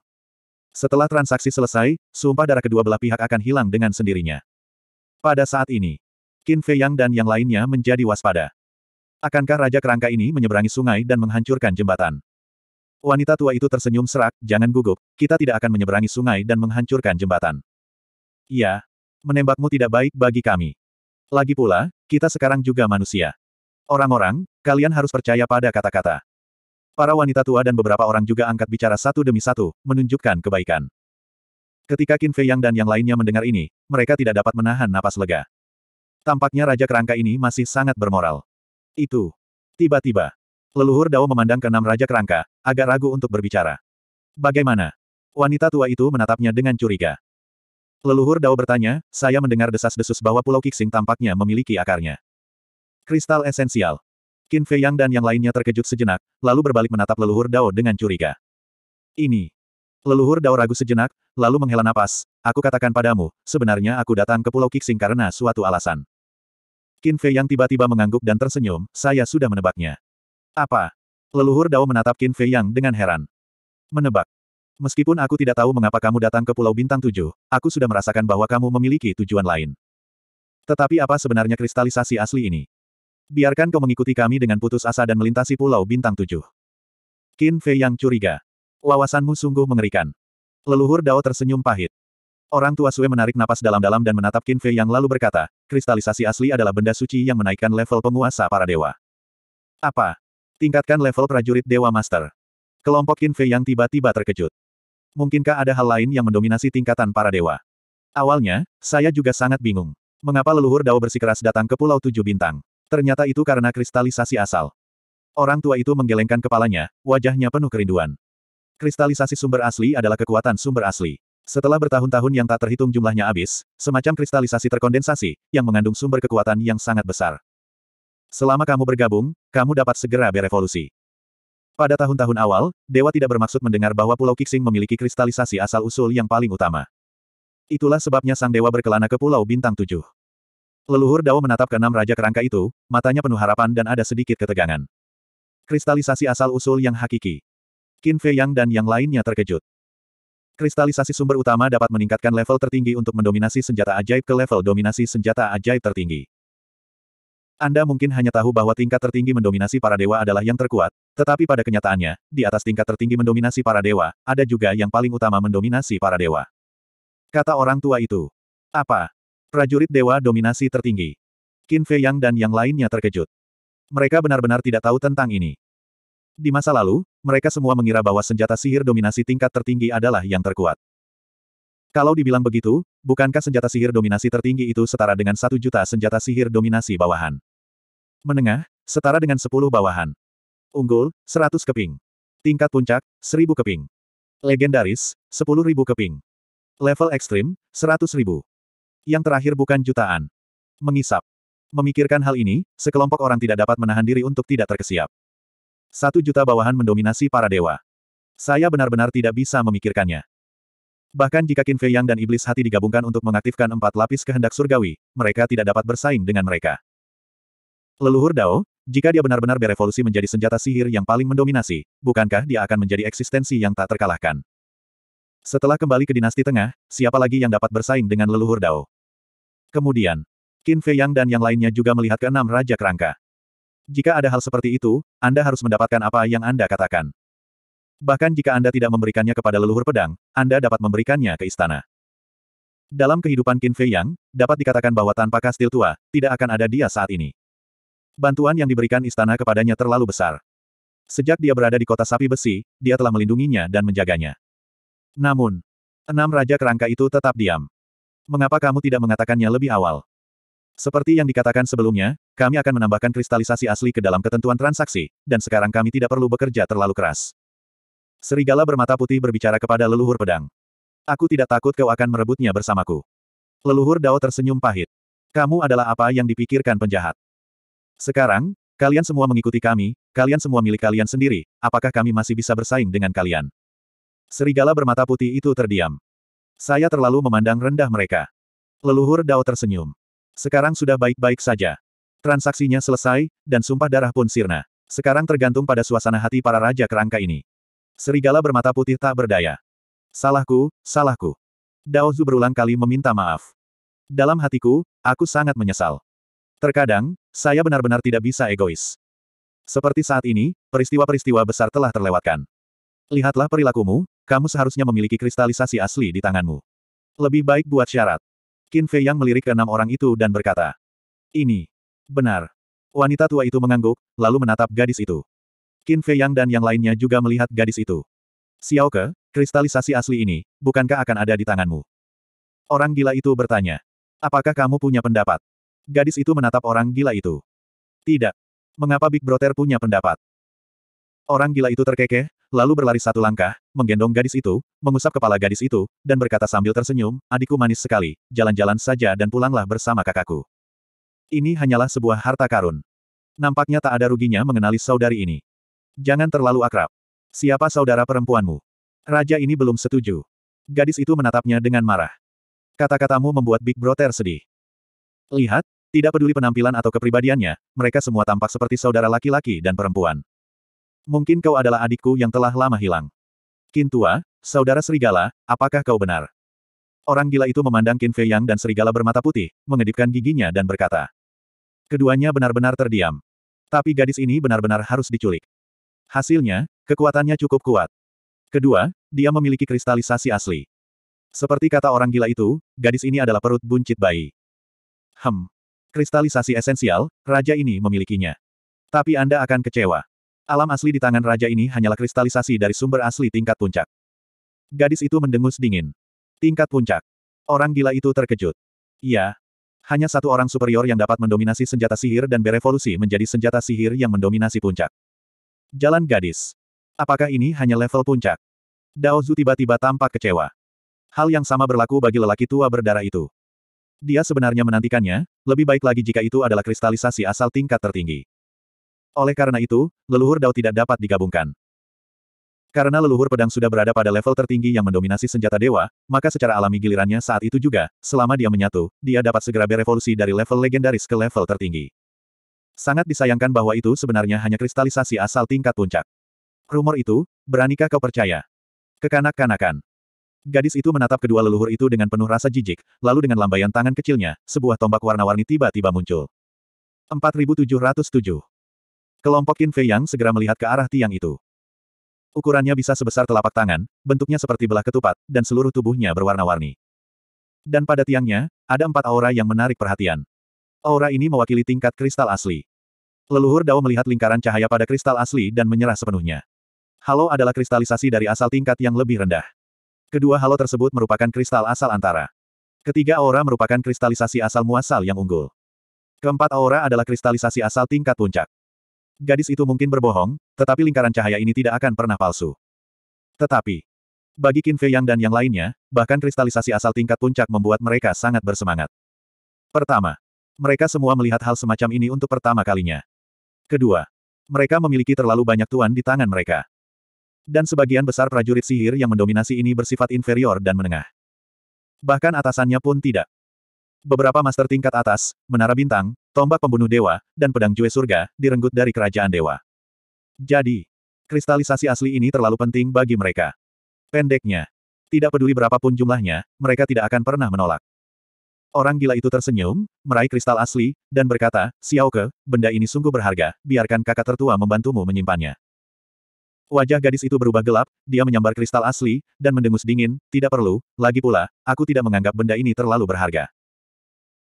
Setelah transaksi selesai, sumpah darah kedua belah pihak akan hilang dengan sendirinya. Pada saat ini, Qin Fei Yang dan yang lainnya menjadi waspada. Akankah Raja Kerangka ini menyeberangi sungai dan menghancurkan jembatan? Wanita tua itu tersenyum serak, jangan gugup, kita tidak akan menyeberangi sungai dan menghancurkan jembatan. Iya, menembakmu tidak baik bagi kami. Lagi pula, kita sekarang juga manusia. Orang-orang, kalian harus percaya pada kata-kata. Para wanita tua dan beberapa orang juga angkat bicara satu demi satu, menunjukkan kebaikan. Ketika Qin Fei Yang dan yang lainnya mendengar ini, mereka tidak dapat menahan napas lega. Tampaknya Raja Kerangka ini masih sangat bermoral. Itu. Tiba-tiba. Leluhur Dao memandang ke enam Raja Kerangka, agak ragu untuk berbicara. Bagaimana? Wanita tua itu menatapnya dengan curiga. Leluhur Dao bertanya, saya mendengar desas-desus bahwa Pulau Kixing tampaknya memiliki akarnya. Kristal esensial. Qin Fei Yang dan yang lainnya terkejut sejenak, lalu berbalik menatap leluhur Dao dengan curiga. Ini. Leluhur Dao ragu sejenak, lalu menghela napas, aku katakan padamu, sebenarnya aku datang ke Pulau Kixing karena suatu alasan. Qin Fei yang tiba-tiba mengangguk dan tersenyum, saya sudah menebaknya. Apa? Leluhur Dao menatap Qin Fei yang dengan heran. Menebak. Meskipun aku tidak tahu mengapa kamu datang ke Pulau Bintang Tujuh, aku sudah merasakan bahwa kamu memiliki tujuan lain. Tetapi apa sebenarnya kristalisasi asli ini? Biarkan kau mengikuti kami dengan putus asa dan melintasi Pulau Bintang Tujuh. Qin Fei yang curiga. Wawasanmu sungguh mengerikan. Leluhur Dao tersenyum pahit. Orang tua Sue menarik napas dalam-dalam dan menatap Qin Fei yang lalu berkata, kristalisasi asli adalah benda suci yang menaikkan level penguasa para dewa. Apa? Tingkatkan level prajurit Dewa Master. Kelompok Qin Fei yang tiba-tiba terkejut. Mungkinkah ada hal lain yang mendominasi tingkatan para dewa? Awalnya, saya juga sangat bingung. Mengapa leluhur Dao bersikeras datang ke Pulau Tujuh Bintang? Ternyata itu karena kristalisasi asal. Orang tua itu menggelengkan kepalanya, wajahnya penuh kerinduan. Kristalisasi sumber asli adalah kekuatan sumber asli. Setelah bertahun-tahun yang tak terhitung jumlahnya habis, semacam kristalisasi terkondensasi, yang mengandung sumber kekuatan yang sangat besar. Selama kamu bergabung, kamu dapat segera berevolusi. Pada tahun-tahun awal, Dewa tidak bermaksud mendengar bahwa Pulau Kixing memiliki kristalisasi asal-usul yang paling utama. Itulah sebabnya Sang Dewa berkelana ke Pulau Bintang Tujuh. Leluhur Dao menatap ke enam Raja Kerangka itu, matanya penuh harapan dan ada sedikit ketegangan. Kristalisasi asal-usul yang hakiki. Qin Fei Yang dan yang lainnya terkejut. Kristalisasi sumber utama dapat meningkatkan level tertinggi untuk mendominasi senjata ajaib ke level dominasi senjata ajaib tertinggi. Anda mungkin hanya tahu bahwa tingkat tertinggi mendominasi para dewa adalah yang terkuat, tetapi pada kenyataannya, di atas tingkat tertinggi mendominasi para dewa, ada juga yang paling utama mendominasi para dewa. Kata orang tua itu. Apa? Prajurit dewa dominasi tertinggi. Qin Fei Yang dan yang lainnya terkejut. Mereka benar-benar tidak tahu tentang ini. Di masa lalu, mereka semua mengira bahwa senjata sihir dominasi tingkat tertinggi adalah yang terkuat. Kalau dibilang begitu, bukankah senjata sihir dominasi tertinggi itu setara dengan satu juta senjata sihir dominasi bawahan? Menengah, setara dengan sepuluh bawahan. Unggul, seratus keping. Tingkat puncak, seribu keping. Legendaris, sepuluh ribu keping. Level ekstrim, seratus ribu. Yang terakhir bukan jutaan. Mengisap. Memikirkan hal ini, sekelompok orang tidak dapat menahan diri untuk tidak terkesiap. Satu juta bawahan mendominasi para dewa. Saya benar-benar tidak bisa memikirkannya. Bahkan jika Qin Fei Yang dan Iblis Hati digabungkan untuk mengaktifkan empat lapis kehendak surgawi, mereka tidak dapat bersaing dengan mereka. Leluhur Dao, jika dia benar-benar berevolusi menjadi senjata sihir yang paling mendominasi, bukankah dia akan menjadi eksistensi yang tak terkalahkan? Setelah kembali ke dinasti tengah, siapa lagi yang dapat bersaing dengan leluhur Dao? Kemudian, Qin Fei Yang dan yang lainnya juga melihat ke enam Raja Kerangka. Jika ada hal seperti itu, Anda harus mendapatkan apa yang Anda katakan. Bahkan jika Anda tidak memberikannya kepada leluhur pedang, Anda dapat memberikannya ke istana. Dalam kehidupan Qin Fei Yang, dapat dikatakan bahwa tanpa kastil tua, tidak akan ada dia saat ini. Bantuan yang diberikan istana kepadanya terlalu besar. Sejak dia berada di kota sapi besi, dia telah melindunginya dan menjaganya. Namun, enam raja kerangka itu tetap diam. Mengapa kamu tidak mengatakannya lebih awal? Seperti yang dikatakan sebelumnya, kami akan menambahkan kristalisasi asli ke dalam ketentuan transaksi, dan sekarang kami tidak perlu bekerja terlalu keras. Serigala bermata putih berbicara kepada leluhur pedang. Aku tidak takut kau akan merebutnya bersamaku. Leluhur Dao tersenyum pahit. Kamu adalah apa yang dipikirkan penjahat. Sekarang, kalian semua mengikuti kami, kalian semua milik kalian sendiri, apakah kami masih bisa bersaing dengan kalian? Serigala bermata putih itu terdiam. Saya terlalu memandang rendah mereka. Leluhur Dao tersenyum. Sekarang sudah baik-baik saja. Transaksinya selesai, dan sumpah darah pun sirna. Sekarang tergantung pada suasana hati para raja kerangka ini. Serigala bermata putih tak berdaya. Salahku, salahku. Daozu berulang kali meminta maaf. Dalam hatiku, aku sangat menyesal. Terkadang, saya benar-benar tidak bisa egois. Seperti saat ini, peristiwa-peristiwa besar telah terlewatkan. Lihatlah perilakumu, kamu seharusnya memiliki kristalisasi asli di tanganmu. Lebih baik buat syarat. Qin Fei Yang melirik ke enam orang itu dan berkata. Ini. Benar. Wanita tua itu mengangguk, lalu menatap gadis itu. Qin Fei Yang dan yang lainnya juga melihat gadis itu. Xiao Ke, kristalisasi asli ini, bukankah akan ada di tanganmu? Orang gila itu bertanya. Apakah kamu punya pendapat? Gadis itu menatap orang gila itu. Tidak. Mengapa Big Brother punya pendapat? Orang gila itu terkekeh, lalu berlari satu langkah, menggendong gadis itu, mengusap kepala gadis itu, dan berkata sambil tersenyum, adikku manis sekali, jalan-jalan saja dan pulanglah bersama kakakku. Ini hanyalah sebuah harta karun. Nampaknya tak ada ruginya mengenali saudari ini. Jangan terlalu akrab. Siapa saudara perempuanmu? Raja ini belum setuju. Gadis itu menatapnya dengan marah. Kata-katamu membuat Big Brother sedih. Lihat, tidak peduli penampilan atau kepribadiannya, mereka semua tampak seperti saudara laki-laki dan perempuan. Mungkin kau adalah adikku yang telah lama hilang. Kintua, saudara serigala, apakah kau benar? Orang gila itu memandang Qin Fei Yang dan serigala bermata putih, mengedipkan giginya dan berkata. Keduanya benar-benar terdiam. Tapi gadis ini benar-benar harus diculik. Hasilnya, kekuatannya cukup kuat. Kedua, dia memiliki kristalisasi asli. Seperti kata orang gila itu, gadis ini adalah perut buncit bayi. Hem. Kristalisasi esensial, raja ini memilikinya. Tapi Anda akan kecewa. Alam asli di tangan raja ini hanyalah kristalisasi dari sumber asli tingkat puncak. Gadis itu mendengus dingin. Tingkat puncak. Orang gila itu terkejut. Iya. Hanya satu orang superior yang dapat mendominasi senjata sihir dan berevolusi menjadi senjata sihir yang mendominasi puncak. Jalan gadis. Apakah ini hanya level puncak? Dao zhu tiba-tiba tampak kecewa. Hal yang sama berlaku bagi lelaki tua berdarah itu. Dia sebenarnya menantikannya, lebih baik lagi jika itu adalah kristalisasi asal tingkat tertinggi. Oleh karena itu, leluhur Dao tidak dapat digabungkan. Karena leluhur pedang sudah berada pada level tertinggi yang mendominasi senjata dewa, maka secara alami gilirannya saat itu juga, selama dia menyatu, dia dapat segera berevolusi dari level legendaris ke level tertinggi. Sangat disayangkan bahwa itu sebenarnya hanya kristalisasi asal tingkat puncak. Rumor itu, beranikah kau percaya? Kekanak-kanakan. Gadis itu menatap kedua leluhur itu dengan penuh rasa jijik, lalu dengan lambaian tangan kecilnya, sebuah tombak warna-warni tiba-tiba muncul. 4707 Kelompok Qin Fei Yang segera melihat ke arah tiang itu. Ukurannya bisa sebesar telapak tangan, bentuknya seperti belah ketupat, dan seluruh tubuhnya berwarna-warni. Dan pada tiangnya, ada empat aura yang menarik perhatian. Aura ini mewakili tingkat kristal asli. Leluhur Dao melihat lingkaran cahaya pada kristal asli dan menyerah sepenuhnya. Halo adalah kristalisasi dari asal tingkat yang lebih rendah. Kedua halo tersebut merupakan kristal asal antara. Ketiga aura merupakan kristalisasi asal muasal yang unggul. Keempat aura adalah kristalisasi asal tingkat puncak. Gadis itu mungkin berbohong, tetapi lingkaran cahaya ini tidak akan pernah palsu. Tetapi, bagi Qin Fei Yang dan yang lainnya, bahkan kristalisasi asal tingkat puncak membuat mereka sangat bersemangat. Pertama, mereka semua melihat hal semacam ini untuk pertama kalinya. Kedua, mereka memiliki terlalu banyak tuan di tangan mereka. Dan sebagian besar prajurit sihir yang mendominasi ini bersifat inferior dan menengah. Bahkan atasannya pun tidak. Beberapa master tingkat atas, menara bintang, tombak pembunuh dewa, dan pedang jue surga, direnggut dari kerajaan dewa. Jadi, kristalisasi asli ini terlalu penting bagi mereka. Pendeknya, tidak peduli berapapun jumlahnya, mereka tidak akan pernah menolak. Orang gila itu tersenyum, meraih kristal asli, dan berkata, Xiao Ke, benda ini sungguh berharga, biarkan kakak tertua membantumu menyimpannya. Wajah gadis itu berubah gelap, dia menyambar kristal asli, dan mendengus dingin, tidak perlu, lagi pula, aku tidak menganggap benda ini terlalu berharga.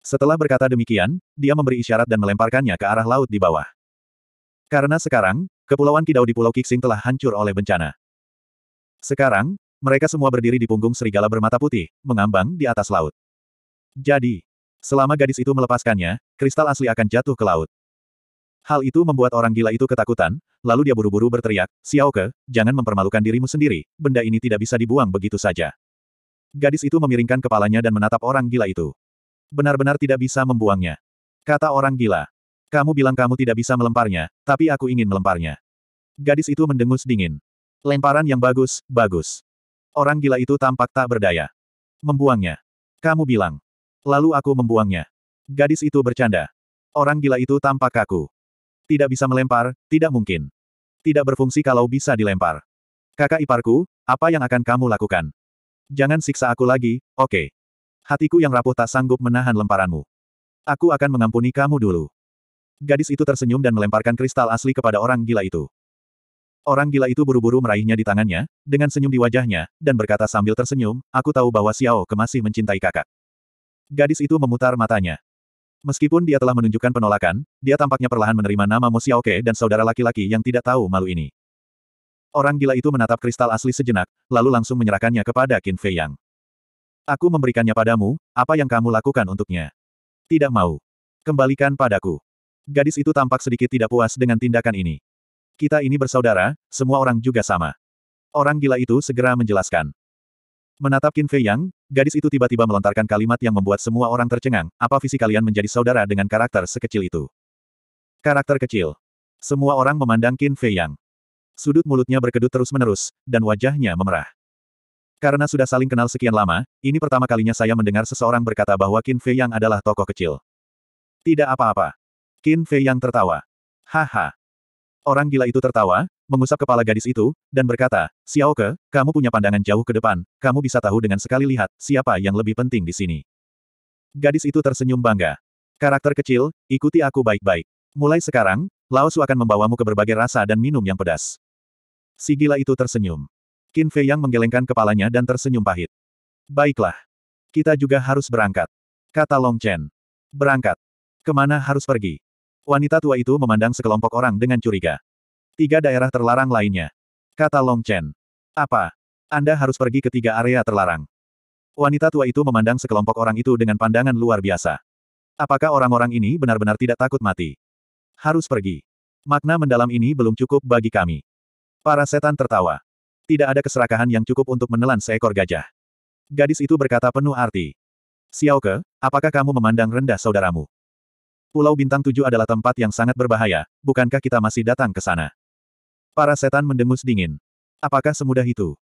Setelah berkata demikian, dia memberi isyarat dan melemparkannya ke arah laut di bawah. Karena sekarang, kepulauan Kidau di Pulau Kixing telah hancur oleh bencana. Sekarang, mereka semua berdiri di punggung serigala bermata putih, mengambang di atas laut. Jadi, selama gadis itu melepaskannya, kristal asli akan jatuh ke laut. Hal itu membuat orang gila itu ketakutan, lalu dia buru-buru berteriak, Xiaoke, jangan mempermalukan dirimu sendiri, benda ini tidak bisa dibuang begitu saja. Gadis itu memiringkan kepalanya dan menatap orang gila itu benar-benar tidak bisa membuangnya. Kata orang gila. Kamu bilang kamu tidak bisa melemparnya, tapi aku ingin melemparnya. Gadis itu mendengus dingin. Lemparan yang bagus, bagus. Orang gila itu tampak tak berdaya. Membuangnya. Kamu bilang. Lalu aku membuangnya. Gadis itu bercanda. Orang gila itu tampak kaku. Tidak bisa melempar, tidak mungkin. Tidak berfungsi kalau bisa dilempar. Kakak iparku, apa yang akan kamu lakukan? Jangan siksa aku lagi, oke. Okay. Hatiku yang rapuh tak sanggup menahan lemparanmu. Aku akan mengampuni kamu dulu. Gadis itu tersenyum dan melemparkan kristal asli kepada orang gila itu. Orang gila itu buru-buru meraihnya di tangannya, dengan senyum di wajahnya, dan berkata sambil tersenyum, aku tahu bahwa Xiao Ke masih mencintai kakak. Gadis itu memutar matanya. Meskipun dia telah menunjukkan penolakan, dia tampaknya perlahan menerima nama Mo Xiao Ke dan saudara laki-laki yang tidak tahu malu ini. Orang gila itu menatap kristal asli sejenak, lalu langsung menyerahkannya kepada Qin Fei Yang. Aku memberikannya padamu, apa yang kamu lakukan untuknya? Tidak mau. Kembalikan padaku. Gadis itu tampak sedikit tidak puas dengan tindakan ini. Kita ini bersaudara, semua orang juga sama. Orang gila itu segera menjelaskan. Menatap Qin Fei Yang, gadis itu tiba-tiba melontarkan kalimat yang membuat semua orang tercengang, apa visi kalian menjadi saudara dengan karakter sekecil itu? Karakter kecil. Semua orang memandang Qin Fei Yang. Sudut mulutnya berkedut terus-menerus, dan wajahnya memerah. Karena sudah saling kenal sekian lama, ini pertama kalinya saya mendengar seseorang berkata bahwa Qin Fei Yang adalah tokoh kecil. Tidak apa-apa. Qin Fei Yang tertawa. Haha. Orang gila itu tertawa, mengusap kepala gadis itu, dan berkata, Xiao Ke, kamu punya pandangan jauh ke depan, kamu bisa tahu dengan sekali lihat siapa yang lebih penting di sini. Gadis itu tersenyum bangga. Karakter kecil, ikuti aku baik-baik. Mulai sekarang, Laosu akan membawamu ke berbagai rasa dan minum yang pedas. Si gila itu tersenyum. Qin Fei yang menggelengkan kepalanya dan tersenyum pahit. Baiklah. Kita juga harus berangkat. Kata Long Chen. Berangkat. Kemana harus pergi? Wanita tua itu memandang sekelompok orang dengan curiga. Tiga daerah terlarang lainnya. Kata Long Chen. Apa? Anda harus pergi ke tiga area terlarang. Wanita tua itu memandang sekelompok orang itu dengan pandangan luar biasa. Apakah orang-orang ini benar-benar tidak takut mati? Harus pergi. Makna mendalam ini belum cukup bagi kami. Para setan tertawa. Tidak ada keserakahan yang cukup untuk menelan seekor gajah. Gadis itu berkata penuh arti. Ke, apakah kamu memandang rendah saudaramu? Pulau Bintang Tujuh adalah tempat yang sangat berbahaya, bukankah kita masih datang ke sana? Para setan mendengus dingin. Apakah semudah itu?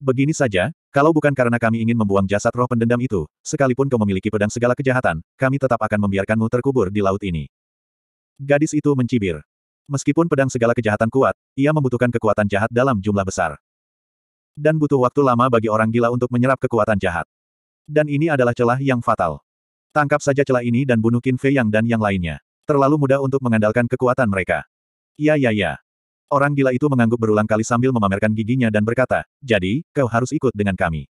Begini saja, kalau bukan karena kami ingin membuang jasad roh pendendam itu, sekalipun kau memiliki pedang segala kejahatan, kami tetap akan membiarkanmu terkubur di laut ini. Gadis itu mencibir. Meskipun pedang segala kejahatan kuat, ia membutuhkan kekuatan jahat dalam jumlah besar dan butuh waktu lama bagi orang gila untuk menyerap kekuatan jahat. Dan ini adalah celah yang fatal. Tangkap saja celah ini dan bunuh Qin Fei Yang dan yang lainnya. Terlalu mudah untuk mengandalkan kekuatan mereka. Ya ya ya. Orang gila itu mengangguk berulang kali sambil memamerkan giginya dan berkata, jadi, kau harus ikut dengan kami.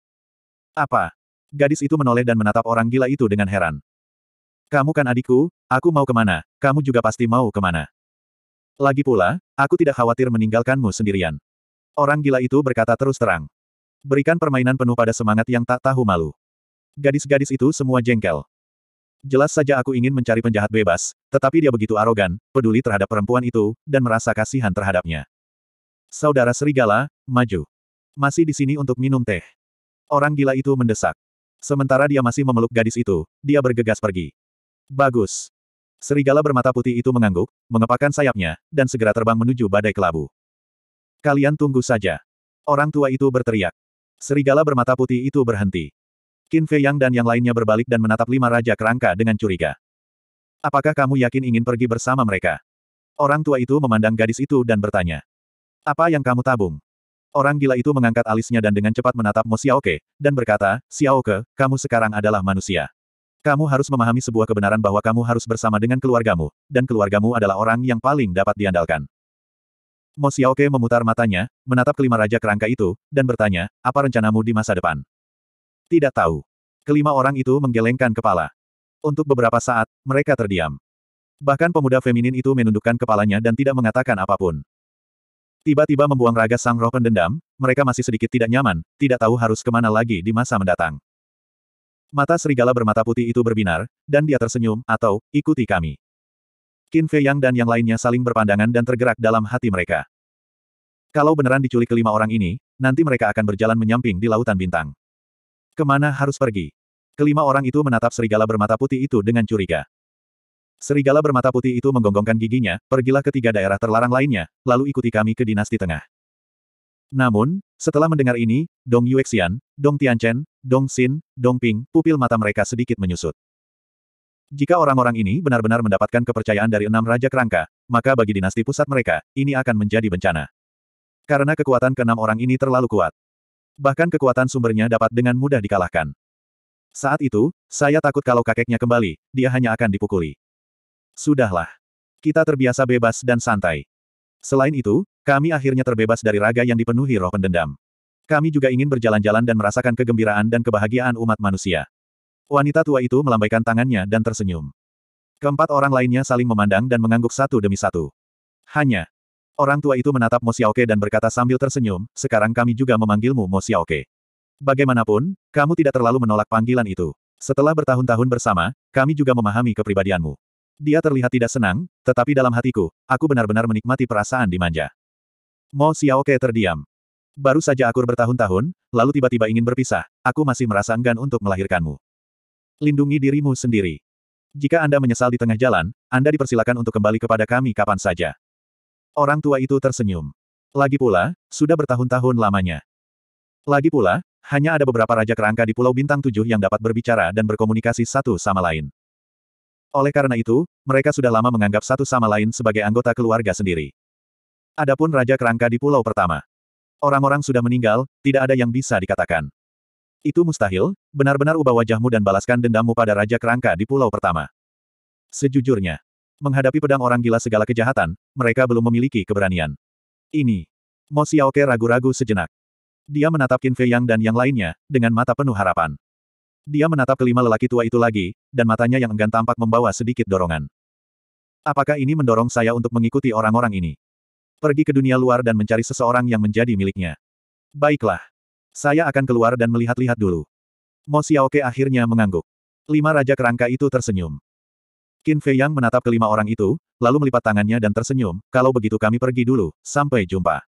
Apa? Gadis itu menoleh dan menatap orang gila itu dengan heran. Kamu kan adikku, aku mau kemana, kamu juga pasti mau kemana. Lagi pula, aku tidak khawatir meninggalkanmu sendirian. Orang gila itu berkata terus terang. Berikan permainan penuh pada semangat yang tak tahu malu. Gadis-gadis itu semua jengkel. Jelas saja aku ingin mencari penjahat bebas, tetapi dia begitu arogan, peduli terhadap perempuan itu, dan merasa kasihan terhadapnya. Saudara Serigala, maju. Masih di sini untuk minum teh. Orang gila itu mendesak. Sementara dia masih memeluk gadis itu, dia bergegas pergi. Bagus. Serigala bermata putih itu mengangguk, mengepakkan sayapnya, dan segera terbang menuju badai kelabu. Kalian tunggu saja. Orang tua itu berteriak. Serigala bermata putih itu berhenti. Qin Fei Yang dan yang lainnya berbalik dan menatap lima raja kerangka dengan curiga. Apakah kamu yakin ingin pergi bersama mereka? Orang tua itu memandang gadis itu dan bertanya. Apa yang kamu tabung? Orang gila itu mengangkat alisnya dan dengan cepat menatap Mo Xiaoke, dan berkata, Xiaoke, kamu sekarang adalah manusia. Kamu harus memahami sebuah kebenaran bahwa kamu harus bersama dengan keluargamu, dan keluargamu adalah orang yang paling dapat diandalkan. Mo Xiaoke memutar matanya, menatap kelima raja kerangka itu, dan bertanya, apa rencanamu di masa depan? Tidak tahu. Kelima orang itu menggelengkan kepala. Untuk beberapa saat, mereka terdiam. Bahkan pemuda feminin itu menundukkan kepalanya dan tidak mengatakan apapun. Tiba-tiba membuang raga sang roh pendendam, mereka masih sedikit tidak nyaman, tidak tahu harus kemana lagi di masa mendatang. Mata serigala bermata putih itu berbinar, dan dia tersenyum, atau, ikuti kami. Qin Fei Yang dan yang lainnya saling berpandangan dan tergerak dalam hati mereka. Kalau beneran diculik kelima orang ini, nanti mereka akan berjalan menyamping di Lautan Bintang. Kemana harus pergi? Kelima orang itu menatap serigala bermata putih itu dengan curiga. Serigala bermata putih itu menggonggongkan giginya, pergilah ke tiga daerah terlarang lainnya, lalu ikuti kami ke dinasti tengah. Namun, setelah mendengar ini, Dong Yuexian, Dong Tianchen, Dong Xin, Dong Ping, pupil mata mereka sedikit menyusut. Jika orang-orang ini benar-benar mendapatkan kepercayaan dari enam Raja Kerangka, maka bagi dinasti pusat mereka, ini akan menjadi bencana. Karena kekuatan keenam orang ini terlalu kuat. Bahkan kekuatan sumbernya dapat dengan mudah dikalahkan. Saat itu, saya takut kalau kakeknya kembali, dia hanya akan dipukuli. Sudahlah. Kita terbiasa bebas dan santai. Selain itu, kami akhirnya terbebas dari raga yang dipenuhi roh pendendam. Kami juga ingin berjalan-jalan dan merasakan kegembiraan dan kebahagiaan umat manusia. Wanita tua itu melambaikan tangannya dan tersenyum. Keempat orang lainnya saling memandang dan mengangguk satu demi satu. Hanya. Orang tua itu menatap Mo Xiaoke dan berkata sambil tersenyum, sekarang kami juga memanggilmu Mo Xiaoke. Bagaimanapun, kamu tidak terlalu menolak panggilan itu. Setelah bertahun-tahun bersama, kami juga memahami kepribadianmu. Dia terlihat tidak senang, tetapi dalam hatiku, aku benar-benar menikmati perasaan dimanja. Mo Xiaoke terdiam. Baru saja akur bertahun-tahun, lalu tiba-tiba ingin berpisah, aku masih merasa enggan untuk melahirkanmu. Lindungi dirimu sendiri. Jika Anda menyesal di tengah jalan, Anda dipersilakan untuk kembali kepada kami kapan saja. Orang tua itu tersenyum. Lagi pula, sudah bertahun-tahun lamanya. Lagi pula, hanya ada beberapa raja kerangka di Pulau Bintang Tujuh yang dapat berbicara dan berkomunikasi satu sama lain. Oleh karena itu, mereka sudah lama menganggap satu sama lain sebagai anggota keluarga sendiri. Adapun raja kerangka di pulau pertama. Orang-orang sudah meninggal, tidak ada yang bisa dikatakan. Itu mustahil, benar-benar ubah wajahmu dan balaskan dendammu pada Raja Kerangka di pulau pertama. Sejujurnya, menghadapi pedang orang gila segala kejahatan, mereka belum memiliki keberanian. Ini. Mo Xiaoke ragu-ragu sejenak. Dia menatap Qin Fei Yang dan yang lainnya, dengan mata penuh harapan. Dia menatap kelima lelaki tua itu lagi, dan matanya yang enggan tampak membawa sedikit dorongan. Apakah ini mendorong saya untuk mengikuti orang-orang ini? Pergi ke dunia luar dan mencari seseorang yang menjadi miliknya. Baiklah. Saya akan keluar dan melihat-lihat dulu. Mo Xiaoke akhirnya mengangguk. Lima raja kerangka itu tersenyum. Qin Fei Yang menatap kelima orang itu, lalu melipat tangannya dan tersenyum, kalau begitu kami pergi dulu, sampai jumpa.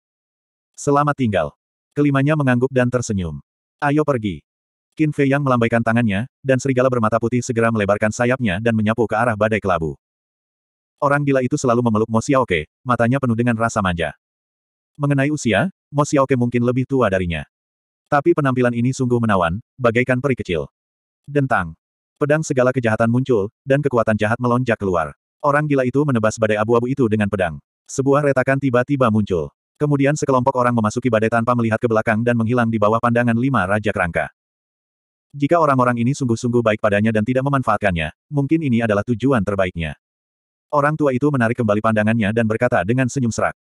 Selamat tinggal. Kelimanya mengangguk dan tersenyum. Ayo pergi. Qin Fei Yang melambaikan tangannya, dan serigala bermata putih segera melebarkan sayapnya dan menyapu ke arah badai kelabu. Orang gila itu selalu memeluk Mo Xiaoke, matanya penuh dengan rasa manja. Mengenai usia, Mo Xiaoke mungkin lebih tua darinya. Tapi penampilan ini sungguh menawan, bagaikan peri kecil. Dentang. Pedang segala kejahatan muncul, dan kekuatan jahat melonjak keluar. Orang gila itu menebas badai abu-abu itu dengan pedang. Sebuah retakan tiba-tiba muncul. Kemudian sekelompok orang memasuki badai tanpa melihat ke belakang dan menghilang di bawah pandangan lima Raja Kerangka. Jika orang-orang ini sungguh-sungguh baik padanya dan tidak memanfaatkannya, mungkin ini adalah tujuan terbaiknya. Orang tua itu menarik kembali pandangannya dan berkata dengan senyum serak.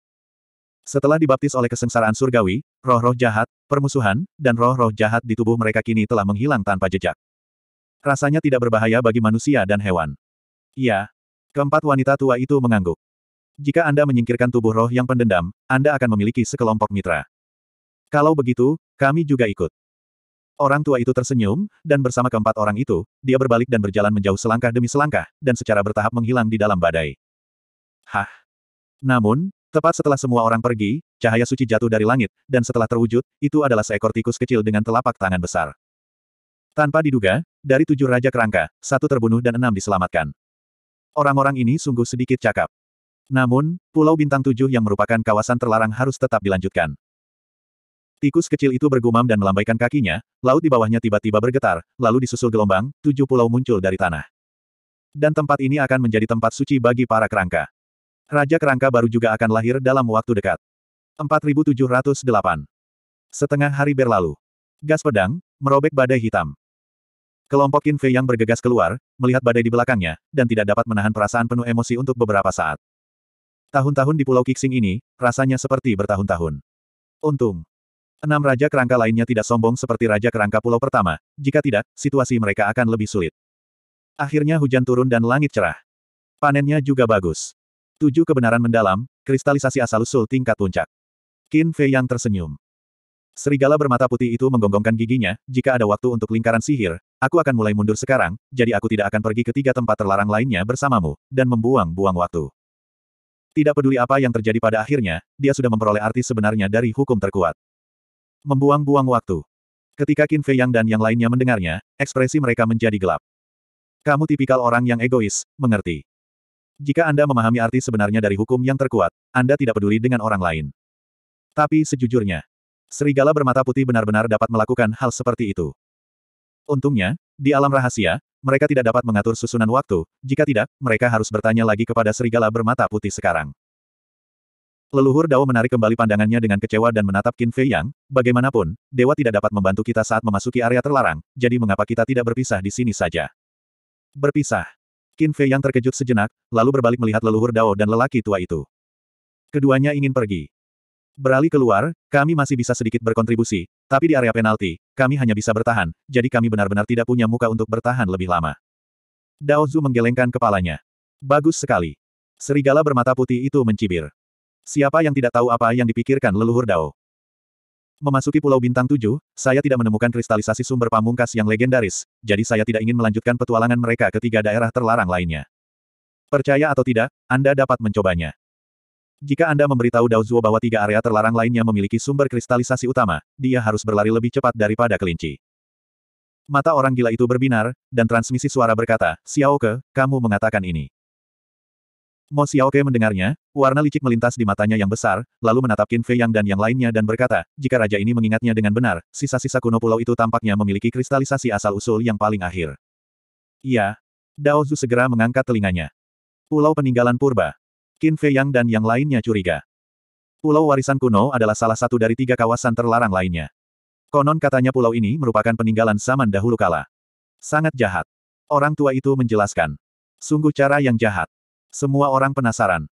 Setelah dibaptis oleh kesengsaraan surgawi, roh-roh jahat, permusuhan, dan roh-roh jahat di tubuh mereka kini telah menghilang tanpa jejak. Rasanya tidak berbahaya bagi manusia dan hewan. Ya, Keempat wanita tua itu mengangguk. Jika Anda menyingkirkan tubuh roh yang pendendam, Anda akan memiliki sekelompok mitra. Kalau begitu, kami juga ikut. Orang tua itu tersenyum, dan bersama keempat orang itu, dia berbalik dan berjalan menjauh selangkah demi selangkah, dan secara bertahap menghilang di dalam badai. Hah? Namun, Tepat setelah semua orang pergi, cahaya suci jatuh dari langit, dan setelah terwujud, itu adalah seekor tikus kecil dengan telapak tangan besar. Tanpa diduga, dari tujuh raja kerangka, satu terbunuh dan enam diselamatkan. Orang-orang ini sungguh sedikit cakap. Namun, Pulau Bintang Tujuh yang merupakan kawasan terlarang harus tetap dilanjutkan. Tikus kecil itu bergumam dan melambaikan kakinya, laut di bawahnya tiba-tiba bergetar, lalu disusul gelombang, tujuh pulau muncul dari tanah. Dan tempat ini akan menjadi tempat suci bagi para kerangka. Raja kerangka baru juga akan lahir dalam waktu dekat. 4708. Setengah hari berlalu. Gas pedang, merobek badai hitam. Kelompok Kinfe yang bergegas keluar, melihat badai di belakangnya, dan tidak dapat menahan perasaan penuh emosi untuk beberapa saat. Tahun-tahun di Pulau Kixing ini, rasanya seperti bertahun-tahun. Untung. Enam raja kerangka lainnya tidak sombong seperti raja kerangka pulau pertama, jika tidak, situasi mereka akan lebih sulit. Akhirnya hujan turun dan langit cerah. Panennya juga bagus. Tujuh kebenaran mendalam, kristalisasi asal-usul tingkat puncak. Qin Fei yang tersenyum. Serigala bermata putih itu menggonggongkan giginya, jika ada waktu untuk lingkaran sihir, aku akan mulai mundur sekarang, jadi aku tidak akan pergi ke tiga tempat terlarang lainnya bersamamu, dan membuang-buang waktu. Tidak peduli apa yang terjadi pada akhirnya, dia sudah memperoleh arti sebenarnya dari hukum terkuat. Membuang-buang waktu. Ketika Qin Fei Yang dan yang lainnya mendengarnya, ekspresi mereka menjadi gelap. Kamu tipikal orang yang egois, mengerti. Jika Anda memahami arti sebenarnya dari hukum yang terkuat, Anda tidak peduli dengan orang lain. Tapi sejujurnya, serigala bermata putih benar-benar dapat melakukan hal seperti itu. Untungnya, di alam rahasia, mereka tidak dapat mengatur susunan waktu, jika tidak, mereka harus bertanya lagi kepada serigala bermata putih sekarang. Leluhur Dao menarik kembali pandangannya dengan kecewa dan menatap Qin Fei Yang, bagaimanapun, dewa tidak dapat membantu kita saat memasuki area terlarang, jadi mengapa kita tidak berpisah di sini saja? Berpisah. Qin Fei yang terkejut sejenak, lalu berbalik melihat leluhur Dao dan lelaki tua itu. Keduanya ingin pergi. Beralih keluar, kami masih bisa sedikit berkontribusi, tapi di area penalti, kami hanya bisa bertahan, jadi kami benar-benar tidak punya muka untuk bertahan lebih lama. Dao Zhu menggelengkan kepalanya. Bagus sekali. Serigala bermata putih itu mencibir. Siapa yang tidak tahu apa yang dipikirkan leluhur Dao? Memasuki Pulau Bintang 7, saya tidak menemukan kristalisasi sumber pamungkas yang legendaris, jadi saya tidak ingin melanjutkan petualangan mereka ke tiga daerah terlarang lainnya. Percaya atau tidak, Anda dapat mencobanya. Jika Anda memberitahu Zuo bahwa tiga area terlarang lainnya memiliki sumber kristalisasi utama, dia harus berlari lebih cepat daripada kelinci. Mata orang gila itu berbinar, dan transmisi suara berkata, Xiao Ke, kamu mengatakan ini. Mo Xiaoke mendengarnya, warna licik melintas di matanya yang besar, lalu menatap Qin Fei Yang dan yang lainnya dan berkata, jika raja ini mengingatnya dengan benar, sisa-sisa kuno pulau itu tampaknya memiliki kristalisasi asal-usul yang paling akhir. Iya. Dao Zhu segera mengangkat telinganya. Pulau peninggalan purba. Qin Fei Yang dan yang lainnya curiga. Pulau warisan kuno adalah salah satu dari tiga kawasan terlarang lainnya. Konon katanya pulau ini merupakan peninggalan zaman dahulu kala. Sangat jahat. Orang tua itu menjelaskan. Sungguh cara yang jahat. Semua orang penasaran.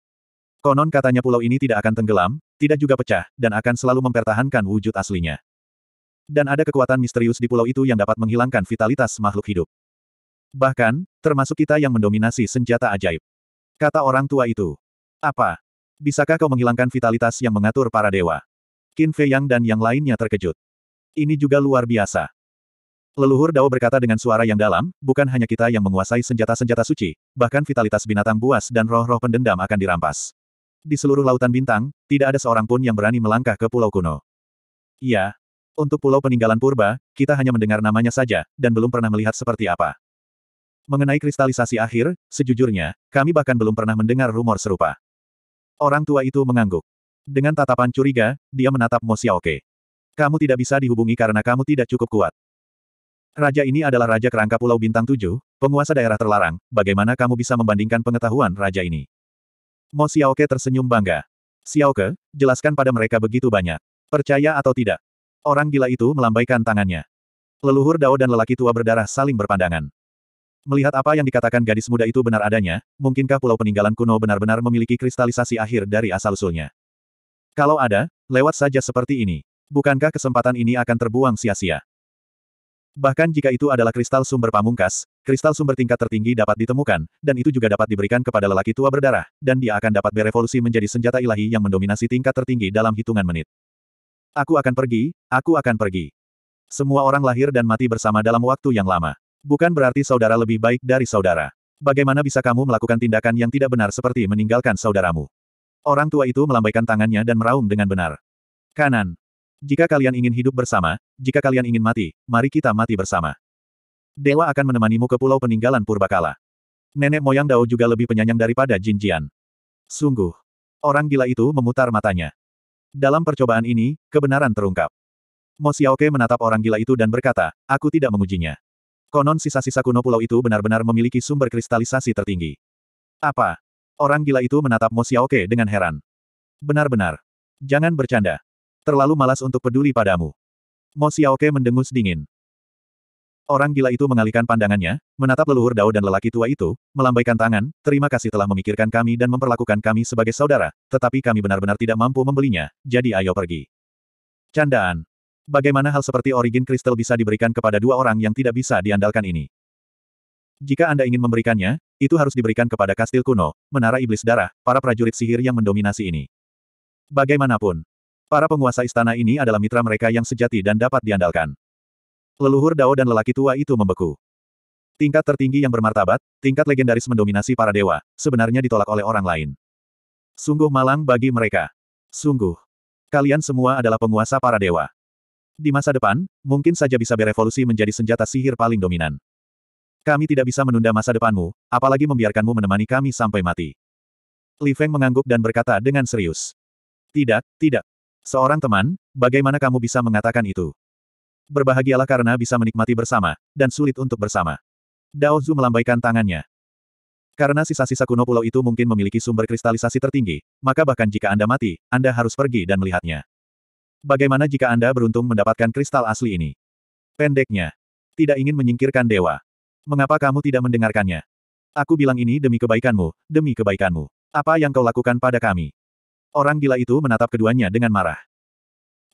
Konon katanya pulau ini tidak akan tenggelam, tidak juga pecah, dan akan selalu mempertahankan wujud aslinya. Dan ada kekuatan misterius di pulau itu yang dapat menghilangkan vitalitas makhluk hidup. Bahkan, termasuk kita yang mendominasi senjata ajaib. Kata orang tua itu. Apa? Bisakah kau menghilangkan vitalitas yang mengatur para dewa? Qin Fei Yang dan yang lainnya terkejut. Ini juga luar biasa. Leluhur Dao berkata dengan suara yang dalam, bukan hanya kita yang menguasai senjata-senjata suci, bahkan vitalitas binatang buas dan roh-roh pendendam akan dirampas. Di seluruh lautan bintang, tidak ada seorang pun yang berani melangkah ke pulau kuno. Iya. Untuk pulau peninggalan purba, kita hanya mendengar namanya saja, dan belum pernah melihat seperti apa. Mengenai kristalisasi akhir, sejujurnya, kami bahkan belum pernah mendengar rumor serupa. Orang tua itu mengangguk. Dengan tatapan curiga, dia menatap Mo Xiaoke. Kamu tidak bisa dihubungi karena kamu tidak cukup kuat. Raja ini adalah Raja Kerangka Pulau Bintang 7, penguasa daerah terlarang, bagaimana kamu bisa membandingkan pengetahuan Raja ini? Mo Xiaoke tersenyum bangga. Xiaoke, jelaskan pada mereka begitu banyak. Percaya atau tidak? Orang gila itu melambaikan tangannya. Leluhur Dao dan lelaki tua berdarah saling berpandangan. Melihat apa yang dikatakan gadis muda itu benar adanya, mungkinkah pulau peninggalan kuno benar-benar memiliki kristalisasi akhir dari asal-usulnya? Kalau ada, lewat saja seperti ini. Bukankah kesempatan ini akan terbuang sia-sia? Bahkan jika itu adalah kristal sumber pamungkas, kristal sumber tingkat tertinggi dapat ditemukan, dan itu juga dapat diberikan kepada lelaki tua berdarah, dan dia akan dapat berevolusi menjadi senjata ilahi yang mendominasi tingkat tertinggi dalam hitungan menit. Aku akan pergi, aku akan pergi. Semua orang lahir dan mati bersama dalam waktu yang lama. Bukan berarti saudara lebih baik dari saudara. Bagaimana bisa kamu melakukan tindakan yang tidak benar seperti meninggalkan saudaramu? Orang tua itu melambaikan tangannya dan meraung dengan benar. Kanan. Jika kalian ingin hidup bersama, jika kalian ingin mati, mari kita mati bersama. Dewa akan menemanimu ke pulau peninggalan purbakala. Nenek moyang Dao juga lebih penyayang daripada Jinjian. Sungguh. Orang gila itu memutar matanya. Dalam percobaan ini, kebenaran terungkap. Mo Xiaoke menatap orang gila itu dan berkata, aku tidak mengujinya. Konon sisa-sisa kuno pulau itu benar-benar memiliki sumber kristalisasi tertinggi. Apa? Orang gila itu menatap Mo Xiaoke dengan heran. Benar-benar. Jangan bercanda. Terlalu malas untuk peduli padamu. Mo Xiaoke mendengus dingin. Orang gila itu mengalihkan pandangannya, menatap leluhur Dao dan lelaki tua itu, melambaikan tangan, terima kasih telah memikirkan kami dan memperlakukan kami sebagai saudara, tetapi kami benar-benar tidak mampu membelinya, jadi ayo pergi. Candaan. Bagaimana hal seperti origin kristal bisa diberikan kepada dua orang yang tidak bisa diandalkan ini? Jika Anda ingin memberikannya, itu harus diberikan kepada kastil kuno, menara iblis darah, para prajurit sihir yang mendominasi ini. Bagaimanapun, Para penguasa istana ini adalah mitra mereka yang sejati dan dapat diandalkan. Leluhur Dao dan lelaki tua itu membeku. Tingkat tertinggi yang bermartabat, tingkat legendaris mendominasi para dewa, sebenarnya ditolak oleh orang lain. Sungguh malang bagi mereka. Sungguh. Kalian semua adalah penguasa para dewa. Di masa depan, mungkin saja bisa berevolusi menjadi senjata sihir paling dominan. Kami tidak bisa menunda masa depanmu, apalagi membiarkanmu menemani kami sampai mati. Li Feng mengangguk dan berkata dengan serius. Tidak, tidak, Seorang teman, bagaimana kamu bisa mengatakan itu? Berbahagialah karena bisa menikmati bersama, dan sulit untuk bersama. Dao Zhu melambaikan tangannya. Karena sisa-sisa kuno pulau itu mungkin memiliki sumber kristalisasi tertinggi, maka bahkan jika Anda mati, Anda harus pergi dan melihatnya. Bagaimana jika Anda beruntung mendapatkan kristal asli ini? Pendeknya. Tidak ingin menyingkirkan dewa. Mengapa kamu tidak mendengarkannya? Aku bilang ini demi kebaikanmu, demi kebaikanmu. Apa yang kau lakukan pada kami? Orang gila itu menatap keduanya dengan marah.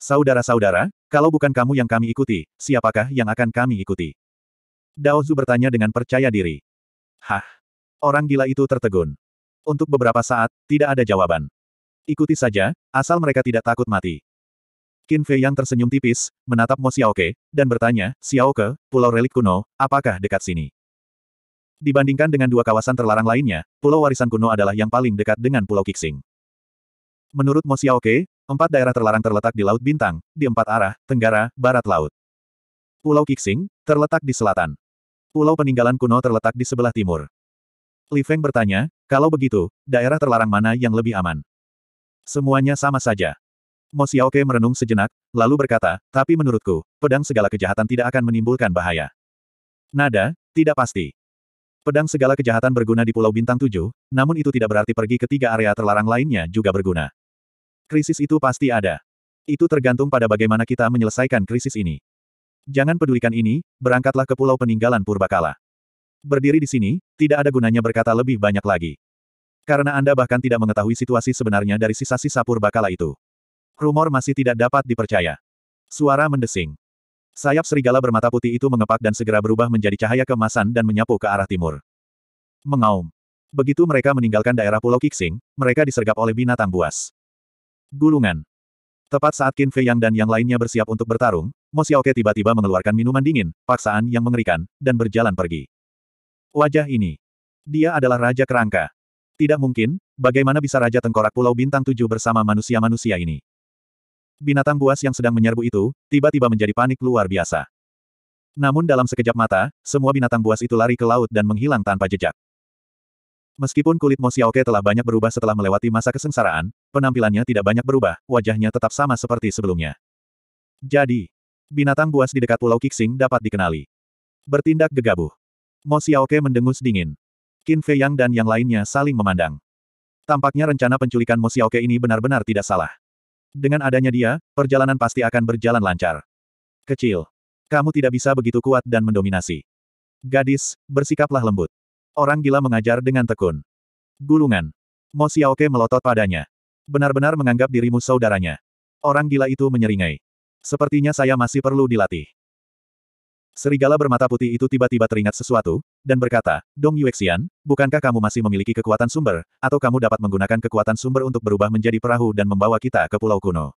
Saudara-saudara, kalau bukan kamu yang kami ikuti, siapakah yang akan kami ikuti? Dao Zu bertanya dengan percaya diri. Hah? Orang gila itu tertegun. Untuk beberapa saat, tidak ada jawaban. Ikuti saja, asal mereka tidak takut mati. Qin Fei yang tersenyum tipis, menatap Mo Xiaoke, dan bertanya, Xiaoke, pulau relik kuno, apakah dekat sini? Dibandingkan dengan dua kawasan terlarang lainnya, pulau warisan kuno adalah yang paling dekat dengan pulau Kixing. Menurut Mo Xiaoke, empat daerah terlarang terletak di Laut Bintang, di empat arah, tenggara, barat laut. Pulau Kixing, terletak di selatan. Pulau peninggalan kuno terletak di sebelah timur. Li Feng bertanya, kalau begitu, daerah terlarang mana yang lebih aman? Semuanya sama saja. Mo Xiaoke merenung sejenak, lalu berkata, tapi menurutku, pedang segala kejahatan tidak akan menimbulkan bahaya. Nada, tidak pasti. Pedang segala kejahatan berguna di Pulau Bintang Tujuh, namun itu tidak berarti pergi ke tiga area terlarang lainnya juga berguna. Krisis itu pasti ada. Itu tergantung pada bagaimana kita menyelesaikan krisis ini. Jangan pedulikan ini, berangkatlah ke pulau peninggalan purbakala. Berdiri di sini, tidak ada gunanya berkata lebih banyak lagi. Karena Anda bahkan tidak mengetahui situasi sebenarnya dari sisa-sisa purbakala itu. Rumor masih tidak dapat dipercaya. Suara mendesing. Sayap serigala bermata putih itu mengepak dan segera berubah menjadi cahaya kemasan dan menyapu ke arah timur. Mengaum. Begitu mereka meninggalkan daerah Pulau Kixing, mereka disergap oleh binatang buas. Gulungan. Tepat saat Qin Fei Yang dan yang lainnya bersiap untuk bertarung, Mo Xiaoke tiba-tiba mengeluarkan minuman dingin, paksaan yang mengerikan, dan berjalan pergi. Wajah ini. Dia adalah Raja Kerangka. Tidak mungkin, bagaimana bisa Raja Tengkorak Pulau Bintang Tujuh bersama manusia-manusia ini? Binatang buas yang sedang menyerbu itu, tiba-tiba menjadi panik luar biasa. Namun dalam sekejap mata, semua binatang buas itu lari ke laut dan menghilang tanpa jejak. Meskipun kulit Mo Xiaoke telah banyak berubah setelah melewati masa kesengsaraan, penampilannya tidak banyak berubah, wajahnya tetap sama seperti sebelumnya. Jadi, binatang buas di dekat Pulau Kixing dapat dikenali. Bertindak gegabah. Mo Xiaoke mendengus dingin. Qin Fei Yang dan yang lainnya saling memandang. Tampaknya rencana penculikan Mo Xiaoke ini benar-benar tidak salah. Dengan adanya dia, perjalanan pasti akan berjalan lancar. Kecil. Kamu tidak bisa begitu kuat dan mendominasi. Gadis, bersikaplah lembut. Orang gila mengajar dengan tekun. Gulungan. Mo Xiaoke melotot padanya. Benar-benar menganggap dirimu saudaranya. Orang gila itu menyeringai. Sepertinya saya masih perlu dilatih. Serigala bermata putih itu tiba-tiba teringat sesuatu, dan berkata, Dong Yuexian, bukankah kamu masih memiliki kekuatan sumber, atau kamu dapat menggunakan kekuatan sumber untuk berubah menjadi perahu dan membawa kita ke pulau kuno?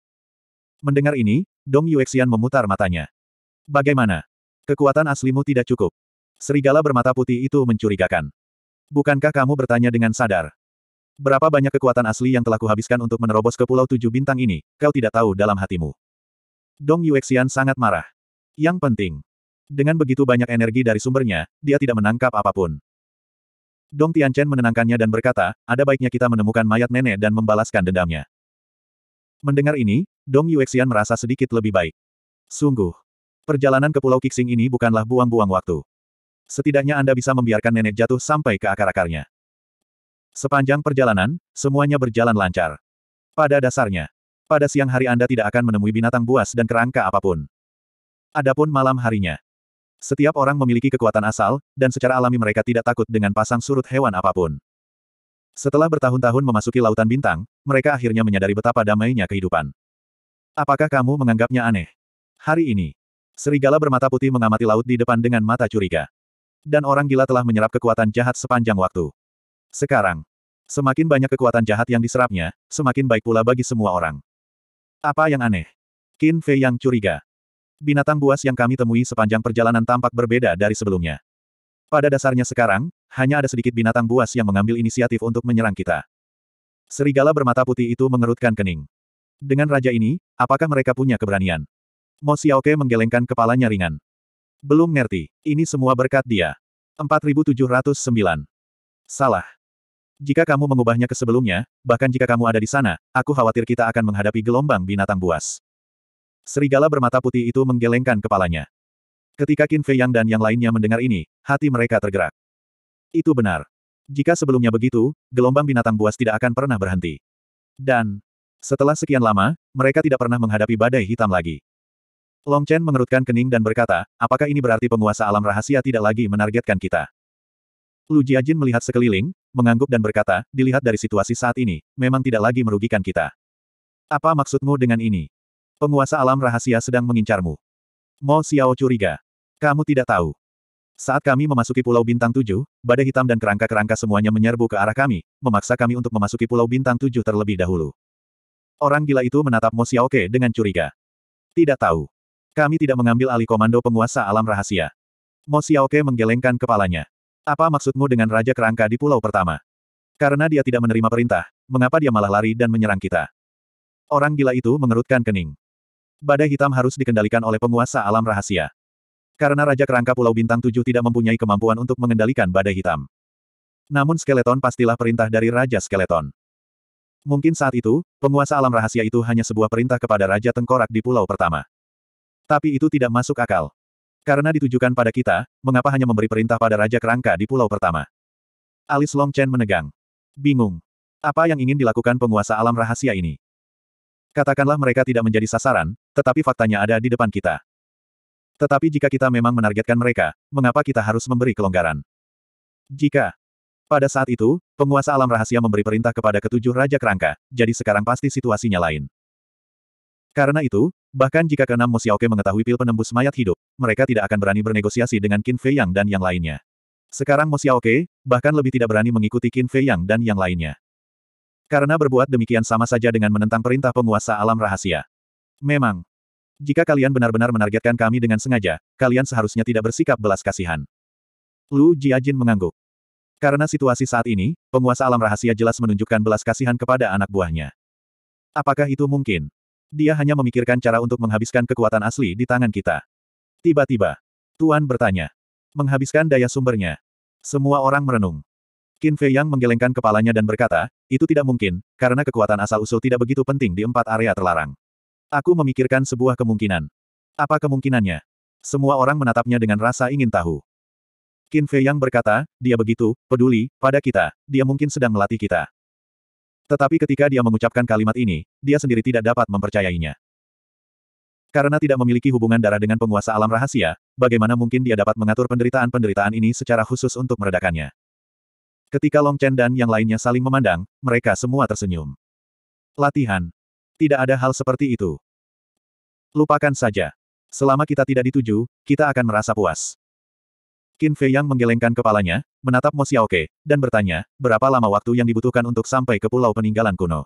Mendengar ini, Dong Yuexian memutar matanya. Bagaimana? Kekuatan aslimu tidak cukup. Serigala bermata putih itu mencurigakan. Bukankah kamu bertanya dengan sadar? Berapa banyak kekuatan asli yang telah kuhabiskan untuk menerobos ke Pulau Tujuh Bintang ini, kau tidak tahu dalam hatimu. Dong Yuexian sangat marah. Yang penting, dengan begitu banyak energi dari sumbernya, dia tidak menangkap apapun. Dong Tianchen menenangkannya dan berkata, ada baiknya kita menemukan mayat nenek dan membalaskan dendamnya. Mendengar ini, Dong Yuexian merasa sedikit lebih baik. Sungguh, perjalanan ke Pulau Kixing ini bukanlah buang-buang waktu. Setidaknya Anda bisa membiarkan nenek jatuh sampai ke akar-akarnya. Sepanjang perjalanan, semuanya berjalan lancar. Pada dasarnya, pada siang hari Anda tidak akan menemui binatang buas dan kerangka apapun. Adapun malam harinya, setiap orang memiliki kekuatan asal, dan secara alami mereka tidak takut dengan pasang surut hewan apapun. Setelah bertahun-tahun memasuki lautan bintang, mereka akhirnya menyadari betapa damainya kehidupan. Apakah kamu menganggapnya aneh? Hari ini, serigala bermata putih mengamati laut di depan dengan mata curiga dan orang gila telah menyerap kekuatan jahat sepanjang waktu. Sekarang, semakin banyak kekuatan jahat yang diserapnya, semakin baik pula bagi semua orang. Apa yang aneh? Qin Fei yang curiga. Binatang buas yang kami temui sepanjang perjalanan tampak berbeda dari sebelumnya. Pada dasarnya sekarang, hanya ada sedikit binatang buas yang mengambil inisiatif untuk menyerang kita. Serigala bermata putih itu mengerutkan kening. Dengan raja ini, apakah mereka punya keberanian? Mo Xiaoke menggelengkan kepalanya ringan. Belum ngerti, ini semua berkat dia. 4709. Salah. Jika kamu mengubahnya ke sebelumnya, bahkan jika kamu ada di sana, aku khawatir kita akan menghadapi gelombang binatang buas. Serigala bermata putih itu menggelengkan kepalanya. Ketika Qin Fei Yang dan yang lainnya mendengar ini, hati mereka tergerak. Itu benar. Jika sebelumnya begitu, gelombang binatang buas tidak akan pernah berhenti. Dan, setelah sekian lama, mereka tidak pernah menghadapi badai hitam lagi. Long Chen mengerutkan kening dan berkata, apakah ini berarti penguasa alam rahasia tidak lagi menargetkan kita? Lu Jiajin melihat sekeliling, mengangguk dan berkata, dilihat dari situasi saat ini, memang tidak lagi merugikan kita. Apa maksudmu dengan ini? Penguasa alam rahasia sedang mengincarmu. Mo Xiao curiga. Kamu tidak tahu. Saat kami memasuki Pulau Bintang Tujuh, badai hitam dan kerangka-kerangka semuanya menyerbu ke arah kami, memaksa kami untuk memasuki Pulau Bintang Tujuh terlebih dahulu. Orang gila itu menatap Mo Ke dengan curiga. Tidak tahu. Kami tidak mengambil alih komando penguasa alam rahasia. Mo Xiaoke menggelengkan kepalanya. Apa maksudmu dengan Raja Kerangka di pulau pertama? Karena dia tidak menerima perintah, mengapa dia malah lari dan menyerang kita? Orang gila itu mengerutkan kening. Badai hitam harus dikendalikan oleh penguasa alam rahasia. Karena Raja Kerangka Pulau Bintang Tujuh tidak mempunyai kemampuan untuk mengendalikan badai hitam. Namun skeleton pastilah perintah dari Raja Skeleton. Mungkin saat itu, penguasa alam rahasia itu hanya sebuah perintah kepada Raja Tengkorak di pulau pertama. Tapi itu tidak masuk akal. Karena ditujukan pada kita, mengapa hanya memberi perintah pada Raja Kerangka di pulau pertama? Alis Long Chen menegang. Bingung. Apa yang ingin dilakukan penguasa alam rahasia ini? Katakanlah mereka tidak menjadi sasaran, tetapi faktanya ada di depan kita. Tetapi jika kita memang menargetkan mereka, mengapa kita harus memberi kelonggaran? Jika pada saat itu, penguasa alam rahasia memberi perintah kepada ketujuh Raja Kerangka, jadi sekarang pasti situasinya lain. Karena itu, Bahkan jika keenam Mo Xiaoke mengetahui pil penembus mayat hidup, mereka tidak akan berani bernegosiasi dengan Qin Fei Yang dan yang lainnya. Sekarang Mo Xiaoke, bahkan lebih tidak berani mengikuti Qin Fei Yang dan yang lainnya. Karena berbuat demikian sama saja dengan menentang perintah penguasa alam rahasia. Memang. Jika kalian benar-benar menargetkan kami dengan sengaja, kalian seharusnya tidak bersikap belas kasihan. Lu Jiajin mengangguk. Karena situasi saat ini, penguasa alam rahasia jelas menunjukkan belas kasihan kepada anak buahnya. Apakah itu mungkin? Dia hanya memikirkan cara untuk menghabiskan kekuatan asli di tangan kita. Tiba-tiba, Tuan bertanya. Menghabiskan daya sumbernya. Semua orang merenung. Qin Fei Yang menggelengkan kepalanya dan berkata, itu tidak mungkin, karena kekuatan asal-usul tidak begitu penting di empat area terlarang. Aku memikirkan sebuah kemungkinan. Apa kemungkinannya? Semua orang menatapnya dengan rasa ingin tahu. Qin Fei Yang berkata, dia begitu, peduli, pada kita, dia mungkin sedang melatih kita. Tetapi ketika dia mengucapkan kalimat ini, dia sendiri tidak dapat mempercayainya. Karena tidak memiliki hubungan darah dengan penguasa alam rahasia, bagaimana mungkin dia dapat mengatur penderitaan-penderitaan ini secara khusus untuk meredakannya? Ketika Long Chen dan yang lainnya saling memandang, mereka semua tersenyum. Latihan. Tidak ada hal seperti itu. Lupakan saja. Selama kita tidak dituju, kita akan merasa puas. Qin Fei Yang menggelengkan kepalanya, menatap Mo Xiaoke, dan bertanya, berapa lama waktu yang dibutuhkan untuk sampai ke pulau peninggalan kuno?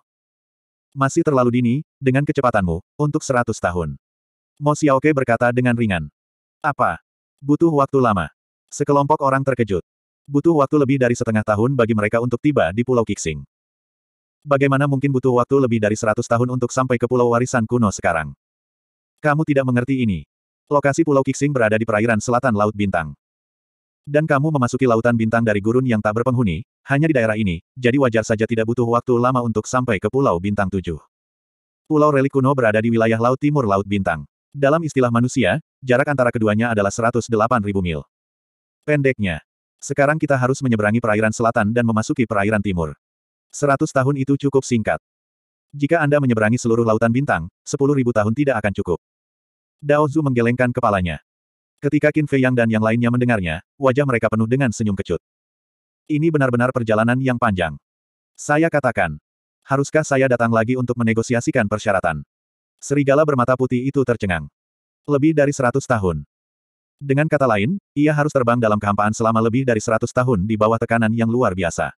Masih terlalu dini, dengan kecepatanmu, untuk seratus tahun. Mo Xiaoke berkata dengan ringan. Apa? Butuh waktu lama. Sekelompok orang terkejut. Butuh waktu lebih dari setengah tahun bagi mereka untuk tiba di Pulau Kixing. Bagaimana mungkin butuh waktu lebih dari seratus tahun untuk sampai ke pulau warisan kuno sekarang? Kamu tidak mengerti ini. Lokasi Pulau Kixing berada di perairan selatan Laut Bintang. Dan kamu memasuki lautan bintang dari gurun yang tak berpenghuni, hanya di daerah ini, jadi wajar saja tidak butuh waktu lama untuk sampai ke Pulau Bintang 7. Pulau relik kuno berada di wilayah Laut Timur Laut Bintang. Dalam istilah manusia, jarak antara keduanya adalah 108.000 mil. Pendeknya, sekarang kita harus menyeberangi perairan selatan dan memasuki perairan timur. 100 tahun itu cukup singkat. Jika Anda menyeberangi seluruh lautan bintang, 10.000 tahun tidak akan cukup. Dao Zhu menggelengkan kepalanya. Ketika Qin Fei Yang dan yang lainnya mendengarnya, wajah mereka penuh dengan senyum kecut. Ini benar-benar perjalanan yang panjang. Saya katakan, haruskah saya datang lagi untuk menegosiasikan persyaratan? Serigala bermata putih itu tercengang. Lebih dari seratus tahun. Dengan kata lain, ia harus terbang dalam kehampaan selama lebih dari seratus tahun di bawah tekanan yang luar biasa.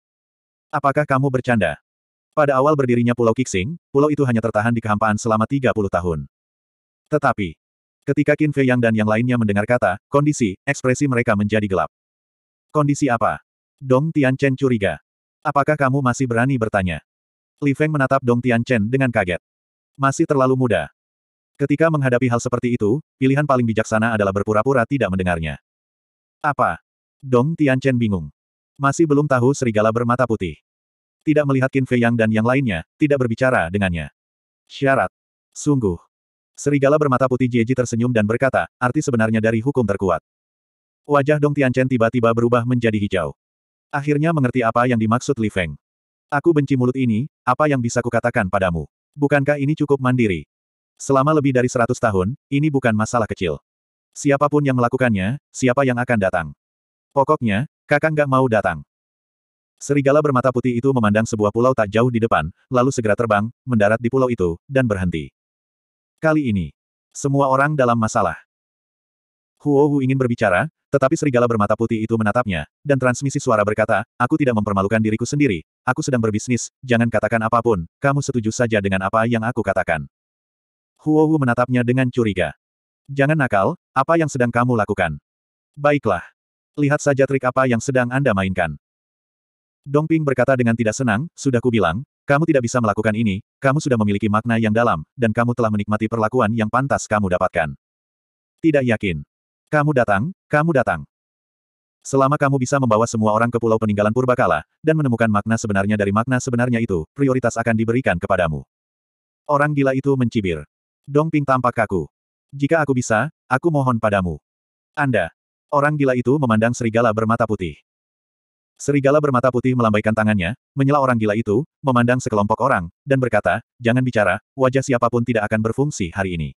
Apakah kamu bercanda? Pada awal berdirinya Pulau Kixing, pulau itu hanya tertahan di kehampaan selama tiga puluh tahun. Tetapi, Ketika Qin Fei Yang dan yang lainnya mendengar kata, kondisi, ekspresi mereka menjadi gelap. Kondisi apa? Dong Tian Chen curiga. Apakah kamu masih berani bertanya? Li Feng menatap Dong Tian Chen dengan kaget. Masih terlalu muda. Ketika menghadapi hal seperti itu, pilihan paling bijaksana adalah berpura-pura tidak mendengarnya. Apa? Dong Tian Chen bingung. Masih belum tahu serigala bermata putih. Tidak melihat Qin Fei Yang dan yang lainnya, tidak berbicara dengannya. Syarat. Sungguh. Serigala bermata putih Jieji tersenyum dan berkata, arti sebenarnya dari hukum terkuat. Wajah Dong Tianchen tiba-tiba berubah menjadi hijau. Akhirnya mengerti apa yang dimaksud Li Feng. Aku benci mulut ini, apa yang bisa kukatakan padamu? Bukankah ini cukup mandiri? Selama lebih dari seratus tahun, ini bukan masalah kecil. Siapapun yang melakukannya, siapa yang akan datang? Pokoknya, kakak nggak mau datang. Serigala bermata putih itu memandang sebuah pulau tak jauh di depan, lalu segera terbang, mendarat di pulau itu, dan berhenti. Kali ini, semua orang dalam masalah. Huo Hu ingin berbicara, tetapi serigala bermata putih itu menatapnya, dan transmisi suara berkata, aku tidak mempermalukan diriku sendiri, aku sedang berbisnis, jangan katakan apapun, kamu setuju saja dengan apa yang aku katakan. Huo Hu menatapnya dengan curiga. Jangan nakal, apa yang sedang kamu lakukan? Baiklah. Lihat saja trik apa yang sedang Anda mainkan. Dongping berkata dengan tidak senang, sudah kubilang, kamu tidak bisa melakukan ini, kamu sudah memiliki makna yang dalam, dan kamu telah menikmati perlakuan yang pantas kamu dapatkan. Tidak yakin. Kamu datang, kamu datang. Selama kamu bisa membawa semua orang ke Pulau Peninggalan Purbakala, dan menemukan makna sebenarnya dari makna sebenarnya itu, prioritas akan diberikan kepadamu. Orang gila itu mencibir. Dong Ping tampak kaku. Jika aku bisa, aku mohon padamu. Anda. Orang gila itu memandang serigala bermata putih. Serigala bermata putih melambaikan tangannya, menyela orang gila itu, memandang sekelompok orang, dan berkata, jangan bicara, wajah siapapun tidak akan berfungsi hari ini.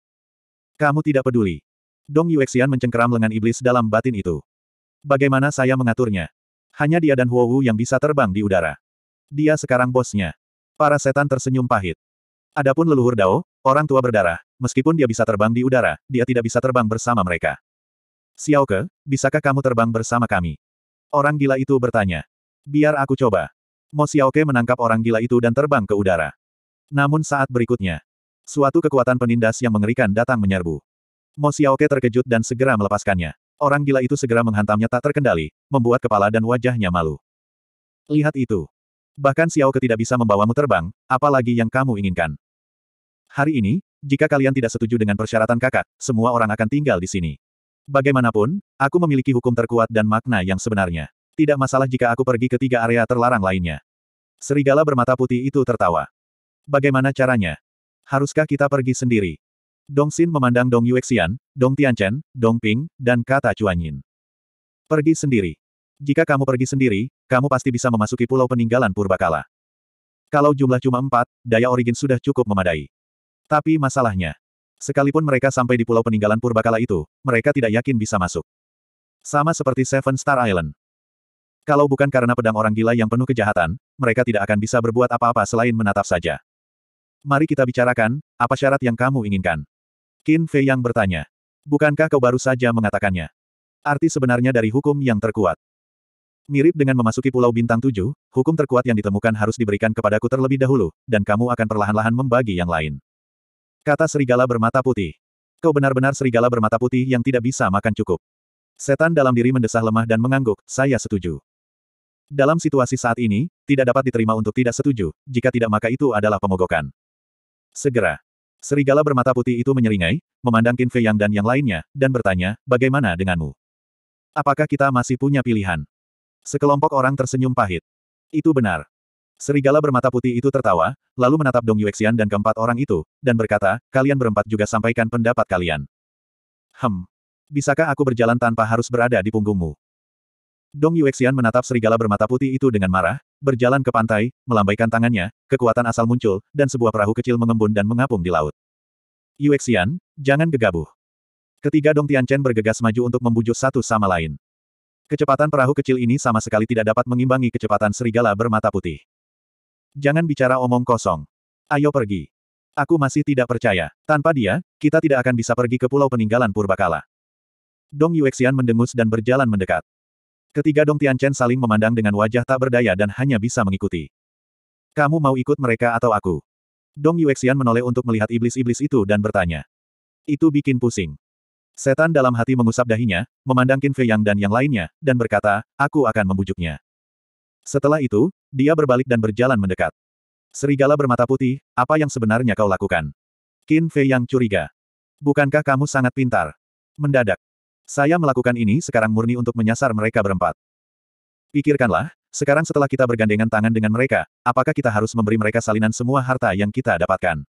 Kamu tidak peduli. Dong Yuexian mencengkeram lengan iblis dalam batin itu. Bagaimana saya mengaturnya? Hanya dia dan Huowu yang bisa terbang di udara. Dia sekarang bosnya. Para setan tersenyum pahit. Adapun leluhur Dao, orang tua berdarah, meskipun dia bisa terbang di udara, dia tidak bisa terbang bersama mereka. Xiao Ke, bisakah kamu terbang bersama kami? Orang gila itu bertanya. Biar aku coba. Mo Xiaoke menangkap orang gila itu dan terbang ke udara. Namun saat berikutnya, suatu kekuatan penindas yang mengerikan datang menyerbu. Mo Xiaoke terkejut dan segera melepaskannya. Orang gila itu segera menghantamnya tak terkendali, membuat kepala dan wajahnya malu. Lihat itu. Bahkan Xiaoke tidak bisa membawamu terbang, apalagi yang kamu inginkan. Hari ini, jika kalian tidak setuju dengan persyaratan kakak, semua orang akan tinggal di sini. Bagaimanapun, aku memiliki hukum terkuat dan makna yang sebenarnya. Tidak masalah jika aku pergi ke tiga area terlarang lainnya. Serigala bermata putih itu tertawa. Bagaimana caranya? Haruskah kita pergi sendiri? Dong Xin memandang Dong Yuexian, Dong Tianchen, Dong Ping, dan kata Yin. Pergi sendiri. Jika kamu pergi sendiri, kamu pasti bisa memasuki pulau peninggalan purbakala. Kalau jumlah cuma empat, daya origin sudah cukup memadai. Tapi masalahnya, Sekalipun mereka sampai di pulau peninggalan purbakala itu, mereka tidak yakin bisa masuk. Sama seperti Seven Star Island. Kalau bukan karena pedang orang gila yang penuh kejahatan, mereka tidak akan bisa berbuat apa-apa selain menatap saja. Mari kita bicarakan, apa syarat yang kamu inginkan? Qin Fei yang bertanya. Bukankah kau baru saja mengatakannya? Arti sebenarnya dari hukum yang terkuat. Mirip dengan memasuki Pulau Bintang Tujuh, hukum terkuat yang ditemukan harus diberikan kepadaku terlebih dahulu, dan kamu akan perlahan-lahan membagi yang lain. Kata serigala bermata putih. Kau benar-benar serigala bermata putih yang tidak bisa makan cukup. Setan dalam diri mendesah lemah dan mengangguk, saya setuju. Dalam situasi saat ini, tidak dapat diterima untuk tidak setuju, jika tidak maka itu adalah pemogokan. Segera. Serigala bermata putih itu menyeringai, memandang Qin Fei Yang dan yang lainnya, dan bertanya, bagaimana denganmu? Apakah kita masih punya pilihan? Sekelompok orang tersenyum pahit. Itu benar. Serigala bermata putih itu tertawa, lalu menatap Dong Yuexian dan keempat orang itu, dan berkata, kalian berempat juga sampaikan pendapat kalian. Hem. Bisakah aku berjalan tanpa harus berada di punggungmu? Dong Yuexian menatap serigala bermata putih itu dengan marah, berjalan ke pantai, melambaikan tangannya, kekuatan asal muncul, dan sebuah perahu kecil mengembun dan mengapung di laut. Yuexian, jangan gegabah. Ketiga Dong Tianchen bergegas maju untuk membujuk satu sama lain. Kecepatan perahu kecil ini sama sekali tidak dapat mengimbangi kecepatan serigala bermata putih. Jangan bicara omong kosong. Ayo pergi. Aku masih tidak percaya. Tanpa dia, kita tidak akan bisa pergi ke pulau peninggalan purbakala. Dong Yuexian mendengus dan berjalan mendekat. Ketiga Dong Tianchen saling memandang dengan wajah tak berdaya dan hanya bisa mengikuti. Kamu mau ikut mereka atau aku? Dong Yuexian menoleh untuk melihat iblis-iblis itu dan bertanya. Itu bikin pusing. Setan dalam hati mengusap dahinya, memandang Qin Fei Yang dan yang lainnya, dan berkata, aku akan membujuknya. Setelah itu, dia berbalik dan berjalan mendekat. Serigala bermata putih, apa yang sebenarnya kau lakukan? Qin Fei yang curiga. Bukankah kamu sangat pintar? Mendadak. Saya melakukan ini sekarang murni untuk menyasar mereka berempat. Pikirkanlah, sekarang setelah kita bergandengan tangan dengan mereka, apakah kita harus memberi mereka salinan semua harta yang kita dapatkan?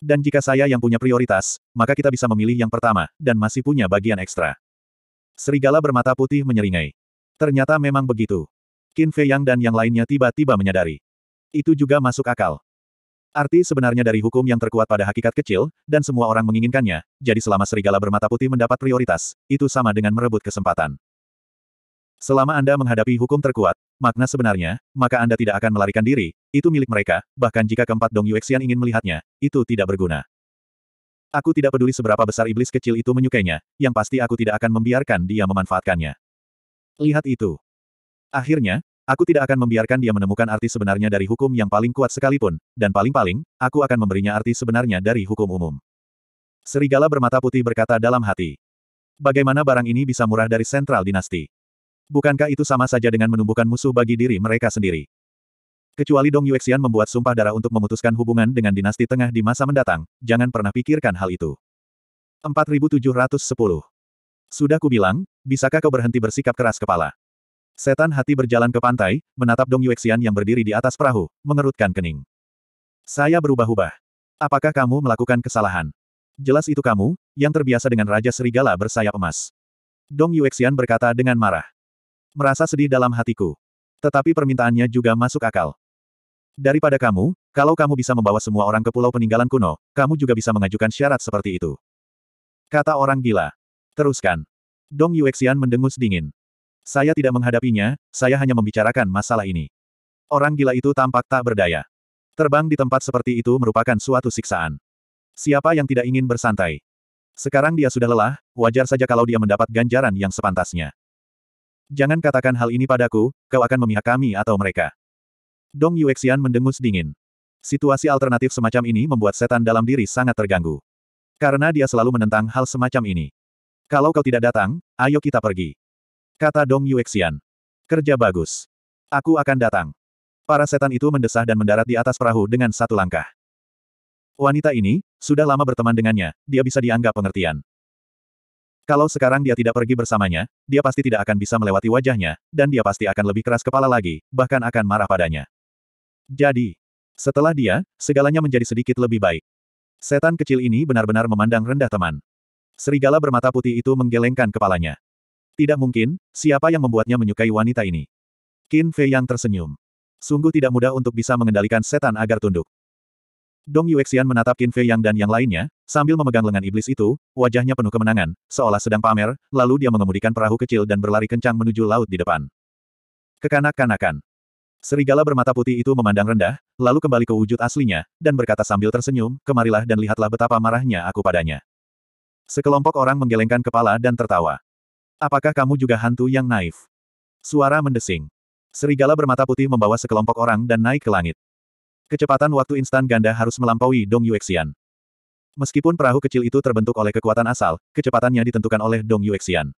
Dan jika saya yang punya prioritas, maka kita bisa memilih yang pertama, dan masih punya bagian ekstra. Serigala bermata putih menyeringai. Ternyata memang begitu. Qin Fei Yang dan yang lainnya tiba-tiba menyadari. Itu juga masuk akal. Arti sebenarnya dari hukum yang terkuat pada hakikat kecil, dan semua orang menginginkannya, jadi selama serigala bermata putih mendapat prioritas, itu sama dengan merebut kesempatan. Selama Anda menghadapi hukum terkuat, makna sebenarnya, maka Anda tidak akan melarikan diri, itu milik mereka, bahkan jika keempat Dong Yuexian ingin melihatnya, itu tidak berguna. Aku tidak peduli seberapa besar iblis kecil itu menyukainya, yang pasti aku tidak akan membiarkan dia memanfaatkannya. Lihat itu. Akhirnya, aku tidak akan membiarkan dia menemukan arti sebenarnya dari hukum yang paling kuat sekalipun, dan paling-paling, aku akan memberinya arti sebenarnya dari hukum umum. Serigala bermata putih berkata dalam hati. Bagaimana barang ini bisa murah dari sentral dinasti? Bukankah itu sama saja dengan menumbuhkan musuh bagi diri mereka sendiri? Kecuali Dong Yuexian membuat sumpah darah untuk memutuskan hubungan dengan dinasti tengah di masa mendatang, jangan pernah pikirkan hal itu. 4710. Sudah kubilang, bisakah kau berhenti bersikap keras kepala? Setan hati berjalan ke pantai, menatap Dong Yuexian yang berdiri di atas perahu, mengerutkan kening. Saya berubah-ubah. Apakah kamu melakukan kesalahan? Jelas itu kamu, yang terbiasa dengan Raja Serigala bersayap emas. Dong Yuexian berkata dengan marah. Merasa sedih dalam hatiku. Tetapi permintaannya juga masuk akal. Daripada kamu, kalau kamu bisa membawa semua orang ke pulau peninggalan kuno, kamu juga bisa mengajukan syarat seperti itu. Kata orang gila. Teruskan. Dong Yuexian mendengus dingin. Saya tidak menghadapinya, saya hanya membicarakan masalah ini. Orang gila itu tampak tak berdaya. Terbang di tempat seperti itu merupakan suatu siksaan. Siapa yang tidak ingin bersantai? Sekarang dia sudah lelah, wajar saja kalau dia mendapat ganjaran yang sepantasnya. Jangan katakan hal ini padaku, kau akan memihak kami atau mereka. Dong Yuexian mendengus dingin. Situasi alternatif semacam ini membuat setan dalam diri sangat terganggu. Karena dia selalu menentang hal semacam ini. Kalau kau tidak datang, ayo kita pergi. Kata Dong Yuexian. Kerja bagus. Aku akan datang. Para setan itu mendesah dan mendarat di atas perahu dengan satu langkah. Wanita ini, sudah lama berteman dengannya, dia bisa dianggap pengertian. Kalau sekarang dia tidak pergi bersamanya, dia pasti tidak akan bisa melewati wajahnya, dan dia pasti akan lebih keras kepala lagi, bahkan akan marah padanya. Jadi, setelah dia, segalanya menjadi sedikit lebih baik. Setan kecil ini benar-benar memandang rendah teman. Serigala bermata putih itu menggelengkan kepalanya. Tidak mungkin, siapa yang membuatnya menyukai wanita ini? Qin Fei yang tersenyum. Sungguh tidak mudah untuk bisa mengendalikan setan agar tunduk. Dong Yuexian menatap Qin Fei Yang dan yang lainnya, sambil memegang lengan iblis itu, wajahnya penuh kemenangan, seolah sedang pamer, lalu dia mengemudikan perahu kecil dan berlari kencang menuju laut di depan. Kekanak-kanakan. Serigala bermata putih itu memandang rendah, lalu kembali ke wujud aslinya, dan berkata sambil tersenyum, kemarilah dan lihatlah betapa marahnya aku padanya. Sekelompok orang menggelengkan kepala dan tertawa. Apakah kamu juga hantu yang naif? Suara mendesing. Serigala bermata putih membawa sekelompok orang dan naik ke langit. Kecepatan waktu instan ganda harus melampaui Dong Yuexian. Meskipun perahu kecil itu terbentuk oleh kekuatan asal, kecepatannya ditentukan oleh Dong Yuexian.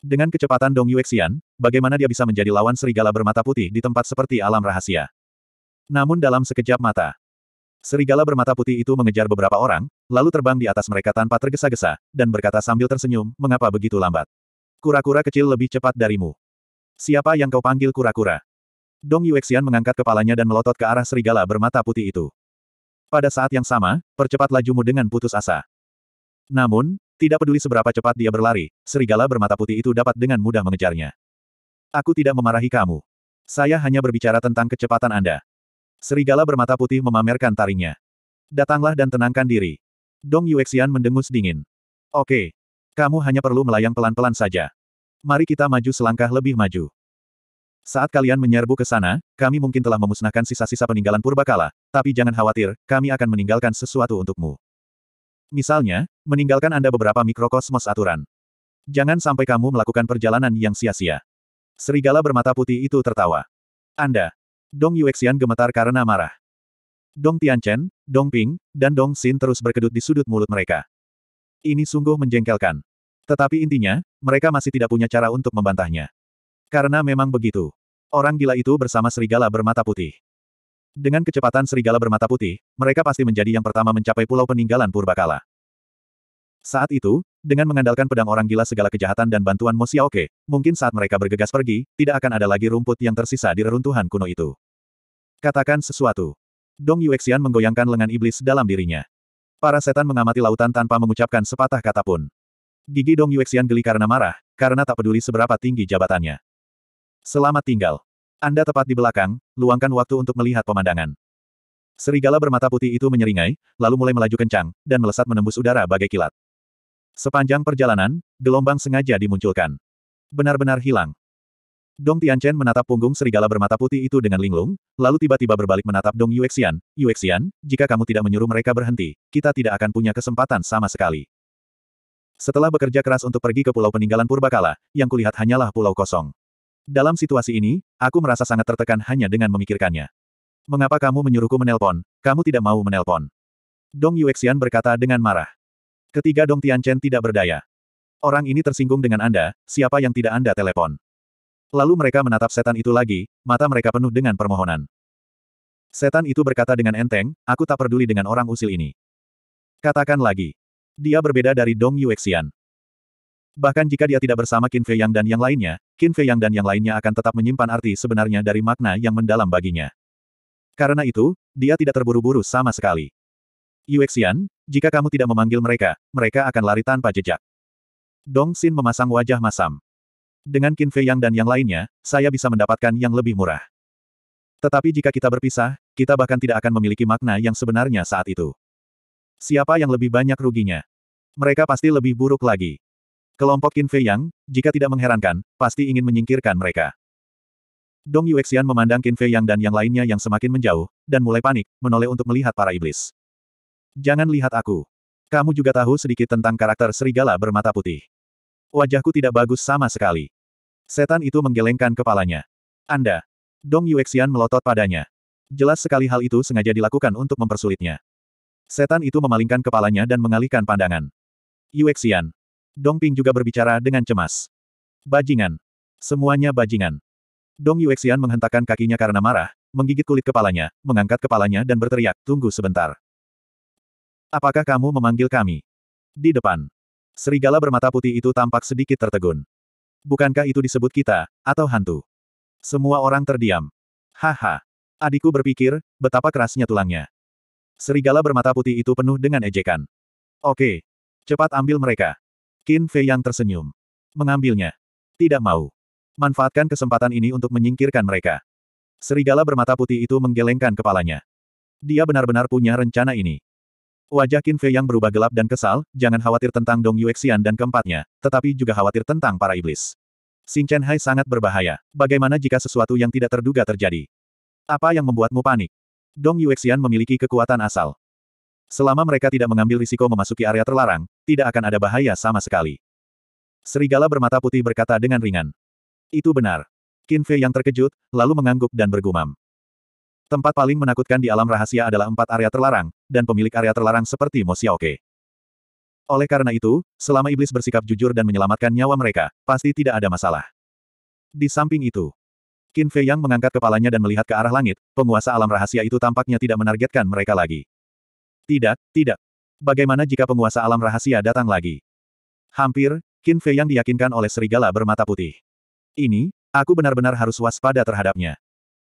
Dengan kecepatan Dong Yuexian, bagaimana dia bisa menjadi lawan serigala bermata putih di tempat seperti alam rahasia? Namun dalam sekejap mata, Serigala bermata putih itu mengejar beberapa orang, lalu terbang di atas mereka tanpa tergesa-gesa, dan berkata sambil tersenyum, mengapa begitu lambat? Kura-kura kecil lebih cepat darimu. Siapa yang kau panggil kura-kura? Dong Yuexian mengangkat kepalanya dan melotot ke arah serigala bermata putih itu. Pada saat yang sama, percepat lajumu dengan putus asa. Namun, tidak peduli seberapa cepat dia berlari, serigala bermata putih itu dapat dengan mudah mengejarnya. Aku tidak memarahi kamu. Saya hanya berbicara tentang kecepatan Anda. Serigala bermata putih memamerkan taringnya. Datanglah dan tenangkan diri. Dong Yuexian mendengus dingin. Oke. Kamu hanya perlu melayang pelan-pelan saja. Mari kita maju selangkah lebih maju. Saat kalian menyerbu ke sana, kami mungkin telah memusnahkan sisa-sisa peninggalan purbakala, tapi jangan khawatir, kami akan meninggalkan sesuatu untukmu. Misalnya, meninggalkan Anda beberapa mikrokosmos aturan. Jangan sampai kamu melakukan perjalanan yang sia-sia. Serigala bermata putih itu tertawa. Anda, Dong Yuexian gemetar karena marah. Dong Tianchen, Dong Ping, dan Dong Xin terus berkedut di sudut mulut mereka. Ini sungguh menjengkelkan. Tetapi intinya, mereka masih tidak punya cara untuk membantahnya. Karena memang begitu. Orang gila itu bersama serigala bermata putih. Dengan kecepatan serigala bermata putih, mereka pasti menjadi yang pertama mencapai pulau peninggalan purbakala. Saat itu, dengan mengandalkan pedang orang gila segala kejahatan dan bantuan Mo Xiaoke, mungkin saat mereka bergegas pergi, tidak akan ada lagi rumput yang tersisa di reruntuhan kuno itu. Katakan sesuatu. Dong Yuexian menggoyangkan lengan iblis dalam dirinya. Para setan mengamati lautan tanpa mengucapkan sepatah kata pun. Gigi Dong Yuexian geli karena marah, karena tak peduli seberapa tinggi jabatannya. Selamat tinggal. Anda tepat di belakang, luangkan waktu untuk melihat pemandangan. Serigala bermata putih itu menyeringai, lalu mulai melaju kencang, dan melesat menembus udara bagai kilat. Sepanjang perjalanan, gelombang sengaja dimunculkan. Benar-benar hilang. Dong Tianchen menatap punggung serigala bermata putih itu dengan linglung, lalu tiba-tiba berbalik menatap Dong Yuexian. Yuexian, jika kamu tidak menyuruh mereka berhenti, kita tidak akan punya kesempatan sama sekali. Setelah bekerja keras untuk pergi ke pulau peninggalan purbakala, yang kulihat hanyalah pulau kosong. Dalam situasi ini, aku merasa sangat tertekan hanya dengan memikirkannya. Mengapa kamu menyuruhku menelpon? Kamu tidak mau menelpon. Dong Yuexian berkata dengan marah. Ketiga Dong Tianchen tidak berdaya. Orang ini tersinggung dengan Anda, siapa yang tidak Anda telepon. Lalu mereka menatap setan itu lagi, mata mereka penuh dengan permohonan. Setan itu berkata dengan enteng, aku tak peduli dengan orang usil ini. Katakan lagi. Dia berbeda dari Dong Yuexian. Bahkan jika dia tidak bersama Qin Fei Yang dan yang lainnya, Qin Fei Yang dan yang lainnya akan tetap menyimpan arti sebenarnya dari makna yang mendalam baginya. Karena itu, dia tidak terburu-buru sama sekali. Yuexian, jika kamu tidak memanggil mereka, mereka akan lari tanpa jejak. Dong Xin memasang wajah masam. Dengan Qin Fei Yang dan yang lainnya, saya bisa mendapatkan yang lebih murah. Tetapi jika kita berpisah, kita bahkan tidak akan memiliki makna yang sebenarnya saat itu. Siapa yang lebih banyak ruginya? Mereka pasti lebih buruk lagi. Kelompok Qin Fei Yang, jika tidak mengherankan, pasti ingin menyingkirkan mereka. Dong Yuexian memandang Qin Fei Yang dan yang lainnya yang semakin menjauh, dan mulai panik, menoleh untuk melihat para iblis. Jangan lihat aku. Kamu juga tahu sedikit tentang karakter serigala bermata putih. Wajahku tidak bagus sama sekali. Setan itu menggelengkan kepalanya. Anda. Dong Yuexian melotot padanya. Jelas sekali hal itu sengaja dilakukan untuk mempersulitnya. Setan itu memalingkan kepalanya dan mengalihkan pandangan. Yuexian. Dong Ping juga berbicara dengan cemas. Bajingan. Semuanya bajingan. Dong Yuexian menghentakkan kakinya karena marah, menggigit kulit kepalanya, mengangkat kepalanya dan berteriak, tunggu sebentar. Apakah kamu memanggil kami? Di depan. Serigala bermata putih itu tampak sedikit tertegun. Bukankah itu disebut kita, atau hantu? Semua orang terdiam. Haha. Adikku berpikir, betapa kerasnya tulangnya. Serigala bermata putih itu penuh dengan ejekan. Oke. Cepat ambil mereka. Qin Fei yang tersenyum. Mengambilnya. Tidak mau. Manfaatkan kesempatan ini untuk menyingkirkan mereka. Serigala bermata putih itu menggelengkan kepalanya. Dia benar-benar punya rencana ini. Wajah Qin Fei yang berubah gelap dan kesal, jangan khawatir tentang Dong Yuexian dan keempatnya, tetapi juga khawatir tentang para iblis. Xin Chen Hai sangat berbahaya. Bagaimana jika sesuatu yang tidak terduga terjadi? Apa yang membuatmu panik? Dong Yuexian memiliki kekuatan asal. Selama mereka tidak mengambil risiko memasuki area terlarang, tidak akan ada bahaya sama sekali. Serigala bermata putih berkata dengan ringan. Itu benar. Qin Fei yang terkejut, lalu mengangguk dan bergumam. Tempat paling menakutkan di alam rahasia adalah empat area terlarang, dan pemilik area terlarang seperti Mo Xiaoke. Oleh karena itu, selama iblis bersikap jujur dan menyelamatkan nyawa mereka, pasti tidak ada masalah. Di samping itu, Qin Fei Yang mengangkat kepalanya dan melihat ke arah langit, penguasa alam rahasia itu tampaknya tidak menargetkan mereka lagi. Tidak, tidak. Bagaimana jika penguasa alam rahasia datang lagi? Hampir, Qin Fei Yang diyakinkan oleh serigala bermata putih. Ini, aku benar-benar harus waspada terhadapnya.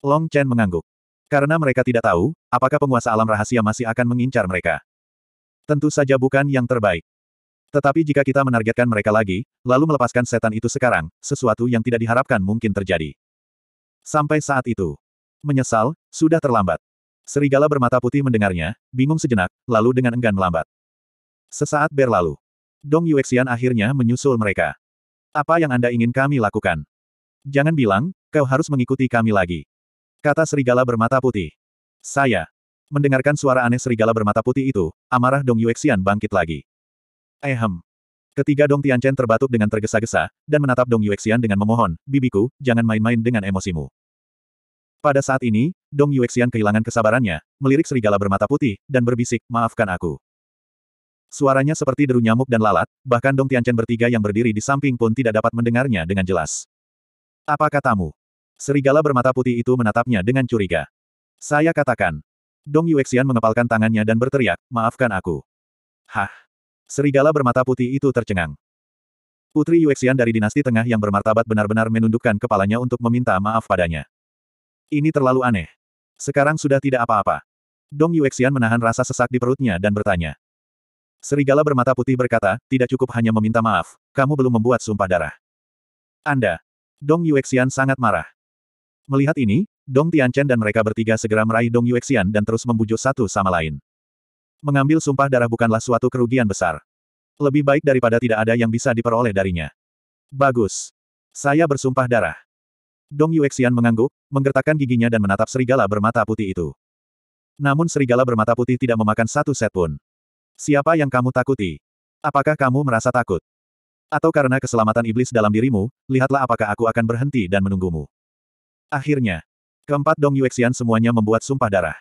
Long Chen mengangguk. Karena mereka tidak tahu, apakah penguasa alam rahasia masih akan mengincar mereka. Tentu saja bukan yang terbaik. Tetapi jika kita menargetkan mereka lagi, lalu melepaskan setan itu sekarang, sesuatu yang tidak diharapkan mungkin terjadi. Sampai saat itu. Menyesal, sudah terlambat. Serigala bermata putih mendengarnya, bingung sejenak, lalu dengan enggan melambat. Sesaat berlalu. Dong Yuexian akhirnya menyusul mereka. Apa yang Anda ingin kami lakukan? Jangan bilang, kau harus mengikuti kami lagi. Kata serigala bermata putih. Saya. Mendengarkan suara aneh serigala bermata putih itu, amarah Dong Yuexian bangkit lagi. Ehem. Eh, Ketiga Dong Tianchen terbatuk dengan tergesa-gesa, dan menatap Dong Yuexian dengan memohon, Bibiku, jangan main-main dengan emosimu. Pada saat ini, Dong Yuexian kehilangan kesabarannya, melirik serigala bermata putih, dan berbisik, maafkan aku. Suaranya seperti deru nyamuk dan lalat, bahkan Dong Tianchen bertiga yang berdiri di samping pun tidak dapat mendengarnya dengan jelas. Apa katamu? Serigala bermata putih itu menatapnya dengan curiga. Saya katakan. Dong Yuexian mengepalkan tangannya dan berteriak, maafkan aku. Hah? Serigala bermata putih itu tercengang. Putri Yuexian dari dinasti tengah yang bermartabat benar-benar menundukkan kepalanya untuk meminta maaf padanya. Ini terlalu aneh. Sekarang sudah tidak apa-apa. Dong Yuexian menahan rasa sesak di perutnya dan bertanya. Serigala bermata putih berkata, tidak cukup hanya meminta maaf, kamu belum membuat sumpah darah. Anda. Dong Yuexian sangat marah. Melihat ini, Dong Tianchen dan mereka bertiga segera meraih Dong Yuexian dan terus membujuk satu sama lain. Mengambil sumpah darah bukanlah suatu kerugian besar. Lebih baik daripada tidak ada yang bisa diperoleh darinya. Bagus. Saya bersumpah darah. Dong Yuexian mengangguk, menggertakkan giginya dan menatap serigala bermata putih itu. Namun serigala bermata putih tidak memakan satu set pun. Siapa yang kamu takuti? Apakah kamu merasa takut? Atau karena keselamatan iblis dalam dirimu, lihatlah apakah aku akan berhenti dan menunggumu. Akhirnya, keempat Dong Yuexian semuanya membuat sumpah darah.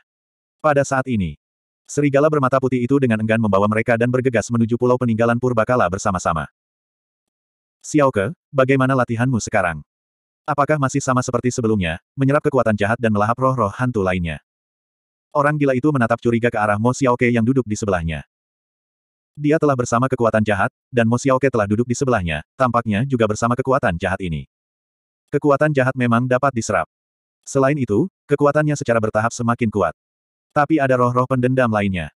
Pada saat ini, serigala bermata putih itu dengan enggan membawa mereka dan bergegas menuju pulau peninggalan purbakala bersama-sama. Xiao Ke, bagaimana latihanmu sekarang? Apakah masih sama seperti sebelumnya, menyerap kekuatan jahat dan melahap roh-roh hantu lainnya? Orang gila itu menatap curiga ke arah Mo Xiao Ke yang duduk di sebelahnya. Dia telah bersama kekuatan jahat, dan Mo Xiao Ke telah duduk di sebelahnya, tampaknya juga bersama kekuatan jahat ini. Kekuatan jahat memang dapat diserap. Selain itu, kekuatannya secara bertahap semakin kuat. Tapi ada roh-roh pendendam lainnya.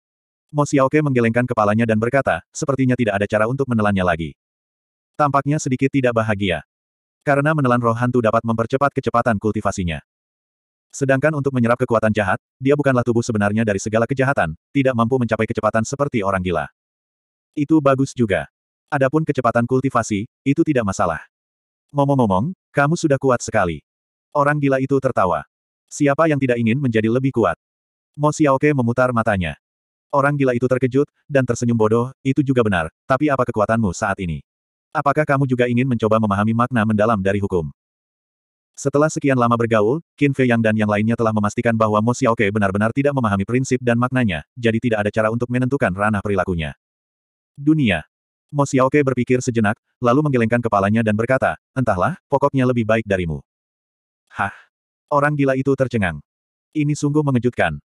Mo Xiaoke menggelengkan kepalanya dan berkata, sepertinya tidak ada cara untuk menelannya lagi. Tampaknya sedikit tidak bahagia. Karena menelan roh hantu dapat mempercepat kecepatan kultivasinya. Sedangkan untuk menyerap kekuatan jahat, dia bukanlah tubuh sebenarnya dari segala kejahatan, tidak mampu mencapai kecepatan seperti orang gila. Itu bagus juga. Adapun kecepatan kultivasi, itu tidak masalah ngomong momong, kamu sudah kuat sekali. Orang gila itu tertawa. Siapa yang tidak ingin menjadi lebih kuat? Mo Xiaoke memutar matanya. Orang gila itu terkejut, dan tersenyum bodoh, itu juga benar, tapi apa kekuatanmu saat ini? Apakah kamu juga ingin mencoba memahami makna mendalam dari hukum? Setelah sekian lama bergaul, Qin Fei Yang dan yang lainnya telah memastikan bahwa Mo Xiaoke benar-benar tidak memahami prinsip dan maknanya, jadi tidak ada cara untuk menentukan ranah perilakunya. Dunia Mo Xiaoke berpikir sejenak, lalu menggelengkan kepalanya dan berkata, entahlah, pokoknya lebih baik darimu. Hah? Orang gila itu tercengang. Ini sungguh mengejutkan.